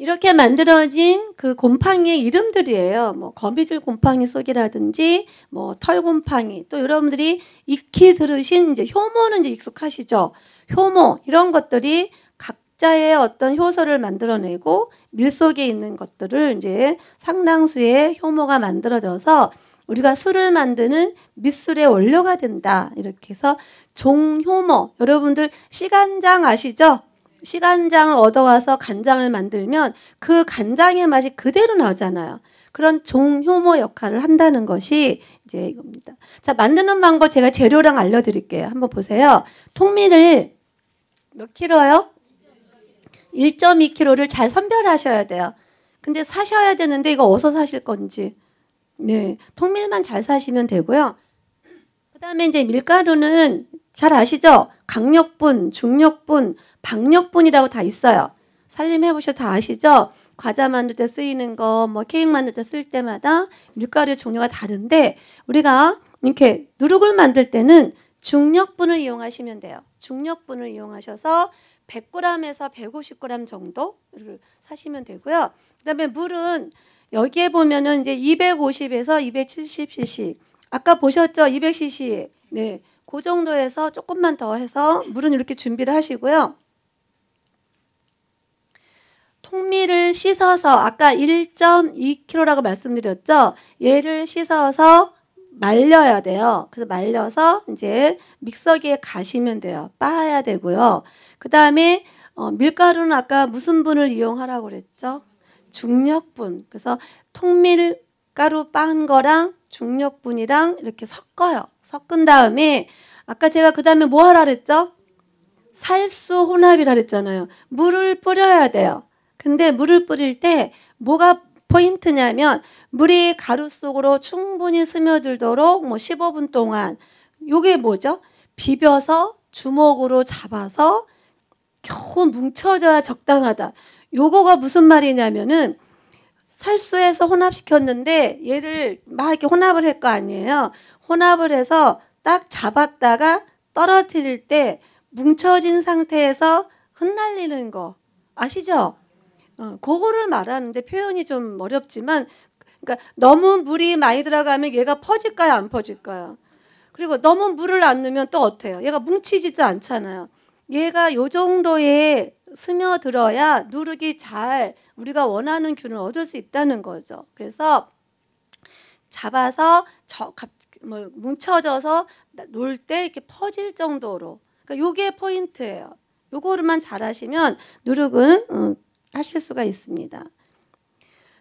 이렇게 만들어진 그 곰팡이의 이름들이에요. 뭐 거미줄 곰팡이 속이라든지 뭐털 곰팡이 또 여러분들이 익히 들으신 이제 효모는 이제 익숙하시죠. 효모 이런 것들이 각자의 어떤 효소를 만들어내고 밀 속에 있는 것들을 이제 상당수의 효모가 만들어져서 우리가 술을 만드는 미술의 원료가 된다. 이렇게 해서 종효모 여러분들 시간장 아시죠? 시간장을 얻어와서 간장을 만들면 그 간장의 맛이 그대로 나오잖아요. 그런 종효모 역할을 한다는 것이 이제 이겁니다. 자, 만드는 방법 제가 재료랑 알려드릴게요. 한번 보세요. 통밀을 몇 킬로요? 1.2kg를 잘 선별하셔야 돼요. 근데 사셔야 되는데 이거 어디서 사실 건지. 네. 통밀만 잘 사시면 되고요. 그다음에 이제 밀가루는 잘 아시죠? 강력분, 중력분, 박력분이라고 다 있어요. 살림 해보셔 다 아시죠? 과자 만들 때 쓰이는 거, 뭐 케이크 만들 때 쓸 때마다 밀가루의 종류가 다른데 우리가 이렇게 누룩을 만들 때는 중력분을 이용하시면 돼요. 중력분을 이용하셔서 100g에서 150g 정도를 사시면 되고요. 그다음에 물은 여기에 보면은 이제 250에서 270cc. 아까 보셨죠? 200cc. 네. 그 정도에서 조금만 더 해서 물은 이렇게 준비를 하시고요. 통밀을 씻어서 아까 1.2kg라고 말씀드렸죠. 얘를 씻어서 말려야 돼요. 그래서 말려서 이제 믹서기에 가시면 돼요. 빻아야 되고요. 그 다음에 어, 밀가루는 아까 무슨 분을 이용하라고 그랬죠? 중력분. 그래서 통밀가루 빻은 거랑 중력분이랑 이렇게 섞어요. 섞은 다음에 아까 제가 그 다음에 뭐 하라 그랬죠? 살수 혼합이라 그랬잖아요. 물을 뿌려야 돼요. 근데 물을 뿌릴 때 뭐가 포인트냐면 물이 가루 속으로 충분히 스며들도록 뭐 15분 동안 요게 뭐죠? 비벼서 주먹으로 잡아서 겨우 뭉쳐져야 적당하다. 요거가 무슨 말이냐면은 살수에서 혼합시켰는데 얘를 막 이렇게 혼합을 할 거 아니에요. 혼합을 해서 딱 잡았다가 떨어뜨릴 때 뭉쳐진 상태에서 흩날리는 거 아시죠? 어, 그거를 말하는데 표현이 좀 어렵지만 그러니까 너무 물이 많이 들어가면 얘가 퍼질까요 안 퍼질까요? 그리고 너무 물을 안 넣으면 또 어때요? 얘가 뭉치지도 않잖아요. 얘가 요 정도에 스며들어야 누르기 잘 우리가 원하는 균을 얻을 수 있다는 거죠. 그래서 잡아서 저, 뭐 뭉쳐져서 놀 때 이렇게 퍼질 정도로 그러니까 요게 포인트예요. 요거를만 잘하시면 누룩은 음, 하실 수가 있습니다.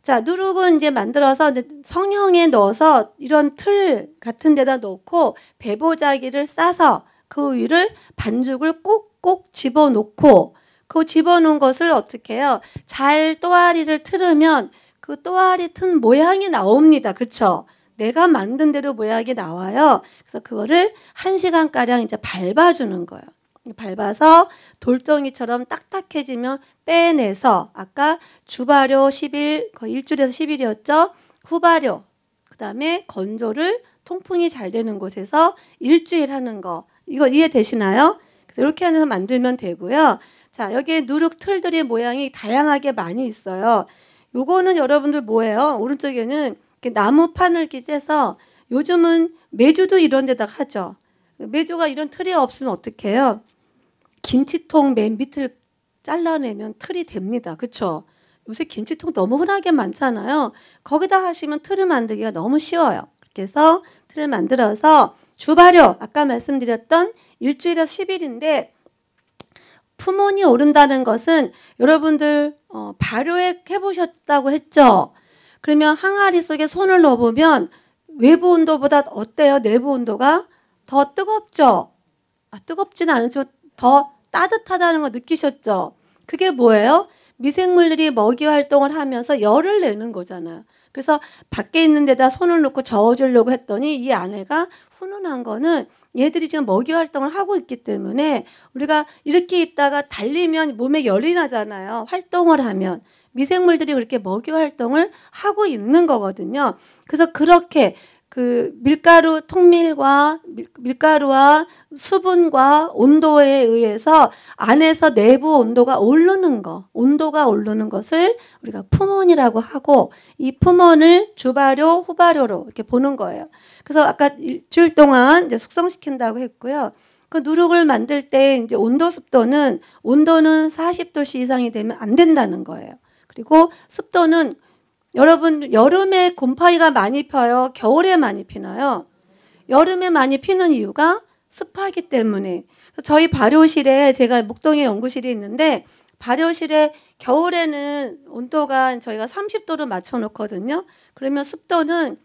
자, 누룩은 이제 만들어서 성형에 넣어서 이런 틀 같은 데다 넣고 배보자기를 싸서 그 위를 반죽을 꼭꼭 집어놓고 그 집어놓은 것을 어떻게 해요? 잘 또아리를 틀으면 그 또아리 튼 모양이 나옵니다. 그쵸? 내가 만든 대로 모양이 나와요. 그래서 그거를 한 시간 가량 이제 밟아주는 거예요. 밟아서 돌덩이처럼 딱딱해지면 빼내서 아까 주발효 10일 거의 일주일에서 10일이었죠. 후발효 그다음에 건조를 통풍이 잘 되는 곳에서 일주일 하는 거 이거 이해되시나요? 그래서 이렇게 해서 만들면 되고요. 자 여기에 누룩 틀들의 모양이 다양하게 많이 있어요. 요거는 여러분들 뭐예요? 오른쪽에는 나무 판을 끼해서 요즘은 메주도 이런 데다가 하죠. 메주가 이런 틀이 없으면 어떡해요? 김치통 맨 밑을 잘라내면 틀이 됩니다. 그렇죠? 요새 김치통 너무 흔하게 많잖아요. 거기다 하시면 틀을 만들기가 너무 쉬워요. 그래서 틀을 만들어서 주발효 아까 말씀드렸던 일주일에 10일인데 품온이 오른다는 것은 여러분들 어, 발효액 해보셨다고 했죠. 그러면 항아리 속에 손을 넣어보면 외부 온도보다 어때요? 내부 온도가 더 뜨겁죠? 아, 뜨겁지는 않지만 더 따뜻하다는 거 느끼셨죠? 그게 뭐예요? 미생물들이 먹이 활동을 하면서 열을 내는 거잖아요. 그래서 밖에 있는 데다 손을 놓고 저어주려고 했더니 이 안에가 훈훈한 거는 얘들이 지금 먹이 활동을 하고 있기 때문에 우리가 이렇게 있다가 달리면 몸에 열이 나잖아요. 활동을 하면. 미생물들이 그렇게 먹이 활동을 하고 있는 거거든요. 그래서 그렇게 그 밀가루 통밀과 밀, 가루와 수분과 온도에 의해서 안에서 내부 온도가 오르는 거, 온도가 오르는 것을 우리가 품온이라고 하고 이 품온을 주발효, 후발효로 이렇게 보는 거예요. 그래서 아까 일주일 동안 이제 숙성시킨다고 했고요. 그 누룩을 만들 때 이제 온도 습도는 온도는 40도씨 이상이 되면 안 된다는 거예요. 그리고 습도는 여러분 여름에 곰팡이가 많이 펴요. 겨울에 많이 피나요. 여름에 많이 피는 이유가 습하기 때문에 저희 발효실에 제가 목동에 연구실이 있는데 발효실에 겨울에는 온도가 저희가 30도로 맞춰 놓거든요. 그러면 습도는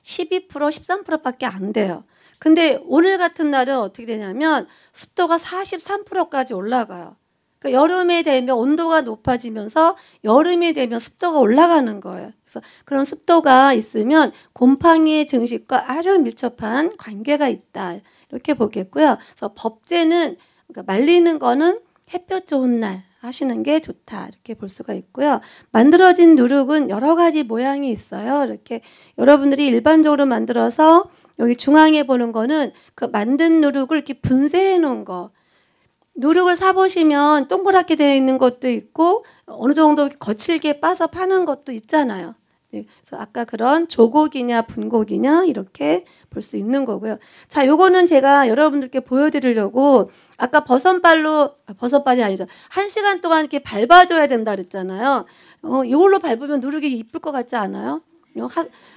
12% 13%밖에 안 돼요. 근데 오늘 같은 날은 어떻게 되냐면 습도가 43%까지 올라가요. 그러니까 여름에 되면 온도가 높아지면서 여름이 되면 습도가 올라가는 거예요. 그래서 그런 습도가 있으면 곰팡이의 증식과 아주 밀접한 관계가 있다. 이렇게 보겠고요. 그래서 법제는 그러니까 말리는 거는 햇볕 좋은 날 하시는 게 좋다. 이렇게 볼 수가 있고요. 만들어진 누룩은 여러 가지 모양이 있어요. 이렇게 여러분들이 일반적으로 만들어서 여기 중앙에 보는 거는 그 만든 누룩을 이렇게 분쇄해 놓은 거. 누룩을 사보시면 동그랗게 되어 있는 것도 있고 어느 정도 거칠게 빠서 파는 것도 있잖아요. 네, 그래서 아까 그런 조곡이냐 분곡이냐 이렇게 볼 수 있는 거고요. 자, 요거는 제가 여러분들께 보여드리려고 아까 버선발로 아, 버선발이 아니죠. 한 시간 동안 이렇게 밟아줘야 된다 그랬잖아요. 어, 이걸로 밟으면 누르이 이쁠 것 같지 않아요?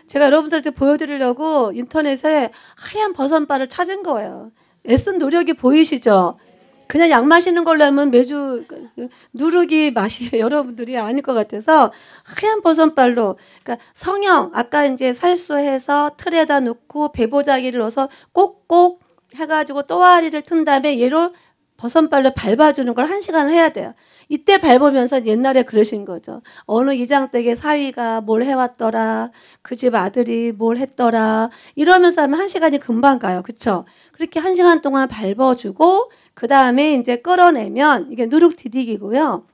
제가 여러분들한테 보여드리려고 인터넷에 하얀 버선발을 찾은 거예요. 애쓴 노력이 보이시죠? 그냥 약 마시는 걸로 하면 매주 누르기 맛이 여러분들이 아닐 것 같아서 하얀 버선발로 그러니까 성형 아까 이제 살수해서 틀에다 놓고 배보자기를 넣어서 꼭꼭 해가지고 또아리를 튼 다음에 얘로 버선발로 밟아주는 걸 한 시간을 해야 돼요. 이때 밟으면서 옛날에 그러신 거죠. 어느 이장댁에 사위가 뭘 해왔더라, 그 집 아들이 뭘 했더라, 이러면서 하면 한 시간이 금방 가요. 그쵸? 그렇게 한 시간 동안 밟아주고, 그 다음에 이제 끌어내면 이게 누룩 디디기고요.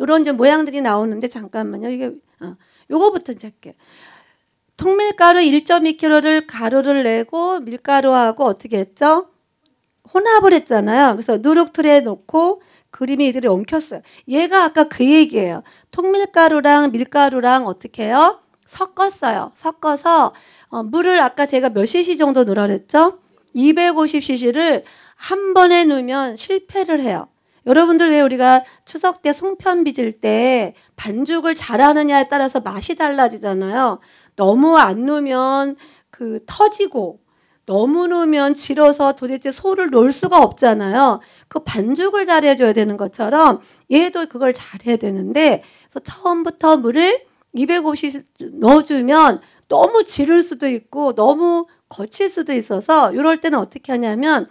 요런 이 모양들이 나오는데 잠깐만요. 이게 어, 요거부터 이게 통밀가루 1.2kg를 가루를 내고 밀가루하고 어떻게 했죠? 혼합을 했잖아요. 그래서 누룩 틀에 놓고 그림이 이들이 엉켰어요. 얘가 아까 그 얘기예요. 통밀가루랑 밀가루랑 어떻게 해요? 섞었어요. 섞어서 어, 물을 아까 제가 몇 cc 정도 넣으라 그랬죠? 250cc를 한 번에 놓으면 실패를 해요. 여러분들 왜 우리가 추석 때 송편 빚을 때 반죽을 잘하느냐에 따라서 맛이 달라지잖아요. 너무 안 놓으면 그 터지고 너무 놓으면 질어서 도대체 소를 놓을 수가 없잖아요. 그 반죽을 잘해줘야 되는 것처럼 얘도 그걸 잘해야 되는데 그래서 처음부터 물을 250 넣어주면 너무 지를 수도 있고 너무 거칠 수도 있어서 이럴 때는 어떻게 하냐면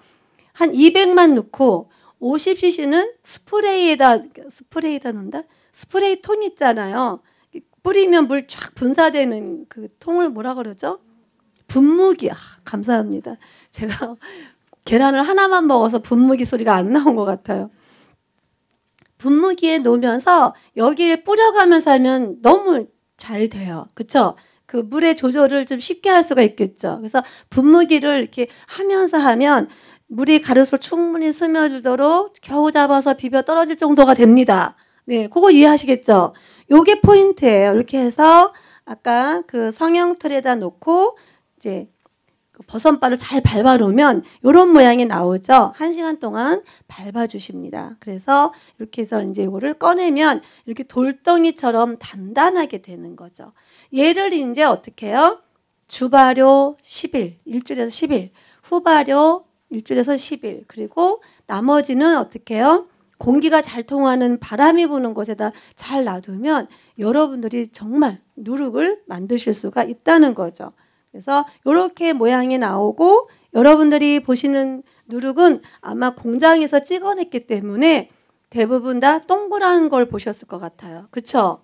한 200만 넣고 50cc는 스프레이에다 스프레이다 넣는다. 스프레이 통 있잖아요. 뿌리면 물 쫙 분사되는 그 통을 뭐라 그러죠? 분무기. 아, 감사합니다. 제가 계란을 하나만 먹어서 분무기 소리가 안 나온 것 같아요. 분무기에 놓으면서 여기에 뿌려가면서 하면 너무 잘 돼요. 그렇죠? 그 물의 조절을 좀 쉽게 할 수가 있겠죠. 그래서 분무기를 이렇게 하면서 하면 물이 가루수로 충분히 스며들도록 겨우 잡아서 비벼 떨어질 정도가 됩니다. 네, 그거 이해하시겠죠? 요게 포인트예요. 이렇게 해서 아까 그 성형 틀에다 놓고 이제 그 버선바를 잘 밟아 놓으면 이런 모양이 나오죠. 한 시간 동안 밟아 주십니다. 그래서 이렇게 해서 이제 이거를 꺼내면 이렇게 돌덩이처럼 단단하게 되는 거죠. 얘를 이제 어떻게 해요? 주발효 10일, 일주일에서 10일, 후발효 일주일에서 10일. 그리고 나머지는 어떻게 해요? 공기가 잘 통하는 바람이 부는 곳에다 잘 놔두면 여러분들이 정말 누룩을 만드실 수가 있다는 거죠. 그래서 이렇게 모양이 나오고 여러분들이 보시는 누룩은 아마 공장에서 찍어냈기 때문에 대부분 다 동그란 걸 보셨을 것 같아요. 그렇죠?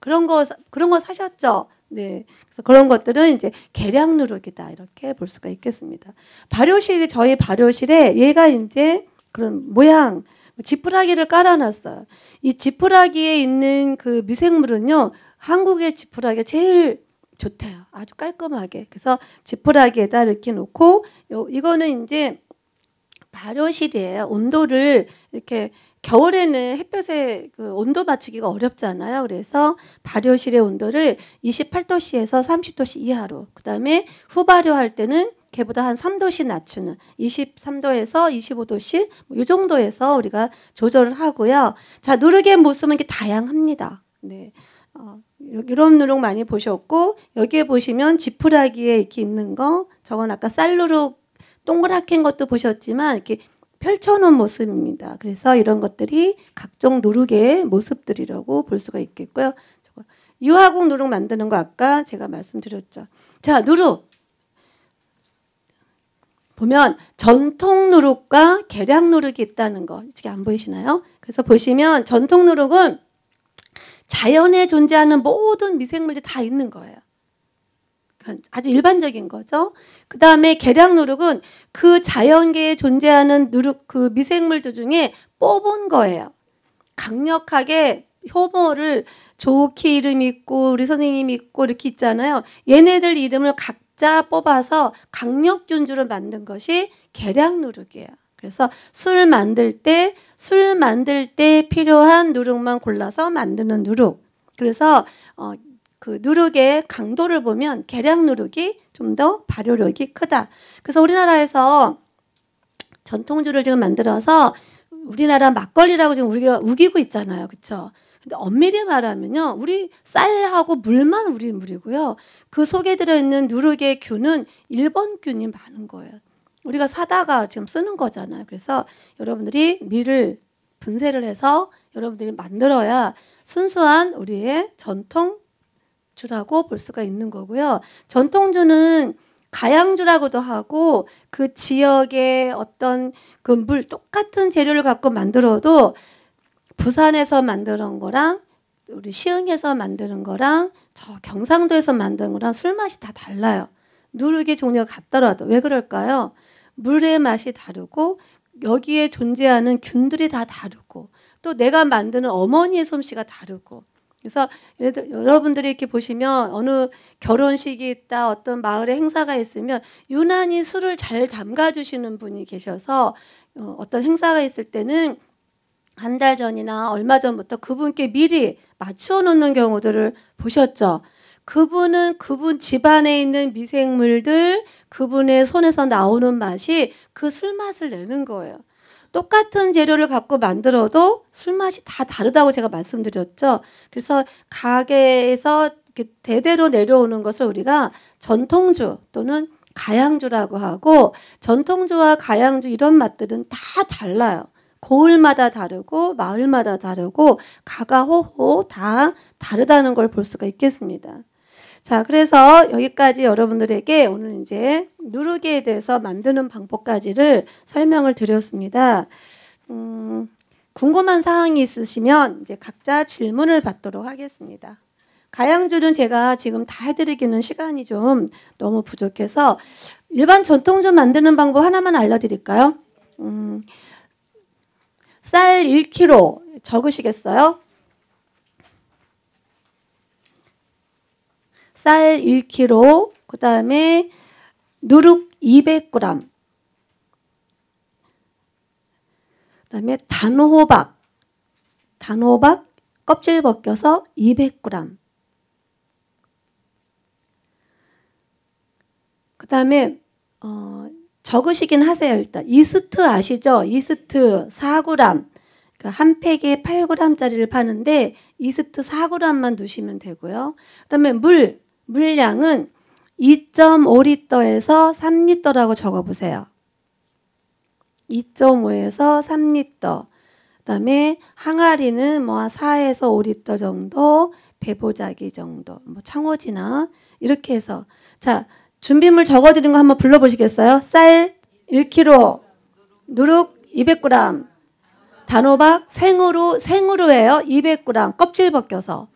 그런 거 그런 거 사셨죠? 네. 그래서 그런 것들은 이제 계량 누룩이다. 이렇게 볼 수가 있겠습니다. 발효실, 저희 발효실에 얘가 이제 그런 모양, 뭐 지푸라기를 깔아놨어요. 이 지푸라기에 있는 그 미생물은요, 한국의 지푸라기가 제일 좋대요. 아주 깔끔하게. 그래서 지푸라기에다 이렇게 놓고, 요, 이거는 이제 발효실이에요. 온도를 이렇게 겨울에는 햇볕에 그 온도 맞추기가 어렵잖아요. 그래서 발효실의 온도를 28도씨에서 30도씨 이하로, 그 다음에 후발효할 때는 개보다한 3도씨 낮추는 23도에서 25도씨 뭐이 정도에서 우리가 조절을 하고요. 자 누룩의 모습은 이렇게 다양합니다. 네. 어, 이런 누룩 많이 보셨고 여기에 보시면 지푸라기에 이렇게 있는 거 저건 아까 쌀누룩 동그랗게 한 것도 보셨지만 이렇게 펼쳐놓은 모습입니다. 그래서 이런 것들이 각종 누룩의 모습들이라고 볼 수가 있겠고요. 유화곡 누룩 만드는 거 아까 제가 말씀드렸죠. 자, 누룩. 보면 전통 누룩과 계량 누룩이 있다는 거. 이게 안 보이시나요? 그래서 보시면 전통 누룩은 자연에 존재하는 모든 미생물이 다 있는 거예요. 아주 일반적인 거죠. 그 다음에 계량 누룩은 그 자연계에 존재하는 누룩 그 미생물들 중에 뽑은 거예요. 강력하게 효모를 좋게 이름 있고 우리 선생님 있고 이렇게 있잖아요. 얘네들 이름을 각자 뽑아서 강력균주를 만든 것이 계량 누룩이에요. 그래서 술 만들 때 술 만들 때 필요한 누룩만 골라서 만드는 누룩. 그래서 어, 그 누룩의 강도를 보면 계량 누룩이 좀 더 발효력이 크다. 그래서 우리나라에서 전통주를 지금 만들어서 우리나라 막걸리라고 지금 우리가 우기고 있잖아요. 그렇죠? 근데 엄밀히 말하면요. 우리 쌀하고 물만 우리 물이고요. 그 속에 들어 있는 누룩의 균은 일본 균이 많은 거예요. 우리가 사다가 지금 쓰는 거잖아요. 그래서 여러분들이 밀을 분쇄를 해서 여러분들이 만들어야 순수한 우리의 전통 주라고 볼 수가 있는 거고요. 전통주는 가양주라고도 하고 그 지역의 어떤 그 물 똑같은 재료를 갖고 만들어도 부산에서 만드는 거랑 우리 시흥에서 만드는 거랑 저 경상도에서 만드는 거랑 술 맛이 다 달라요. 누룩의 종류가 같더라도 왜 그럴까요? 물의 맛이 다르고 여기에 존재하는 균들이 다 다르고 또 내가 만드는 어머니의 솜씨가 다르고 그래서 여러분들이 이렇게 보시면 어느 결혼식이 있다 어떤 마을에 행사가 있으면 유난히 술을 잘 담가 주시는 분이 계셔서 어, 어떤 행사가 있을 때는 한 달 전이나 얼마 전부터 그분께 미리 맞추어 놓는 경우들을 보셨죠. 그분은 그분 집안에 있는 미생물들, 그분의 손에서 나오는 맛이 그 술맛을 내는 거예요. 똑같은 재료를 갖고 만들어도 술맛이 다 다르다고 제가 말씀드렸죠. 그래서 가게에서 대대로 내려오는 것을 우리가 전통주 또는 가양주라고 하고 전통주와 가양주 이런 맛들은 다 달라요. 고을마다 다르고 마을마다 다르고 가가호호 다 다르다는 걸 볼 수가 있겠습니다. 자, 그래서 여기까지 여러분들에게 오늘 이제 누르기에 대해서 만드는 방법까지를 설명을 드렸습니다. 음, 궁금한 사항이 있으시면 이제 각자 질문을 받도록 하겠습니다. 가양주는 제가 지금 다 해드리기는 시간이 좀 너무 부족해서 일반 전통주 만드는 방법 하나만 알려드릴까요? 음, 쌀 1kg 적으시겠어요? 쌀 1kg, 그 다음에 누룩 200g, 그 다음에 단호박, 단호박 껍질 벗겨서 200g, 그 다음에 어, 적으시긴 하세요. 일단 이스트 아시죠? 이스트 4g, 그러니까 한 팩에 8g짜리를 파는데 이스트 4g만 두시면 되고요. 그다음에 물 물량은 2.5리터에서 3리터라고 적어보세요. 2.5에서 3리터. 그다음에 항아리는 뭐 4에서 5리터 정도, 배보자기 정도, 뭐 창호지나 이렇게 해서 자 준비물 적어드린 거 한번 불러보시겠어요? 쌀 1kg, 누룩 200g, 단호박 생으로 생으로 해요. 200g 껍질 벗겨서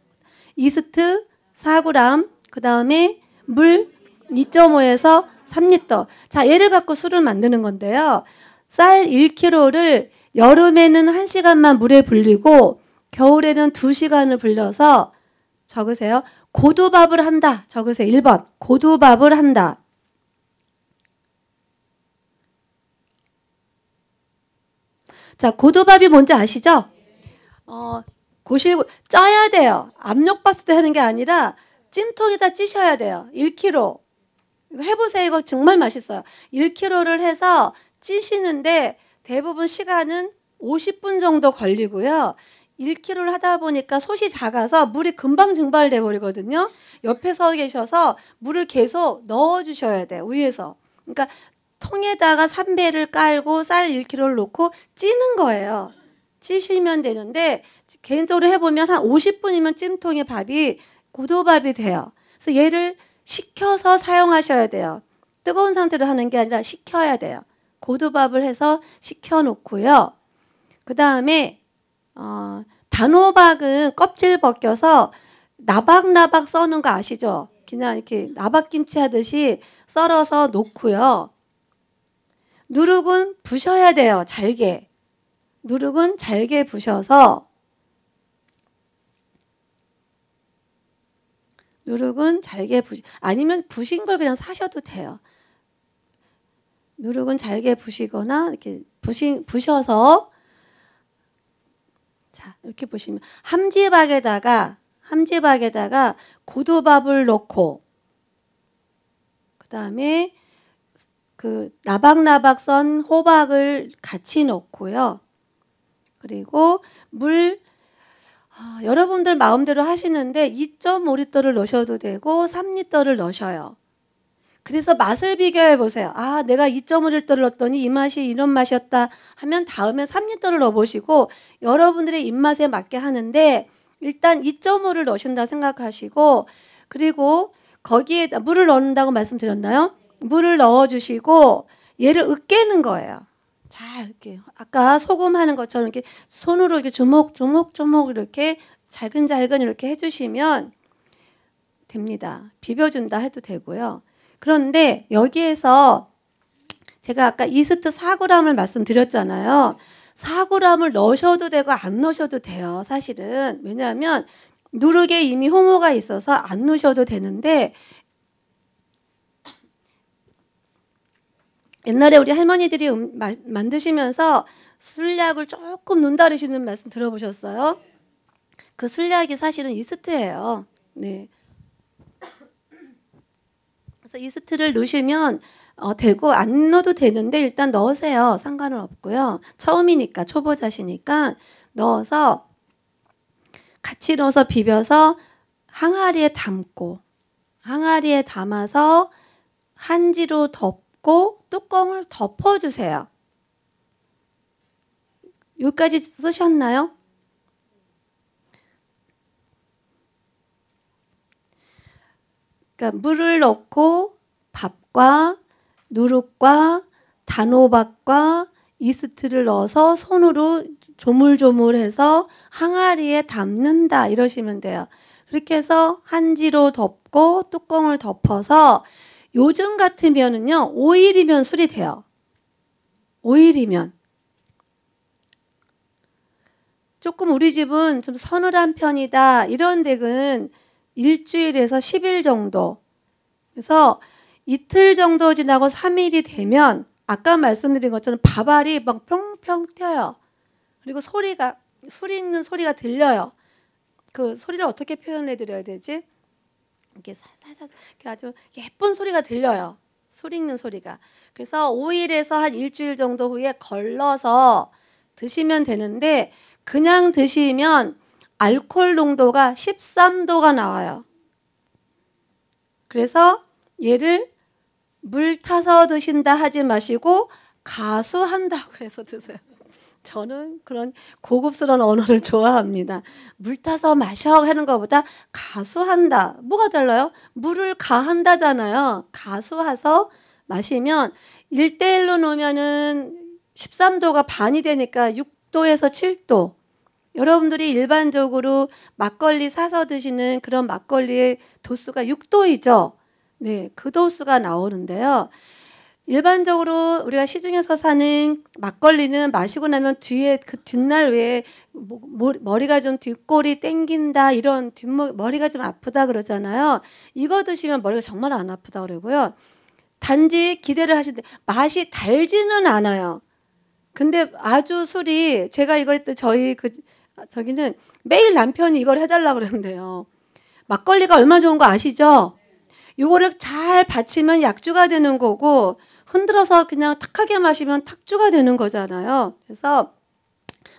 이스트 4g, 그 다음에 물 2.5에서 3리터. 자, 얘를 갖고 술을 만드는 건데요. 쌀 1kg를 여름에는 1시간만 물에 불리고 겨울에는 2시간을 불려서 적으세요. 고두밥을 한다. 적으세요. 1번. 고두밥을 한다. 자, 고두밥이 뭔지 아시죠? 어, 고실, 쪄야 돼요. 압력밥솥에 하는 게 아니라 찜통에다 찌셔야 돼요. 1kg. 이거 해보세요. 이거 정말 맛있어요. 1kg를 해서 찌시는데 대부분 시간은 50분 정도 걸리고요. 1kg를 하다 보니까 솥이 작아서 물이 금방 증발돼 버리거든요. 옆에 서 계셔서 물을 계속 넣어 주셔야 돼요. 위에서. 그러니까 통에다가 삼배를 깔고 쌀 1kg를 넣고 찌는 거예요. 찌시면 되는데 개인적으로 해보면 한 50분이면 찜통에 밥이 고도밥이 돼요. 그래서 얘를 식혀서 사용하셔야 돼요. 뜨거운 상태로 하는 게 아니라 식혀야 돼요. 고두밥을 해서 식혀놓고요. 그 다음에 어, 단호박은 껍질 벗겨서 나박나박 써는 거 아시죠? 그냥 이렇게 나박김치 하듯이 썰어서 놓고요. 누룩은 부셔야 돼요. 잘게. 누룩은 잘게 부셔서 누룩은 잘게 부시 아니면 부신 걸 그냥 사셔도 돼요. 누룩은 잘게 부시거나 이렇게 부신 부셔서 자 이렇게 보시면 함지박에다가 함지박에다가 고두밥을 넣고 그 다음에 그 나박나박 썬 호박을 같이 넣고요. 그리고 물 아, 여러분들 마음대로 하시는데 2.5리터를 넣으셔도 되고 3리터를 넣으셔요. 그래서 맛을 비교해 보세요. 아, 내가 2.5리터를 넣었더니 이 맛이 이런 맛이었다 하면 다음에 3리터를 넣어보시고 여러분들의 입맛에 맞게 하는데 일단 2.5를 넣으신다 생각하시고 그리고 거기에 물을 넣는다고 말씀드렸나요? 물을 넣어주시고 얘를 으깨는 거예요. 잘 이렇게 아까 소금 하는 것처럼 이렇게 손으로 이렇게 조목 조목 조목 이렇게 잘근잘근 이렇게 해주시면 됩니다. 비벼준다 해도 되고요. 그런데 여기에서 제가 아까 이스트 4g을 말씀드렸잖아요. 4g을 넣으셔도 되고 안 넣으셔도 돼요. 사실은 왜냐하면 누룩에 이미 호모가 있어서 안 넣으셔도 되는데 옛날에 우리 할머니들이 음, 마, 만드시면서 술약을 조금 눈다르시는 말씀 들어보셨어요? 그 술약이 사실은 이스트예요. 네. 그래서 이스트를 넣으시면 어, 되고 안 넣어도 되는데 일단 넣으세요. 상관은 없고요. 처음이니까 초보자시니까 넣어서 같이 넣어서 비벼서 항아리에 담고 항아리에 담아서 한지로 덮 닫고 뚜껑을 덮어주세요. 여기까지 쓰셨나요? 그러니까 물을 넣고 밥과 누룩과 단호박과 이스트를 넣어서 손으로 조물조물해서 항아리에 담는다 이러시면 돼요. 그렇게 해서 한지로 덮고 뚜껑을 덮어서 요즘 같으면은요, 5일이면 술이 돼요 5일이면. 조금 우리 집은 좀 서늘한 편이다. 이런 댁은 일주일에서 10일 정도. 그래서 이틀 정도 지나고 3일이 되면 아까 말씀드린 것처럼 밥알이 막 평평 튀어요. 그리고 소리가, 소리 있는 소리가 들려요. 그 소리를 어떻게 표현해 드려야 되지? 이렇게 살살 이렇게 아주 예쁜 소리가 들려요. 소리 있는 소리가. 그래서 5일에서 한 일주일 정도 후에 걸러서 드시면 되는데 그냥 드시면 알코올 농도가 13도가 나와요. 그래서 얘를 물 타서 드신다 하지 마시고 가수한다고 해서 드세요. 저는 그런 고급스러운 언어를 좋아합니다. 물 타서 마셔 하는 것보다 가수한다. 뭐가 달라요? 물을 가한다잖아요. 가수해서 마시면 1대1로 놓으면은 13도가 반이 되니까 6도에서 7도. 여러분들이 일반적으로 막걸리 사서 드시는 그런 막걸리의 도수가 6도이죠. 네, 그 도수가 나오는데요. 일반적으로 우리가 시중에서 사는 막걸리는 마시고 나면 뒤에 그 뒷날 외에 뭐, 뭐, 머리가 좀 뒷골이 땡긴다 이런 뒷목 머리가 좀 아프다 그러잖아요. 이거 드시면 머리가 정말 안 아프다 그러고요. 단지 기대를 하시는데 맛이 달지는 않아요. 근데 아주 술이 제가 이걸 했던 저희 그 저기는 매일 남편이 이걸 해달라 그러는데요. 막걸리가 얼마 나 좋은 거 아시죠? 요거를 잘 받치면 약주가 되는 거고 흔들어서 그냥 탁하게 마시면 탁주가 되는 거잖아요. 그래서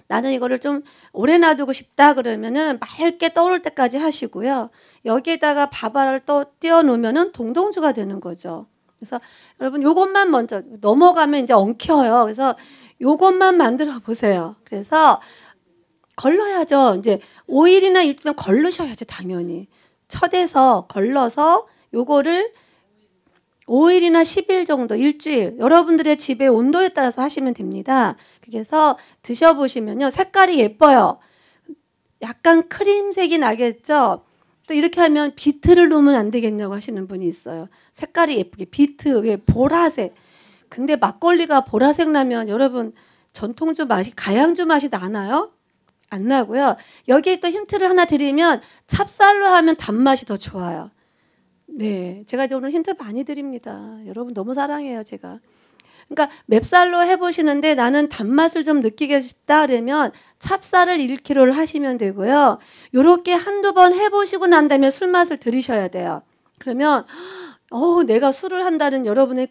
나는 이거를 좀 오래 놔두고 싶다 그러면은 맑게 떠오를 때까지 하시고요. 여기에다가 밥알을 또 띄워 놓으면은 동동주가 되는 거죠. 그래서 여러분 요것만 먼저 넘어가면 이제 엉켜요. 그래서 요것만 만들어 보세요. 그래서 걸러야죠. 이제 5일이나 일주일 걸르셔야죠 당연히. 첫에서 걸러서 요거를 5일이나 10일 정도, 일주일, 여러분들의 집의 온도에 따라서 하시면 됩니다. 그래서 드셔보시면요. 색깔이 예뻐요. 약간 크림색이 나겠죠? 또 이렇게 하면 비트를 넣으면 안 되겠냐고 하시는 분이 있어요. 색깔이 예쁘게. 비트, 왜 보라색. 근데 막걸리가 보라색 나면 여러분 전통주 맛이, 가양주 맛이 나나요? 안 나고요. 여기에 또 힌트를 하나 드리면 찹쌀로 하면 단맛이 더 좋아요. 네, 제가 이제 오늘 힌트 많이 드립니다. 여러분 너무 사랑해요, 제가. 그러니까 맵쌀로 해보시는데 나는 단맛을 좀 느끼고 싶다 그러면 찹쌀을 1kg를 하시면 되고요. 요렇게 한두 번 해보시고 난 다음에 술맛을 들이셔야 돼요. 그러면 어우 내가 술을 한다는 여러분의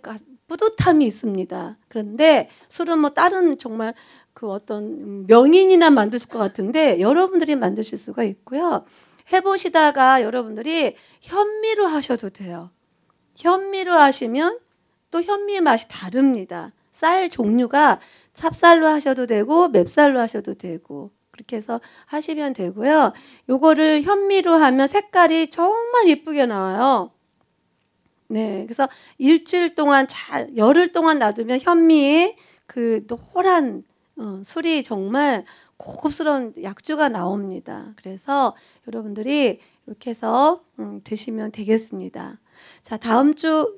뿌듯함이 있습니다. 그런데 술은 뭐 다른 정말 그 어떤 음, 명인이나 만들 것 같은데 여러분들이 만드실 수가 있고요. 해보시다가 여러분들이 현미로 하셔도 돼요. 현미로 하시면 또 현미의 맛이 다릅니다. 쌀 종류가 찹쌀로 하셔도 되고 맵쌀로 하셔도 되고 그렇게 해서 하시면 되고요. 요거를 현미로 하면 색깔이 정말 예쁘게 나와요. 네. 그래서 일주일 동안 잘 열흘 동안 놔두면 현미의 그 노란 어, 술이 정말 고급스러운 약주가 나옵니다. 그래서 여러분들이 이렇게 해서 음, 드시면 되겠습니다. 자, 다음 주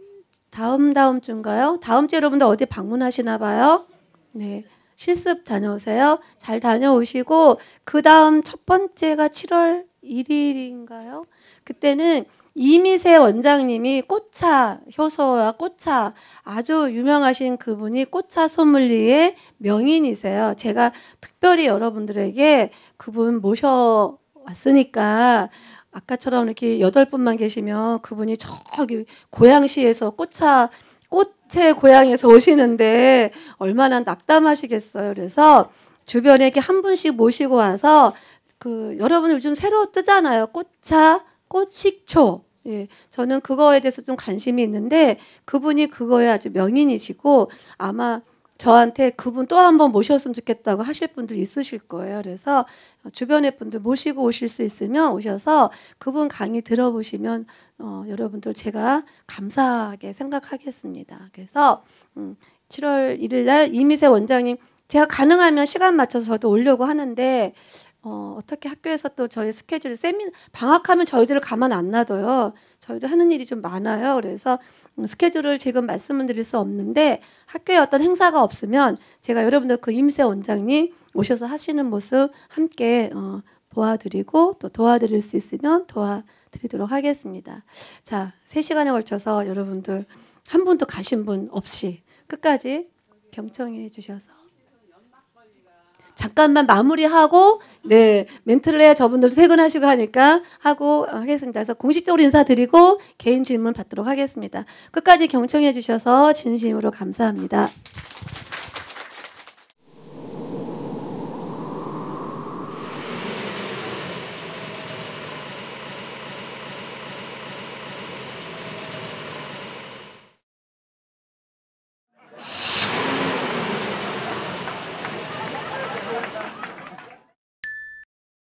다음 다음 주인가요? 다음 주 여러분들 어디 방문하시나 봐요? 네. 실습 다녀오세요. 잘 다녀오시고 그 다음 첫 번째가 7월 1일인가요? 그때는 이미세 원장님이 꽃차 효소와 꽃차 아주 유명하신 그분이 꽃차 소믈리에 명인이세요. 제가 특별히 여러분들에게 그분 모셔 왔으니까 아까처럼 이렇게 여덟 분만 계시면 그분이 저기 고양시에서 꽃차 꽃의 고향에서 오시는데 얼마나 낙담하시겠어요. 그래서 주변에 이렇게 한 분씩 모시고 와서 그 여러분 요즘 새로 뜨잖아요. 꽃차 꽃식초. 예, 저는 그거에 대해서 좀 관심이 있는데 그분이 그거에 아주 명인이시고 아마 저한테 그분 또 한 번 모셨으면 좋겠다고 하실 분들 있으실 거예요. 그래서 주변의 분들 모시고 오실 수 있으면 오셔서 그분 강의 들어보시면 어, 여러분들 제가 감사하게 생각하겠습니다. 그래서 음, 7월 1일 날 이미세 원장님 제가 가능하면 시간 맞춰서 저도 오려고 하는데 어, 어떻게 학교에서 또 저희 스케줄 세미 방학하면 저희들을 가만 안 놔둬요. 저희도 하는 일이 좀 많아요. 그래서 음, 스케줄을 지금 말씀 드릴 수 없는데 학교에 어떤 행사가 없으면 제가 여러분들 그 임세 원장님 오셔서 하시는 모습 함께 어, 도와드리고 또 도와드릴 수 있으면 도와드리도록 하겠습니다. 자, 3시간에 걸쳐서 여러분들 한 분도 가신 분 없이 끝까지 경청해 주셔서 잠깐만 마무리하고 네 멘트를 해야 저분들 퇴근하시고 하니까 하고 하겠습니다. 그래서 공식적으로 인사드리고 개인 질문 받도록 하겠습니다. 끝까지 경청해 주셔서 진심으로 감사합니다.